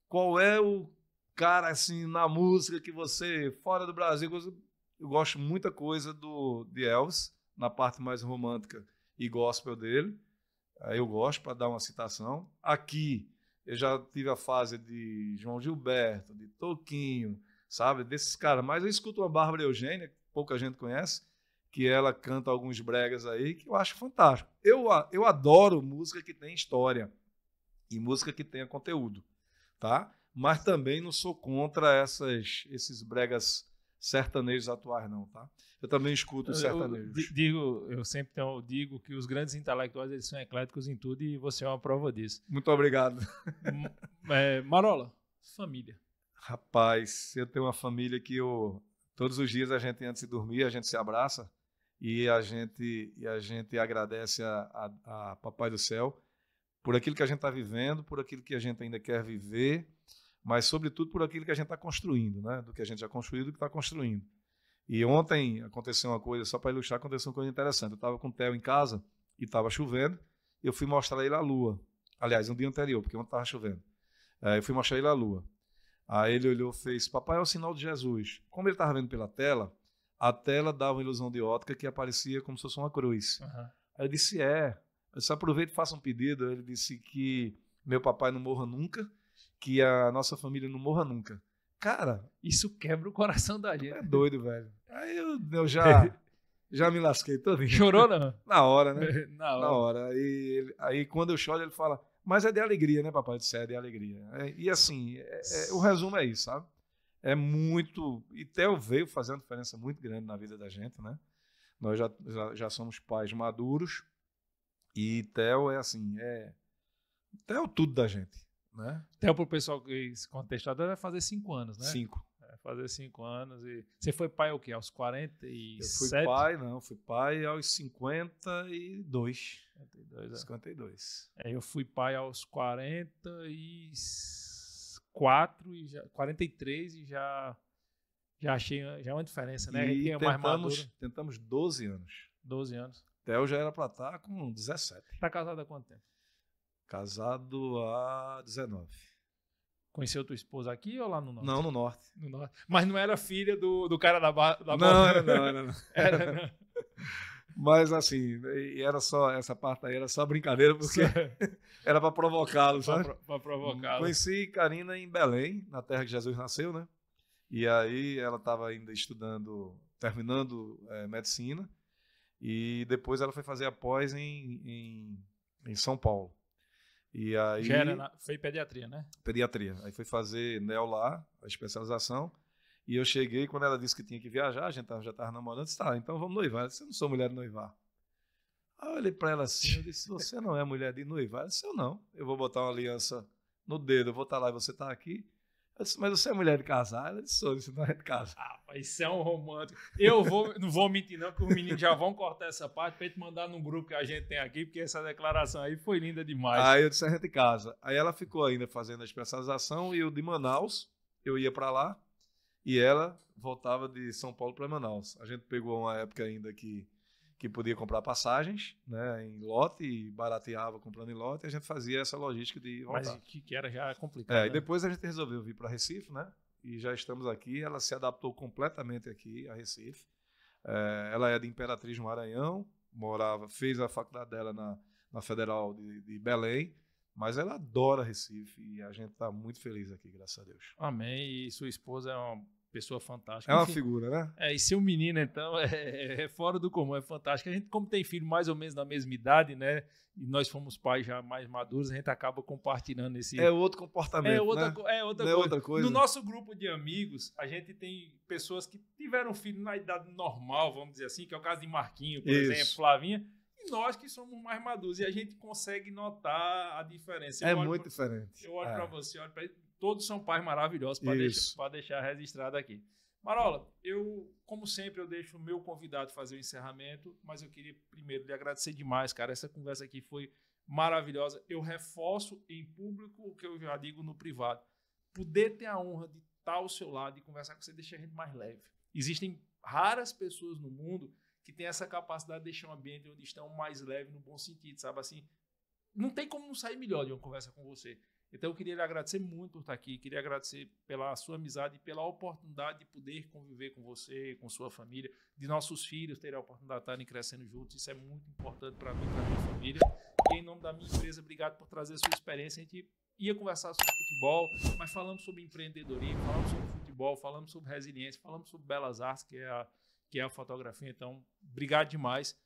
qual é o cara, assim, na música que você, fora do Brasil, eu gosto muita coisa do, de Elvis, na parte mais romântica e gospel dele. eu gosto, para dar uma citação. Aqui, eu já tive a fase de João Gilberto, de Toquinho, sabe, desses caras. Mas eu escuto uma Bárbara Eugênia, que pouca gente conhece, que ela canta alguns bregas aí, que eu acho fantástico. Eu, eu adoro música que tem história e música que tenha conteúdo, tá? Mas também não sou contra essas, esses bregas sertanejos atuais, não, tá? Eu também escuto sertanejos. Eu, digo, eu sempre digo que os grandes intelectuais eles são ecléticos em tudo e você é uma prova disso. Muito obrigado. É, Marola, família. Rapaz, eu tenho uma família que eu, todos os dias a gente antes de dormir, a gente se abraça e a gente, e a gente agradece a, a, a Papai do Céu por aquilo que a gente está vivendo, por aquilo que a gente ainda quer viver, mas sobretudo por aquilo que a gente está construindo, né? do que a gente já construiu, do que está construindo. E ontem aconteceu uma coisa, só para ilustrar, aconteceu uma coisa interessante. Eu estava com o Theo em casa e estava chovendo, e eu fui mostrar ele a lua. Aliás, no um dia anterior, porque ontem estava chovendo. É, eu fui mostrar ele a lua. Aí ele olhou e fez: Papai é o sinal de Jesus. Como ele estava vendo pela tela, a tela dava uma ilusão de ótica que aparecia como se fosse uma cruz. Uhum. Aí eu disse, é. Eu disse, aproveita e faça um pedido. Ele disse que meu papai não morra nunca, que a nossa família não morra nunca. Cara... Isso quebra o coração da gente. É doido, velho. Aí eu, eu já... já me lasquei todo. Chorou, não? Na hora, né? Na hora. Na hora. Aí, aí quando eu choro, ele fala, mas é de alegria, né, papai? Eu disse, é de alegria. É, e assim, é, é, o resumo é isso, sabe? é muito. E Theo veio fazendo uma diferença muito grande na vida da gente, né? Nós já, já, já somos pais maduros e Theo é assim, é. Theo é tudo da gente, né? Theo, pro pessoal que se contestar, vai fazer cinco anos, né? Cinco. É, fazer cinco anos. e Você foi pai o quê? Aos 47? Eu fui pai, não. Fui pai aos 52. 52, é. 52. É, eu fui pai aos 46. 44 e já, 43 e já já achei já é uma diferença, né? E é tentamos, tentamos 12 anos. 12 anos. Theo já era para estar tá com 17. Tá casado há quanto tempo? Casado há 19. Conheceu tua esposa aqui ou lá no norte? Não, no norte. No norte. Mas não era filha do, do cara da, da Não, era, né? não, era, não. era, não. Mas assim, era só essa parte aí, era só brincadeira, porque era para provocá-lo, sabe? Para provocá Conheci Karina em Belém, na terra que Jesus nasceu, né? E aí ela estava ainda estudando, terminando é, medicina, e depois ela foi fazer a pós em, em, em São Paulo. E aí. Já foi pediatria, né? Pediatria. Aí foi fazer NEO lá, a especialização. E eu cheguei, quando ela disse que tinha que viajar, a gente já estava namorando, disse, tá, então vamos noivar. Ela disse, eu não sou mulher de noivar. Aí eu olhei para ela assim, eu disse, você não é mulher de noivar? Ela disse, eu não, eu vou botar uma aliança no dedo, eu vou estar tá lá e você está aqui. Eu disse, mas você é mulher de casar? Ela disse, sou, você não é de casar. Rapaz, ah, isso é um romântico. Eu vou, não vou mentir não, porque os meninos já vão cortar essa parte para gente mandar num grupo que a gente tem aqui, porque essa declaração aí foi linda demais. Aí eu disse, a gente casa. Aí ela ficou ainda fazendo a especialização e eu de Manaus, eu ia para lá, e ela voltava de São Paulo para Manaus. A gente pegou uma época ainda que, que podia comprar passagens né, em lote, e barateava comprando em lote, e a gente fazia essa logística de voltar. Mas que, que era já complicado. É, né? E depois a gente resolveu vir para Recife, né? E já estamos aqui. Ela se adaptou completamente aqui, a Recife. É, ela é de Imperatriz no Maranhão, morava, fez a faculdade dela na, na Federal de, de Belém mas ela adora Recife e a gente está muito feliz aqui, graças a Deus. Amém. E sua esposa é uma pessoa fantástica. É uma Enfim, figura, né? É, e seu menino, então, é, é, fora do comum, é fantástico. A gente, como tem filho mais ou menos da mesma idade, né? E nós fomos pais já mais maduros, a gente acaba compartilhando esse. É outro comportamento. É outra, né? é outra, é coisa. É outra coisa. No nosso grupo de amigos, a gente tem pessoas que tiveram filho na idade normal, vamos dizer assim, que é o caso de Marquinho, por Isso. exemplo, Flavinha e nós que somos mais maduros, e a gente consegue notar a diferença. É eu é muito pra, diferente. Eu olho é. para você, olho para todos são pais maravilhosos para deixar, deixar registrado aqui. Marola, eu, como sempre, eu deixo o meu convidado fazer o encerramento, mas eu queria primeiro lhe agradecer demais, cara. Essa conversa aqui foi maravilhosa. Eu reforço em público o que eu já digo no privado. Poder ter a honra de estar ao seu lado e conversar com você deixa a gente mais leve. Existem raras pessoas no mundo que tem essa capacidade de deixar um ambiente onde estão mais leve no bom sentido, sabe? Assim, não tem como não sair melhor de uma conversa com você. Então eu queria lhe agradecer muito por estar aqui, queria agradecer pela sua amizade e pela oportunidade de poder conviver com você, com sua família, de nossos filhos terem a oportunidade de estarem crescendo juntos. Isso é muito importante para mim, para minha família. E em nome da minha empresa, obrigado por trazer a sua experiência. A gente ia conversar sobre futebol, mas falamos sobre empreendedorismo, falamos sobre futebol, falamos sobre resiliência, falamos sobre belas artes, que é a que é a fotografia. Então, obrigado demais.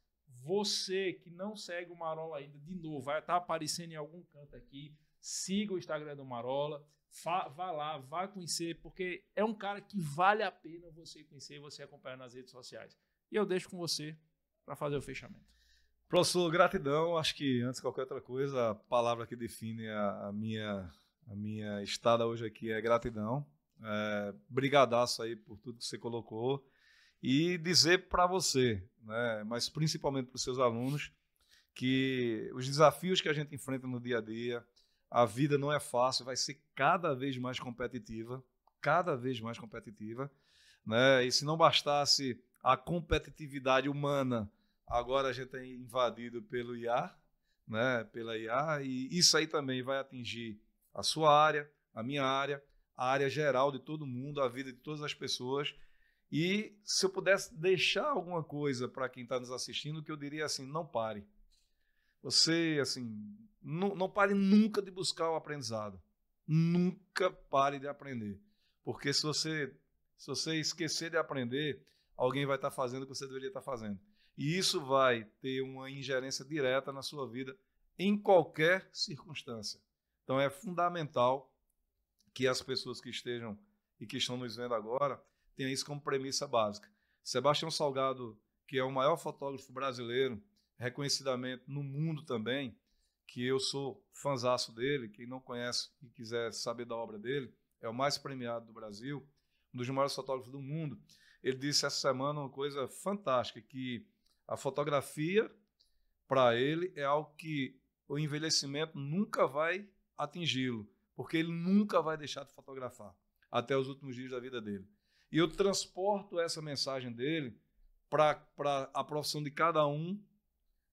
Você que não segue o Marola ainda, de novo, vai estar tá aparecendo em algum canto aqui. Siga o Instagram do Marola, vá lá, vá conhecer, porque é um cara que vale a pena você conhecer, e você acompanhar nas redes sociais. E eu deixo com você para fazer o fechamento. Professor, gratidão. Acho que antes de qualquer outra coisa, a palavra que define a, a minha, a minha estada hoje aqui é gratidão. É, brigadaço aí por tudo que você colocou e dizer para você, né, mas principalmente para os seus alunos, que os desafios que a gente enfrenta no dia a dia, a vida não é fácil, vai ser cada vez mais competitiva, cada vez mais competitiva, né? E se não bastasse a competitividade humana, agora a gente é invadido pelo IA, né? Pela IA e isso aí também vai atingir a sua área, a minha área, a área geral de todo mundo, a vida de todas as pessoas e se eu pudesse deixar alguma coisa para quem está nos assistindo, que eu diria assim: não pare. Você, assim, não, não pare nunca de buscar o aprendizado. Nunca pare de aprender. Porque se você, se você esquecer de aprender, alguém vai estar tá fazendo o que você deveria estar tá fazendo. E isso vai ter uma ingerência direta na sua vida em qualquer circunstância. Então é fundamental que as pessoas que estejam e que estão nos vendo agora tem isso como premissa básica. Sebastião Salgado, que é o maior fotógrafo brasileiro, reconhecidamente no mundo também, que eu sou fanzaço dele, quem não conhece e quiser saber da obra dele, é o mais premiado do Brasil, um dos maiores fotógrafos do mundo. Ele disse essa semana uma coisa fantástica, que a fotografia, para ele, é algo que o envelhecimento nunca vai atingi-lo, porque ele nunca vai deixar de fotografar até os últimos dias da vida dele. E eu transporto essa mensagem dele para a profissão de cada um,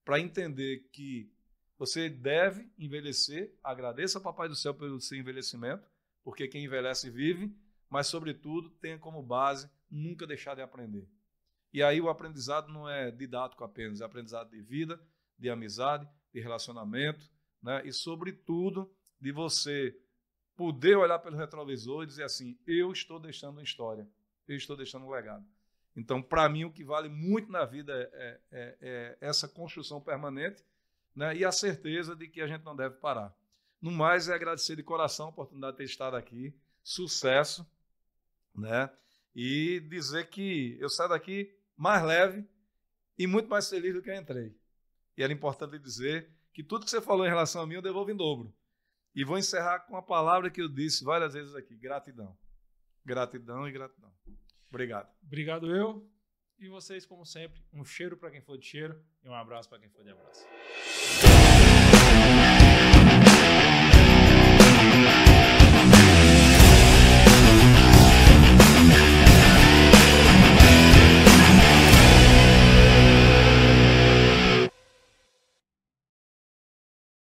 para entender que você deve envelhecer, agradeça ao Papai do Céu pelo seu envelhecimento, porque quem envelhece vive, mas, sobretudo, tenha como base nunca deixar de aprender. E aí o aprendizado não é didático apenas, é aprendizado de vida, de amizade, de relacionamento, né? e, sobretudo, de você poder olhar pelo retrovisor e dizer assim: eu estou deixando uma história eu estou deixando um legado. Então, para mim, o que vale muito na vida é, é, é, é essa construção permanente né? e a certeza de que a gente não deve parar. No mais, é agradecer de coração a oportunidade de ter estado aqui. Sucesso. Né? E dizer que eu saio daqui mais leve e muito mais feliz do que eu entrei. E era importante dizer que tudo que você falou em relação a mim eu devolvo em dobro. E vou encerrar com a palavra que eu disse várias vezes aqui: gratidão. Gratidão e gratidão. Obrigado. Obrigado eu. E vocês, como sempre, um cheiro para quem for de cheiro e um abraço para quem for de abraço.